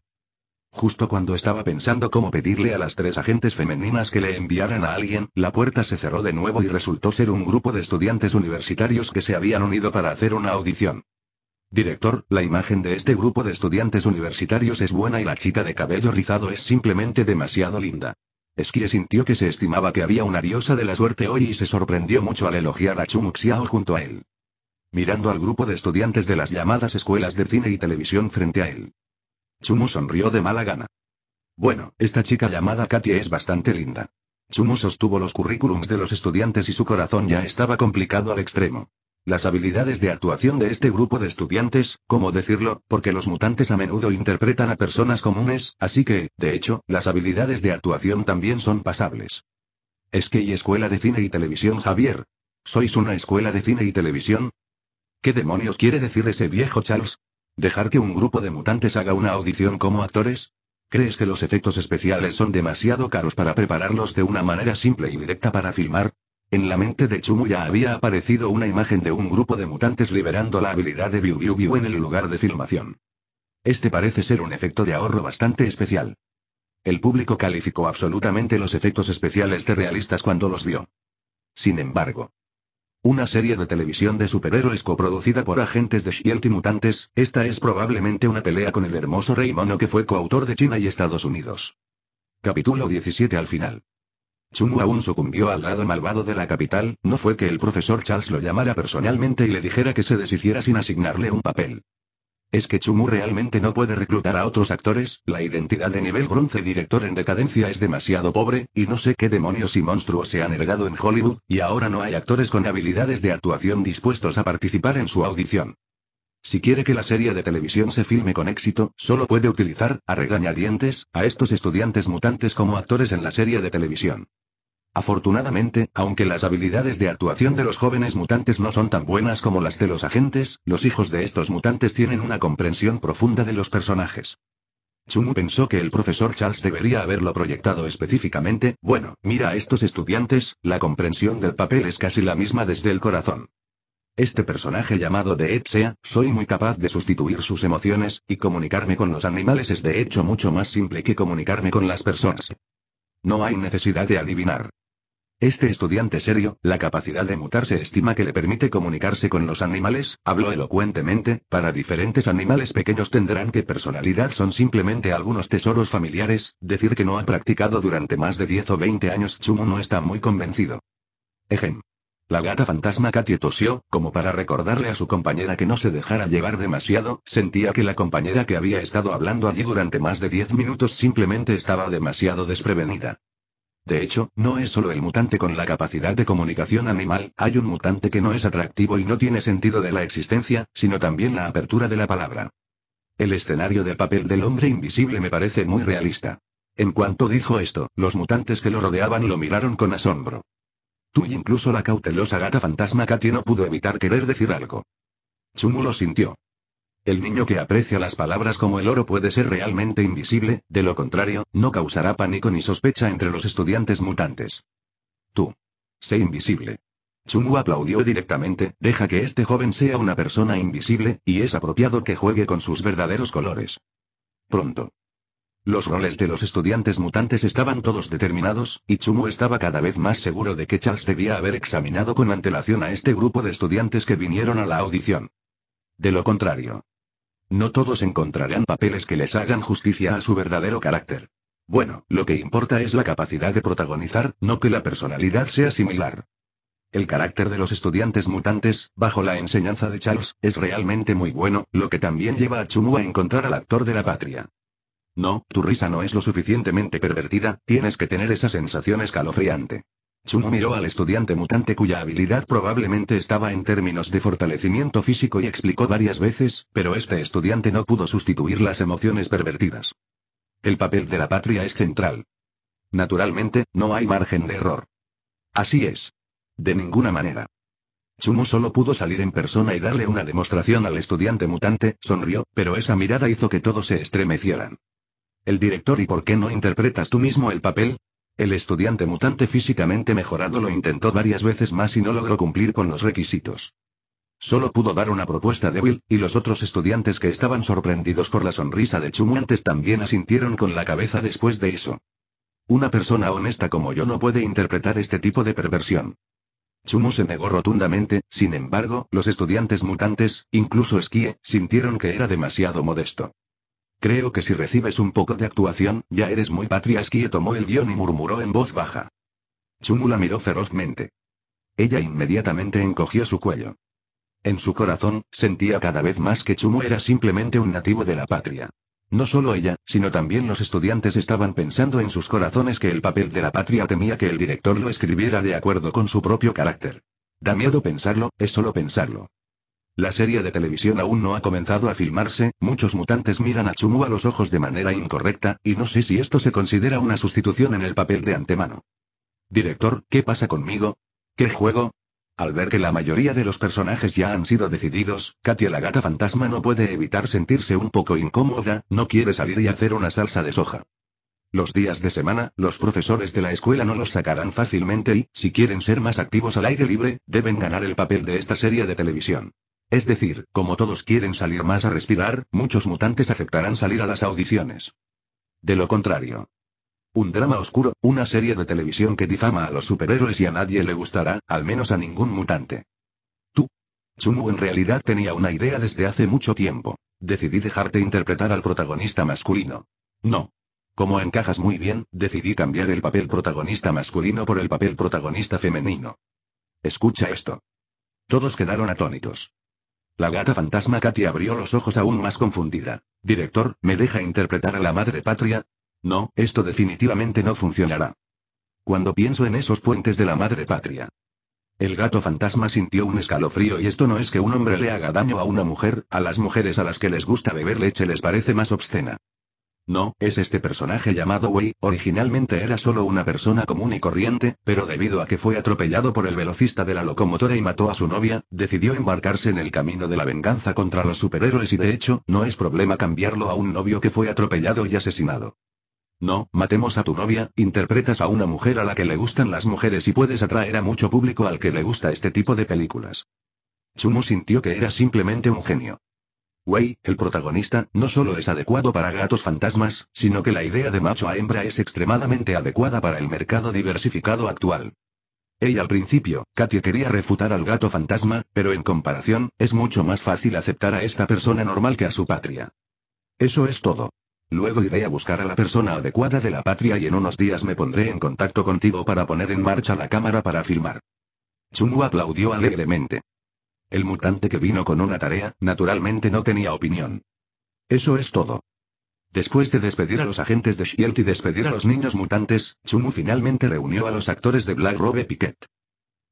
Justo cuando estaba pensando cómo pedirle a las tres agentes femeninas que le enviaran a alguien, la puerta se cerró de nuevo y resultó ser un grupo de estudiantes universitarios que se habían unido para hacer una audición. Director, la imagen de este grupo de estudiantes universitarios es buena y la chica de cabello rizado es simplemente demasiado linda. Esquie sintió que se estimaba que había una diosa de la suerte hoy y se sorprendió mucho al elogiar a Chumu Xiao junto a él. Mirando al grupo de estudiantes de las llamadas escuelas de cine y televisión frente a él. Chumu sonrió de mala gana. Bueno, esta chica llamada Katia es bastante linda. Chumu sostuvo los currículums de los estudiantes y su corazón ya estaba complicado al extremo. Las habilidades de actuación de este grupo de estudiantes, ¿cómo decirlo? Porque los mutantes a menudo interpretan a personas comunes, así que, de hecho, las habilidades de actuación también son pasables. Es que y escuela de cine y televisión Javier. ¿Sois una escuela de cine y televisión? ¿Qué demonios quiere decir ese viejo Charles? ¿Dejar que un grupo de mutantes haga una audición como actores? ¿Crees que los efectos especiales son demasiado caros para prepararlos de una manera simple y directa para filmar? En la mente de Chumu ya había aparecido una imagen de un grupo de mutantes liberando la habilidad de Biu Biu Biu en el lugar de filmación. Este parece ser un efecto de ahorro bastante especial. El público calificó absolutamente los efectos especiales de realistas cuando los vio. Sin embargo, una serie de televisión de superhéroes coproducida por agentes de S.H.I.E.L.D. y mutantes, esta es probablemente una pelea con el hermoso Rey Mono que fue coautor de China y Estados Unidos. Capítulo 17 al final. Chumu aún sucumbió al lado malvado de la capital, no fue que el profesor Charles lo llamara personalmente y le dijera que se deshiciera sin asignarle un papel. Es que Chumu realmente no puede reclutar a otros actores, la identidad de nivel bronce director en decadencia es demasiado pobre, y no sé qué demonios y monstruos se han heredado en Hollywood, y ahora no hay actores con habilidades de actuación dispuestos a participar en su audición. Si quiere que la serie de televisión se filme con éxito, solo puede utilizar, a regañadientes, a estos estudiantes mutantes como actores en la serie de televisión. Afortunadamente, aunque las habilidades de actuación de los jóvenes mutantes no son tan buenas como las de los agentes, los hijos de estos mutantes tienen una comprensión profunda de los personajes. Chumu pensó que el profesor Charles debería haberlo proyectado específicamente, bueno, mira a estos estudiantes, la comprensión del papel es casi la misma desde el corazón. Este personaje llamado de Epsea, soy muy capaz de sustituir sus emociones, y comunicarme con los animales es de hecho mucho más simple que comunicarme con las personas. No hay necesidad de adivinar. Este estudiante serio, la capacidad de mutarse estima que le permite comunicarse con los animales, habló elocuentemente, para diferentes animales pequeños tendrán que personalidad son simplemente algunos tesoros familiares, decir que no ha practicado durante más de 10 o 20 años Chumo no está muy convencido. Ejem. La gata fantasma Katy tosió, como para recordarle a su compañera que no se dejara llevar demasiado, sentía que la compañera que había estado hablando allí durante más de diez minutos simplemente estaba demasiado desprevenida. De hecho, no es solo el mutante con la capacidad de comunicación animal, hay un mutante que no es atractivo y no tiene sentido de la existencia, sino también la apertura de la palabra. El escenario de papel del hombre invisible me parece muy realista. En cuanto dijo esto, los mutantes que lo rodeaban lo miraron con asombro. Tú y incluso la cautelosa gata fantasma Katia no pudo evitar querer decir algo. Chumu lo sintió. El niño que aprecia las palabras como el oro puede ser realmente invisible, de lo contrario, no causará pánico ni sospecha entre los estudiantes mutantes. Tú. Sé invisible. Chumu aplaudió directamente, deja que este joven sea una persona invisible, y es apropiado que juegue con sus verdaderos colores. Pronto. Los roles de los estudiantes mutantes estaban todos determinados, y Chumu estaba cada vez más seguro de que Charles debía haber examinado con antelación a este grupo de estudiantes que vinieron a la audición. De lo contrario. No todos encontrarán papeles que les hagan justicia a su verdadero carácter. Bueno, lo que importa es la capacidad de protagonizar, no que la personalidad sea similar. El carácter de los estudiantes mutantes, bajo la enseñanza de Charles, es realmente muy bueno, lo que también lleva a Chumu a encontrar al actor de la patria. No, tu risa no es lo suficientemente pervertida, tienes que tener esa sensación escalofriante. Chuno miró al estudiante mutante cuya habilidad probablemente estaba en términos de fortalecimiento físico y explicó varias veces, pero este estudiante no pudo sustituir las emociones pervertidas. El papel de la patria es central. Naturalmente, no hay margen de error. Así es. De ninguna manera. Chuno solo pudo salir en persona y darle una demostración al estudiante mutante, sonrió, pero esa mirada hizo que todos se estremecieran. El director ¿y por qué no interpretas tú mismo el papel? El estudiante mutante físicamente mejorado lo intentó varias veces más y no logró cumplir con los requisitos. Solo pudo dar una propuesta débil, y los otros estudiantes que estaban sorprendidos por la sonrisa de Chumu antes también asintieron con la cabeza después de eso. Una persona honesta como yo no puede interpretar este tipo de perversión. Chumu se negó rotundamente, sin embargo, los estudiantes mutantes, incluso Skie, sintieron que era demasiado modesto. Creo que si recibes un poco de actuación, ya eres muy patriasquie tomó el guión y murmuró en voz baja. Chumu la miró ferozmente. Ella inmediatamente encogió su cuello. En su corazón, sentía cada vez más que Chumu era simplemente un nativo de la patria. No solo ella, sino también los estudiantes estaban pensando en sus corazones que el papel de la patria temía que el director lo escribiera de acuerdo con su propio carácter. Da miedo pensarlo, es solo pensarlo. La serie de televisión aún no ha comenzado a filmarse, muchos mutantes miran a Chumu a los ojos de manera incorrecta, y no sé si esto se considera una sustitución en el papel de antemano. Director, ¿qué pasa conmigo? ¿Qué juego? Al ver que la mayoría de los personajes ya han sido decididos, Katia la gata fantasma no puede evitar sentirse un poco incómoda, no quiere salir y hacer una salsa de soja. Los días de semana, los profesores de la escuela no los sacarán fácilmente y, si quieren ser más activos al aire libre, deben ganar el papel de esta serie de televisión. Es decir, como todos quieren salir más a respirar, muchos mutantes aceptarán salir a las audiciones. De lo contrario. Un drama oscuro, una serie de televisión que difama a los superhéroes y a nadie le gustará, al menos a ningún mutante. Tú. Chunwu en realidad tenía una idea desde hace mucho tiempo. Decidí dejarte interpretar al protagonista masculino. No. Como encajas muy bien, decidí cambiar el papel protagonista masculino por el papel protagonista femenino. Escucha esto. Todos quedaron atónitos. La gata fantasma Katy abrió los ojos aún más confundida. Director, ¿me deja interpretar a la madre patria? No, esto definitivamente no funcionará. Cuando pienso en esos puentes de la madre patria. El gato fantasma sintió un escalofrío y esto no es que un hombre le haga daño a una mujer, a las mujeres a las que les gusta beber leche les parece más obscena. No, es este personaje llamado Wei, originalmente era solo una persona común y corriente, pero debido a que fue atropellado por el velocista de la locomotora y mató a su novia, decidió embarcarse en el camino de la venganza contra los superhéroes y de hecho, no es problema cambiarlo a un novio que fue atropellado y asesinado. No, matemos a tu novia, interpretas a una mujer a la que le gustan las mujeres y puedes atraer a mucho público al que le gusta este tipo de películas. Sumo sintió que era simplemente un genio. Wei, el protagonista, no solo es adecuado para gatos fantasmas, sino que la idea de macho a hembra es extremadamente adecuada para el mercado diversificado actual. Ella al principio, Katia quería refutar al gato fantasma, pero en comparación, es mucho más fácil aceptar a esta persona normal que a su patria. Eso es todo. Luego iré a buscar a la persona adecuada de la patria y en unos días me pondré en contacto contigo para poner en marcha la cámara para filmar. Chungu aplaudió alegremente. El mutante que vino con una tarea, naturalmente no tenía opinión. Eso es todo. Después de despedir a los agentes de Shield y despedir a los niños mutantes, Chumu finalmente reunió a los actores de Black Robe Piquet.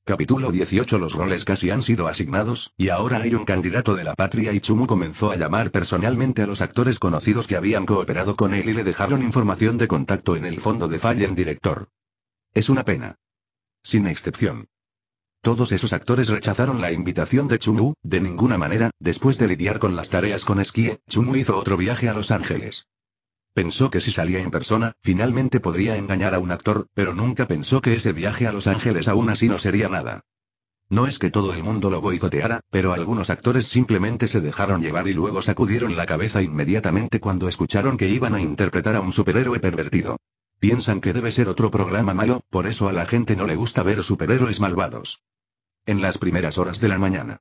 Capítulo 18 Los roles casi han sido asignados, y ahora hay un candidato de la patria y Chumu comenzó a llamar personalmente a los actores conocidos que habían cooperado con él y le dejaron información de contacto en el fondo de Fallen Director. Es una pena. Sin excepción. Todos esos actores rechazaron la invitación de Chumu, de ninguna manera, después de lidiar con las tareas con esquí, Chumu hizo otro viaje a Los Ángeles. Pensó que si salía en persona, finalmente podría engañar a un actor, pero nunca pensó que ese viaje a Los Ángeles aún así no sería nada. No es que todo el mundo lo boicoteara, pero algunos actores simplemente se dejaron llevar y luego sacudieron la cabeza inmediatamente cuando escucharon que iban a interpretar a un superhéroe pervertido. Piensan que debe ser otro programa malo, por eso a la gente no le gusta ver superhéroes malvados. En las primeras horas de la mañana.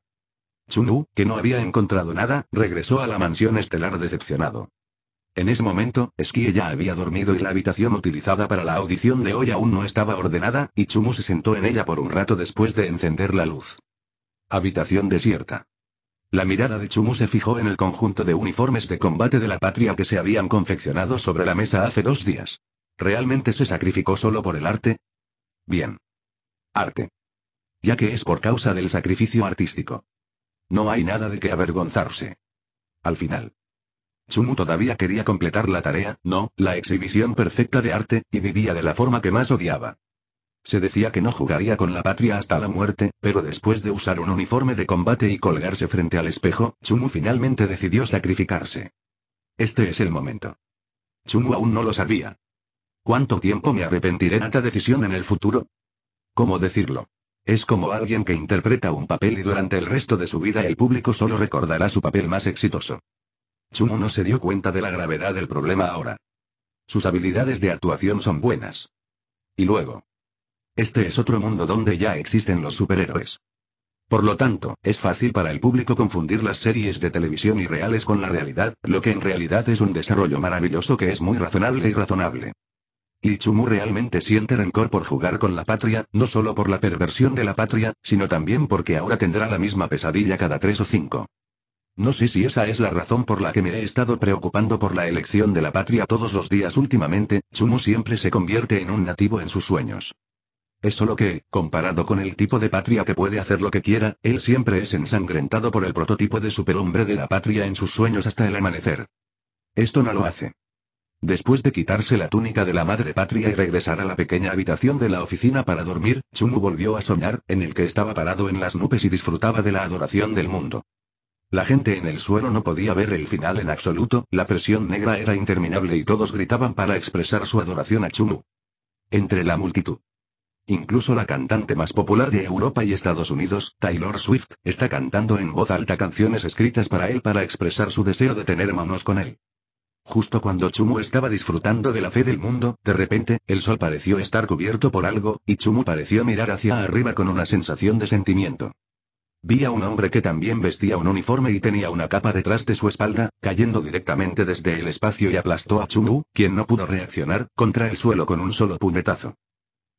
Chunu, que no había encontrado nada, regresó a la mansión estelar decepcionado. En ese momento, Esquie ya había dormido y la habitación utilizada para la audición de hoy aún no estaba ordenada, y Chumu se sentó en ella por un rato después de encender la luz. Habitación desierta. La mirada de Chumu se fijó en el conjunto de uniformes de combate de la patria que se habían confeccionado sobre la mesa hace dos días. ¿Realmente se sacrificó solo por el arte? Bien. Arte. Ya que es por causa del sacrificio artístico. No hay nada de que avergonzarse. Al final. Chumu todavía quería completar la tarea, no, la exhibición perfecta de arte, y vivía de la forma que más odiaba. Se decía que no jugaría con la patria hasta la muerte, pero después de usar un uniforme de combate y colgarse frente al espejo, Chumu finalmente decidió sacrificarse. Este es el momento. Chumu aún no lo sabía, ¿Cuánto tiempo me arrepentiré de esta decisión en el futuro? ¿Cómo decirlo? Es como alguien que interpreta un papel y durante el resto de su vida el público solo recordará su papel más exitoso. Chumo no se dio cuenta de la gravedad del problema ahora. Sus habilidades de actuación son buenas. Y luego. Este es otro mundo donde ya existen los superhéroes. Por lo tanto, es fácil para el público confundir las series de televisión y reales con la realidad, lo que en realidad es un desarrollo maravilloso que es muy razonable y razonable. Y Chumu realmente siente rencor por jugar con la patria, no solo por la perversión de la patria, sino también porque ahora tendrá la misma pesadilla cada tres o cinco. No sé si esa es la razón por la que me he estado preocupando por la elección de la patria todos los días últimamente, Chumu siempre se convierte en un nativo en sus sueños. Es solo que, comparado con el tipo de patria que puede hacer lo que quiera, él siempre es ensangrentado por el prototipo de superhombre de la patria en sus sueños hasta el amanecer. Esto no lo hace. Después de quitarse la túnica de la madre patria y regresar a la pequeña habitación de la oficina para dormir, Chulu volvió a soñar, en el que estaba parado en las nubes y disfrutaba de la adoración del mundo. La gente en el suelo no podía ver el final en absoluto, la presión negra era interminable y todos gritaban para expresar su adoración a Chulu. Entre la multitud. Incluso la cantante más popular de Europa y Estados Unidos, Taylor Swift, está cantando en voz alta canciones escritas para él para expresar su deseo de tener manos con él. Justo cuando Chumu estaba disfrutando de la fe del mundo, de repente, el sol pareció estar cubierto por algo, y Chumu pareció mirar hacia arriba con una sensación de sentimiento. Vi a un hombre que también vestía un uniforme y tenía una capa detrás de su espalda, cayendo directamente desde el espacio y aplastó a Chumu, quien no pudo reaccionar, contra el suelo con un solo puñetazo.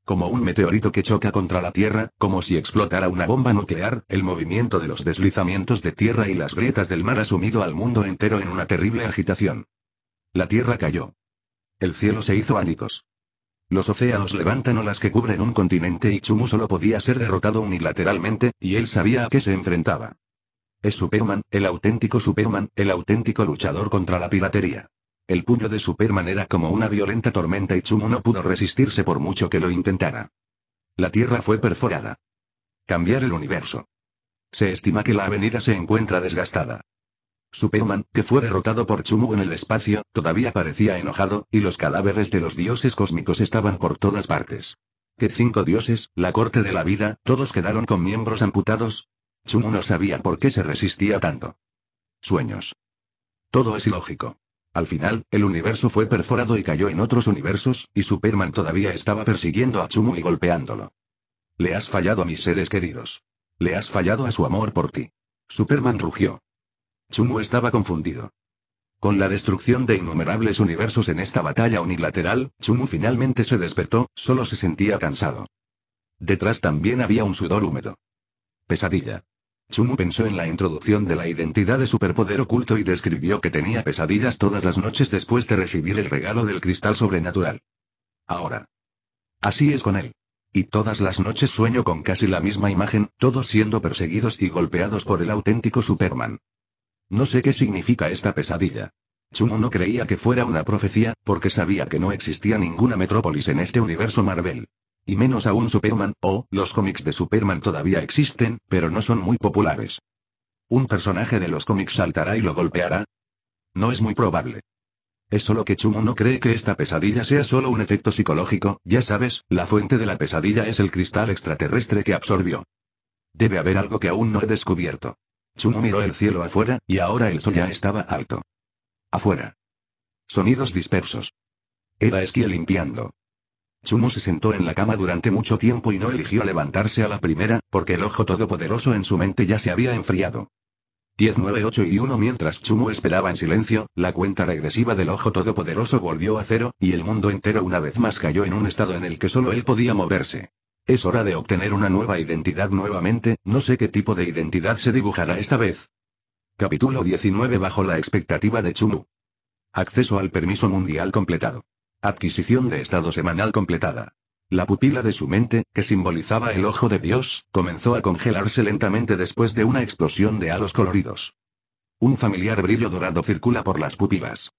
Como un meteorito que choca contra la Tierra, como si explotara una bomba nuclear, el movimiento de los deslizamientos de tierra y las grietas del mar ha sumido al mundo entero en una terrible agitación. La tierra cayó. El cielo se hizo ánicos. Los océanos levantan las que cubren un continente y Chumu solo podía ser derrotado unilateralmente, y él sabía a qué se enfrentaba. Es Superman, el auténtico Superman, el auténtico luchador contra la piratería. El puño de Superman era como una violenta tormenta y Chumu no pudo resistirse por mucho que lo intentara. La Tierra fue perforada. Cambiar el universo. Se estima que la avenida se encuentra desgastada. Superman, que fue derrotado por Chumu en el espacio, todavía parecía enojado, y los cadáveres de los dioses cósmicos estaban por todas partes. ¿Qué cinco dioses, la corte de la vida, todos quedaron con miembros amputados. Chumu no sabía por qué se resistía tanto. Sueños. Todo es ilógico. Al final, el universo fue perforado y cayó en otros universos, y Superman todavía estaba persiguiendo a Chumu y golpeándolo. Le has fallado a mis seres queridos. Le has fallado a su amor por ti. Superman rugió. Chumu estaba confundido. Con la destrucción de innumerables universos en esta batalla unilateral, Chumu finalmente se despertó, solo se sentía cansado. Detrás también había un sudor húmedo. Pesadilla. Chumu pensó en la introducción de la identidad de superpoder oculto y describió que tenía pesadillas todas las noches después de recibir el regalo del cristal sobrenatural. Ahora. Así es con él. Y todas las noches sueño con casi la misma imagen, todos siendo perseguidos y golpeados por el auténtico Superman. No sé qué significa esta pesadilla. Chuno no creía que fuera una profecía, porque sabía que no existía ninguna metrópolis en este universo Marvel. Y menos aún Superman, o, los cómics de Superman todavía existen, pero no son muy populares. ¿Un personaje de los cómics saltará y lo golpeará? No es muy probable. Es solo que Chumo no cree que esta pesadilla sea solo un efecto psicológico, ya sabes, la fuente de la pesadilla es el cristal extraterrestre que absorbió. Debe haber algo que aún no he descubierto. Chumu miró el cielo afuera, y ahora el sol ya estaba alto. Afuera. Sonidos dispersos. Era esquí limpiando. Chumu se sentó en la cama durante mucho tiempo y no eligió levantarse a la primera, porque el ojo todopoderoso en su mente ya se había enfriado. 10, 9, 8 y 1 mientras Chumu esperaba en silencio, la cuenta regresiva del ojo todopoderoso volvió a cero, y el mundo entero una vez más cayó en un estado en el que solo él podía moverse. Es hora de obtener una nueva identidad nuevamente, no sé qué tipo de identidad se dibujará esta vez. Capítulo 19 Bajo la expectativa de Chumu. Acceso al permiso mundial completado. Adquisición de estado semanal completada. La pupila de su mente, que simbolizaba el ojo de Dios, comenzó a congelarse lentamente después de una explosión de halos coloridos. Un familiar brillo dorado circula por las pupilas.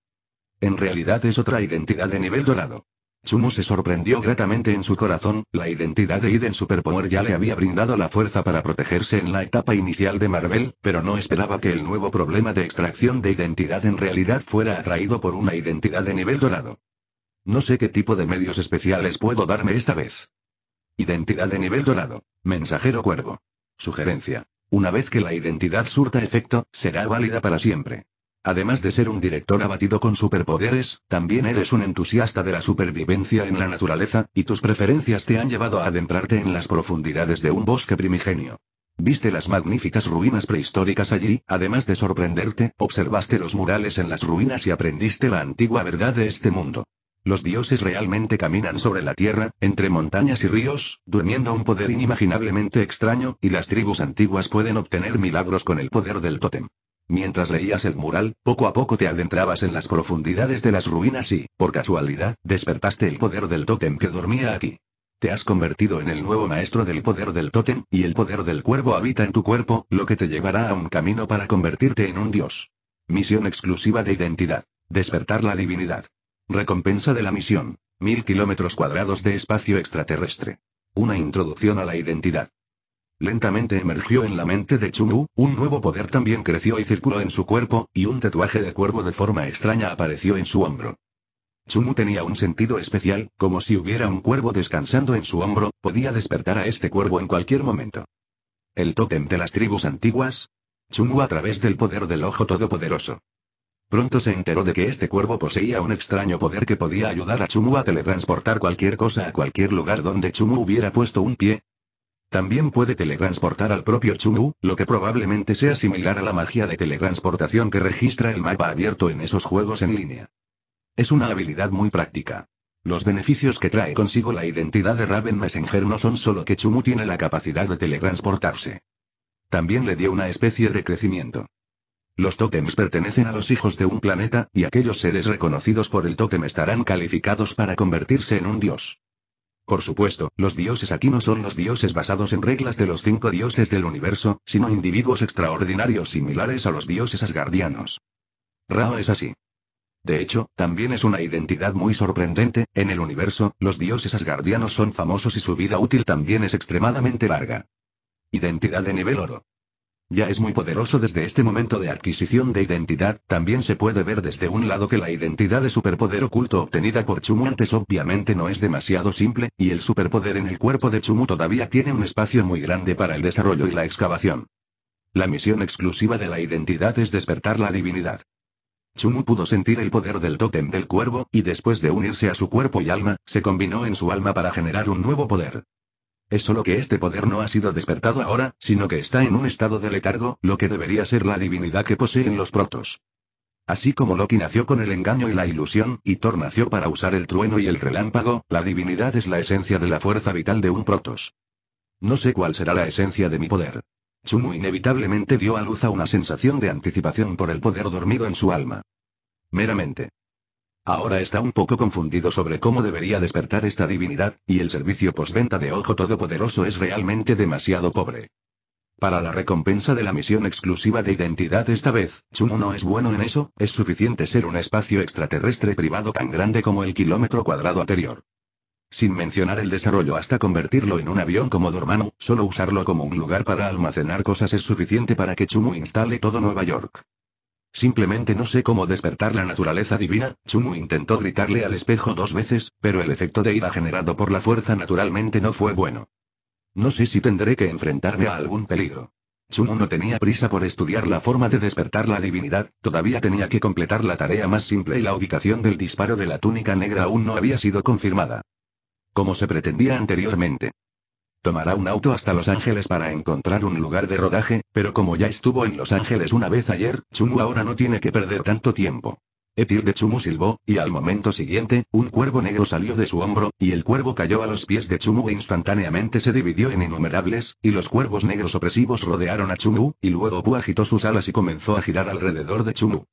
En realidad es otra identidad de nivel dorado. Sumo se sorprendió gratamente en su corazón, la identidad de Eden Superpower ya le había brindado la fuerza para protegerse en la etapa inicial de Marvel, pero no esperaba que el nuevo problema de extracción de identidad en realidad fuera atraído por una identidad de nivel dorado. No sé qué tipo de medios especiales puedo darme esta vez. Identidad de nivel dorado. Mensajero cuervo. Sugerencia. Una vez que la identidad surta efecto, será válida para siempre. Además de ser un director abatido con superpoderes, también eres un entusiasta de la supervivencia en la naturaleza, y tus preferencias te han llevado a adentrarte en las profundidades de un bosque primigenio. Viste las magníficas ruinas prehistóricas allí, además de sorprenderte, observaste los murales en las ruinas y aprendiste la antigua verdad de este mundo. Los dioses realmente caminan sobre la tierra, entre montañas y ríos, durmiendo un poder inimaginablemente extraño, y las tribus antiguas pueden obtener milagros con el poder del tótem. Mientras leías el mural, poco a poco te adentrabas en las profundidades de las ruinas y, por casualidad, despertaste el poder del tótem que dormía aquí. Te has convertido en el nuevo maestro del poder del tótem, y el poder del cuervo habita en tu cuerpo, lo que te llevará a un camino para convertirte en un dios. Misión exclusiva de identidad. Despertar la divinidad. Recompensa de la misión. Mil kilómetros cuadrados de espacio extraterrestre. Una introducción a la identidad. Lentamente emergió en la mente de Chumu, un nuevo poder también creció y circuló en su cuerpo, y un tatuaje de cuervo de forma extraña apareció en su hombro. Chumu tenía un sentido especial, como si hubiera un cuervo descansando en su hombro, podía despertar a este cuervo en cualquier momento. El tótem de las tribus antiguas. Chumu a través del poder del ojo todopoderoso. Pronto se enteró de que este cuervo poseía un extraño poder que podía ayudar a Chumu a teletransportar cualquier cosa a cualquier lugar donde Chumu hubiera puesto un pie, también puede teletransportar al propio Chumu, lo que probablemente sea similar a la magia de teletransportación que registra el mapa abierto en esos juegos en línea. Es una habilidad muy práctica. Los beneficios que trae consigo la identidad de Raven Messenger no son solo que Chumu tiene la capacidad de teletransportarse. También le dio una especie de crecimiento. Los tótems pertenecen a los hijos de un planeta, y aquellos seres reconocidos por el tótem estarán calificados para convertirse en un dios. Por supuesto, los dioses aquí no son los dioses basados en reglas de los cinco dioses del universo, sino individuos extraordinarios similares a los dioses asgardianos. Rao es así. De hecho, también es una identidad muy sorprendente, en el universo, los dioses asgardianos son famosos y su vida útil también es extremadamente larga. Identidad de nivel oro. Ya es muy poderoso desde este momento de adquisición de identidad, también se puede ver desde un lado que la identidad de superpoder oculto obtenida por Chumu antes obviamente no es demasiado simple, y el superpoder en el cuerpo de Chumu todavía tiene un espacio muy grande para el desarrollo y la excavación. La misión exclusiva de la identidad es despertar la divinidad. Chumu pudo sentir el poder del tótem del cuervo, y después de unirse a su cuerpo y alma, se combinó en su alma para generar un nuevo poder. Es solo que este poder no ha sido despertado ahora, sino que está en un estado de letargo, lo que debería ser la divinidad que poseen los protos. Así como Loki nació con el engaño y la ilusión, y Thor nació para usar el trueno y el relámpago, la divinidad es la esencia de la fuerza vital de un protos. No sé cuál será la esencia de mi poder. Chumu inevitablemente dio a luz a una sensación de anticipación por el poder dormido en su alma. Meramente. Ahora está un poco confundido sobre cómo debería despertar esta divinidad, y el servicio postventa de Ojo Todopoderoso es realmente demasiado pobre. Para la recompensa de la misión exclusiva de identidad esta vez, Chuno no es bueno en eso, es suficiente ser un espacio extraterrestre privado tan grande como el kilómetro cuadrado anterior. Sin mencionar el desarrollo hasta convertirlo en un avión como Dormano, solo usarlo como un lugar para almacenar cosas es suficiente para que Chumu instale todo Nueva York. Simplemente no sé cómo despertar la naturaleza divina, Chumu intentó gritarle al espejo dos veces, pero el efecto de ira generado por la fuerza naturalmente no fue bueno. No sé si tendré que enfrentarme a algún peligro. Chumu no tenía prisa por estudiar la forma de despertar la divinidad, todavía tenía que completar la tarea más simple y la ubicación del disparo de la túnica negra aún no había sido confirmada. Como se pretendía anteriormente. Tomará un auto hasta Los Ángeles para encontrar un lugar de rodaje, pero como ya estuvo en Los Ángeles una vez ayer, Chumu ahora no tiene que perder tanto tiempo. Epir de Chumu silbó, y al momento siguiente, un cuervo negro salió de su hombro, y el cuervo cayó a los pies de Chumu e instantáneamente se dividió en innumerables, y los cuervos negros opresivos rodearon a Chumu, y luego Pu agitó sus alas y comenzó a girar alrededor de Chumu.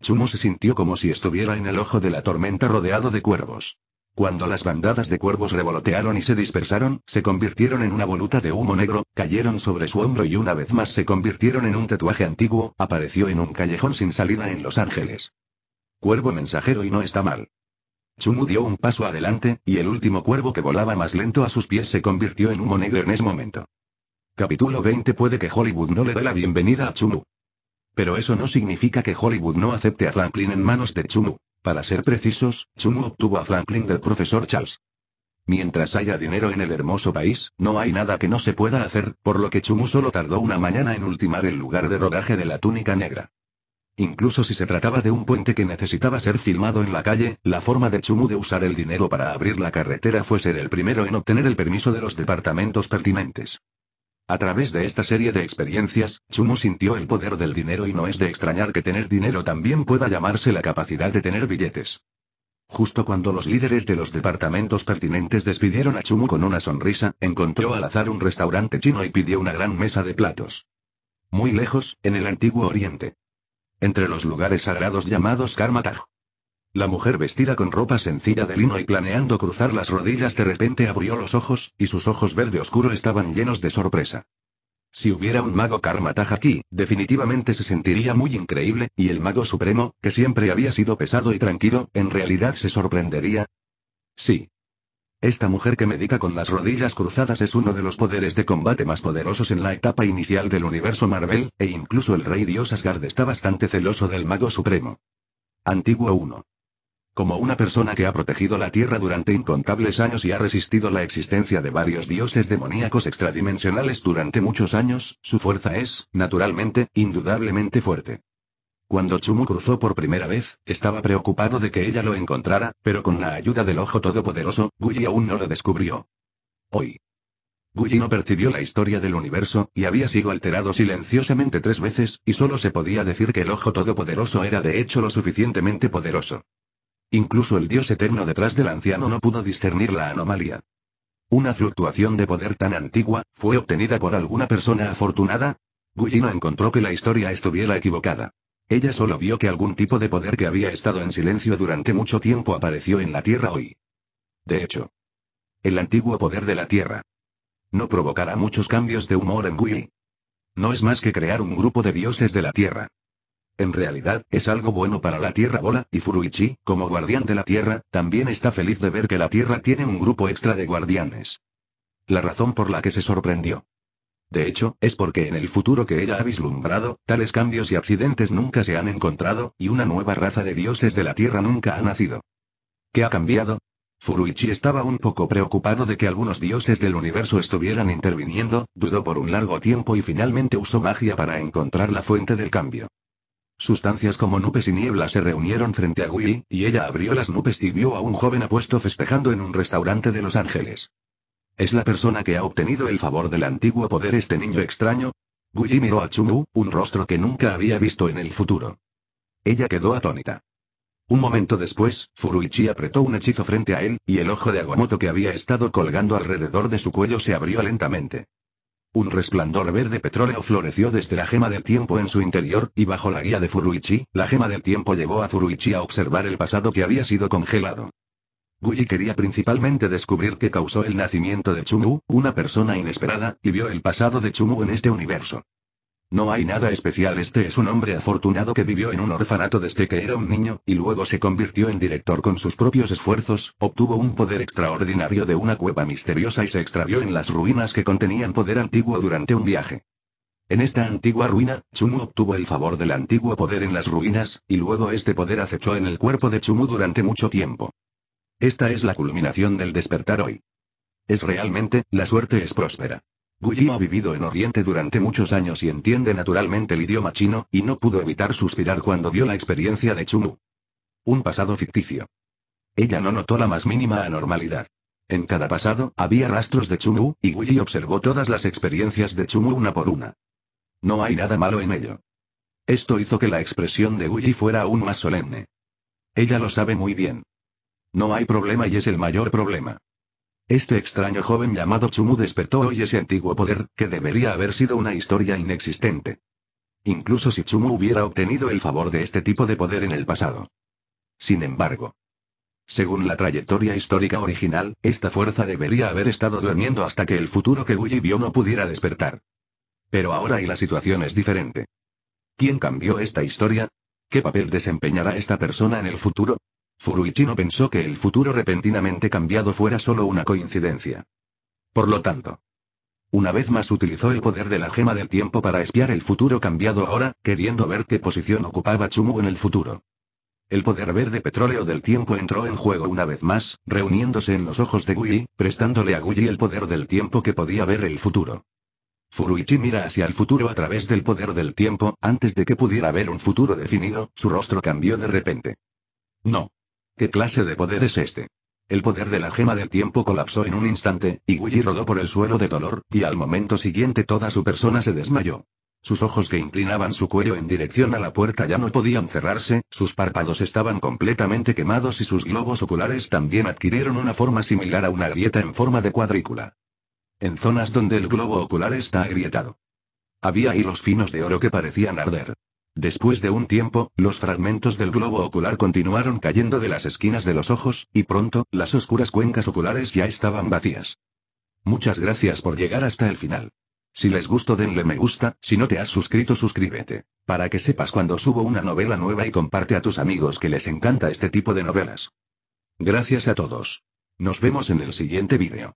Chumu se sintió como si estuviera en el ojo de la tormenta rodeado de cuervos. Cuando las bandadas de cuervos revolotearon y se dispersaron, se convirtieron en una voluta de humo negro, cayeron sobre su hombro y una vez más se convirtieron en un tatuaje antiguo, apareció en un callejón sin salida en Los Ángeles. Cuervo mensajero y no está mal. Chumu dio un paso adelante, y el último cuervo que volaba más lento a sus pies se convirtió en humo negro en ese momento. Capítulo 20 Puede que Hollywood no le dé la bienvenida a Chumu. Pero eso no significa que Hollywood no acepte a Franklin en manos de Chumu. Para ser precisos, Chumu obtuvo a Franklin del profesor Charles. Mientras haya dinero en el hermoso país, no hay nada que no se pueda hacer, por lo que Chumu solo tardó una mañana en ultimar el lugar de rodaje de la túnica negra. Incluso si se trataba de un puente que necesitaba ser filmado en la calle, la forma de Chumu de usar el dinero para abrir la carretera fue ser el primero en obtener el permiso de los departamentos pertinentes. A través de esta serie de experiencias, Chumu sintió el poder del dinero y no es de extrañar que tener dinero también pueda llamarse la capacidad de tener billetes. Justo cuando los líderes de los departamentos pertinentes despidieron a Chumu con una sonrisa, encontró al azar un restaurante chino y pidió una gran mesa de platos. Muy lejos, en el antiguo oriente. Entre los lugares sagrados llamados Karmataj, la mujer vestida con ropa sencilla de lino y planeando cruzar las rodillas de repente abrió los ojos, y sus ojos verde oscuro estaban llenos de sorpresa. Si hubiera un mago Karmataj aquí, definitivamente se sentiría muy increíble, y el mago supremo, que siempre había sido pesado y tranquilo, en realidad se sorprendería. Sí. Esta mujer que medica con las rodillas cruzadas es uno de los poderes de combate más poderosos en la etapa inicial del universo Marvel, e incluso el rey Dios Asgard está bastante celoso del mago supremo. Antiguo 1. Como una persona que ha protegido la Tierra durante incontables años y ha resistido la existencia de varios dioses demoníacos extradimensionales durante muchos años, su fuerza es, naturalmente, indudablemente fuerte. Cuando Chumu cruzó por primera vez, estaba preocupado de que ella lo encontrara, pero con la ayuda del ojo todopoderoso, Guyi aún no lo descubrió. Hoy. Guyi no percibió la historia del universo, y había sido alterado silenciosamente tres veces, y solo se podía decir que el ojo todopoderoso era de hecho lo suficientemente poderoso. Incluso el dios eterno detrás del anciano no pudo discernir la anomalía. Una fluctuación de poder tan antigua, ¿fue obtenida por alguna persona afortunada? no encontró que la historia estuviera equivocada. Ella solo vio que algún tipo de poder que había estado en silencio durante mucho tiempo apareció en la Tierra hoy. De hecho, el antiguo poder de la Tierra. No provocará muchos cambios de humor en guy No es más que crear un grupo de dioses de la Tierra. En realidad, es algo bueno para la Tierra Bola, y Furuichi, como guardián de la Tierra, también está feliz de ver que la Tierra tiene un grupo extra de guardianes. La razón por la que se sorprendió. De hecho, es porque en el futuro que ella ha vislumbrado, tales cambios y accidentes nunca se han encontrado, y una nueva raza de dioses de la Tierra nunca ha nacido. ¿Qué ha cambiado? Furuichi estaba un poco preocupado de que algunos dioses del universo estuvieran interviniendo, dudó por un largo tiempo y finalmente usó magia para encontrar la fuente del cambio. Sustancias como nubes y niebla se reunieron frente a Gui, y ella abrió las nubes y vio a un joven apuesto festejando en un restaurante de Los Ángeles. ¿Es la persona que ha obtenido el favor del antiguo poder este niño extraño? Gui miró a Chumu, un rostro que nunca había visto en el futuro. Ella quedó atónita. Un momento después, Furuichi apretó un hechizo frente a él, y el ojo de Aguamoto que había estado colgando alrededor de su cuello se abrió lentamente. Un resplandor verde petróleo floreció desde la gema del tiempo en su interior, y bajo la guía de Furuichi, la gema del tiempo llevó a Furuichi a observar el pasado que había sido congelado. Guyi quería principalmente descubrir qué causó el nacimiento de Chumu, una persona inesperada, y vio el pasado de Chumu en este universo. No hay nada especial, este es un hombre afortunado que vivió en un orfanato desde que era un niño, y luego se convirtió en director con sus propios esfuerzos, obtuvo un poder extraordinario de una cueva misteriosa y se extravió en las ruinas que contenían poder antiguo durante un viaje. En esta antigua ruina, Chumu obtuvo el favor del antiguo poder en las ruinas, y luego este poder acechó en el cuerpo de Chumu durante mucho tiempo. Esta es la culminación del despertar hoy. Es realmente, la suerte es próspera. Guyi ha vivido en Oriente durante muchos años y entiende naturalmente el idioma chino, y no pudo evitar suspirar cuando vio la experiencia de Chunu. Un pasado ficticio. Ella no notó la más mínima anormalidad. En cada pasado había rastros de Chunu, y Willy observó todas las experiencias de Chunu una por una. No hay nada malo en ello. Esto hizo que la expresión de Willy fuera aún más solemne. Ella lo sabe muy bien. No hay problema y es el mayor problema. Este extraño joven llamado Chumu despertó hoy ese antiguo poder, que debería haber sido una historia inexistente. Incluso si Chumu hubiera obtenido el favor de este tipo de poder en el pasado. Sin embargo. Según la trayectoria histórica original, esta fuerza debería haber estado durmiendo hasta que el futuro que Gulli vio no pudiera despertar. Pero ahora y la situación es diferente. ¿Quién cambió esta historia? ¿Qué papel desempeñará esta persona en el futuro? Furuichi no pensó que el futuro repentinamente cambiado fuera solo una coincidencia. Por lo tanto, una vez más utilizó el poder de la gema del tiempo para espiar el futuro cambiado ahora, queriendo ver qué posición ocupaba Chumu en el futuro. El poder verde petróleo del tiempo entró en juego una vez más, reuniéndose en los ojos de Gui, prestándole a Gui el poder del tiempo que podía ver el futuro. Furuichi mira hacia el futuro a través del poder del tiempo, antes de que pudiera ver un futuro definido, su rostro cambió de repente. No. ¿Qué clase de poder es este? El poder de la gema del tiempo colapsó en un instante, y Willy rodó por el suelo de dolor, y al momento siguiente toda su persona se desmayó. Sus ojos que inclinaban su cuello en dirección a la puerta ya no podían cerrarse, sus párpados estaban completamente quemados y sus globos oculares también adquirieron una forma similar a una grieta en forma de cuadrícula. En zonas donde el globo ocular está agrietado. Había hilos finos de oro que parecían arder. Después de un tiempo, los fragmentos del globo ocular continuaron cayendo de las esquinas de los ojos, y pronto, las oscuras cuencas oculares ya estaban vacías. Muchas gracias por llegar hasta el final. Si les gustó denle me gusta, si no te has suscrito suscríbete. Para que sepas cuando subo una novela nueva y comparte a tus amigos que les encanta este tipo de novelas. Gracias a todos. Nos vemos en el siguiente vídeo.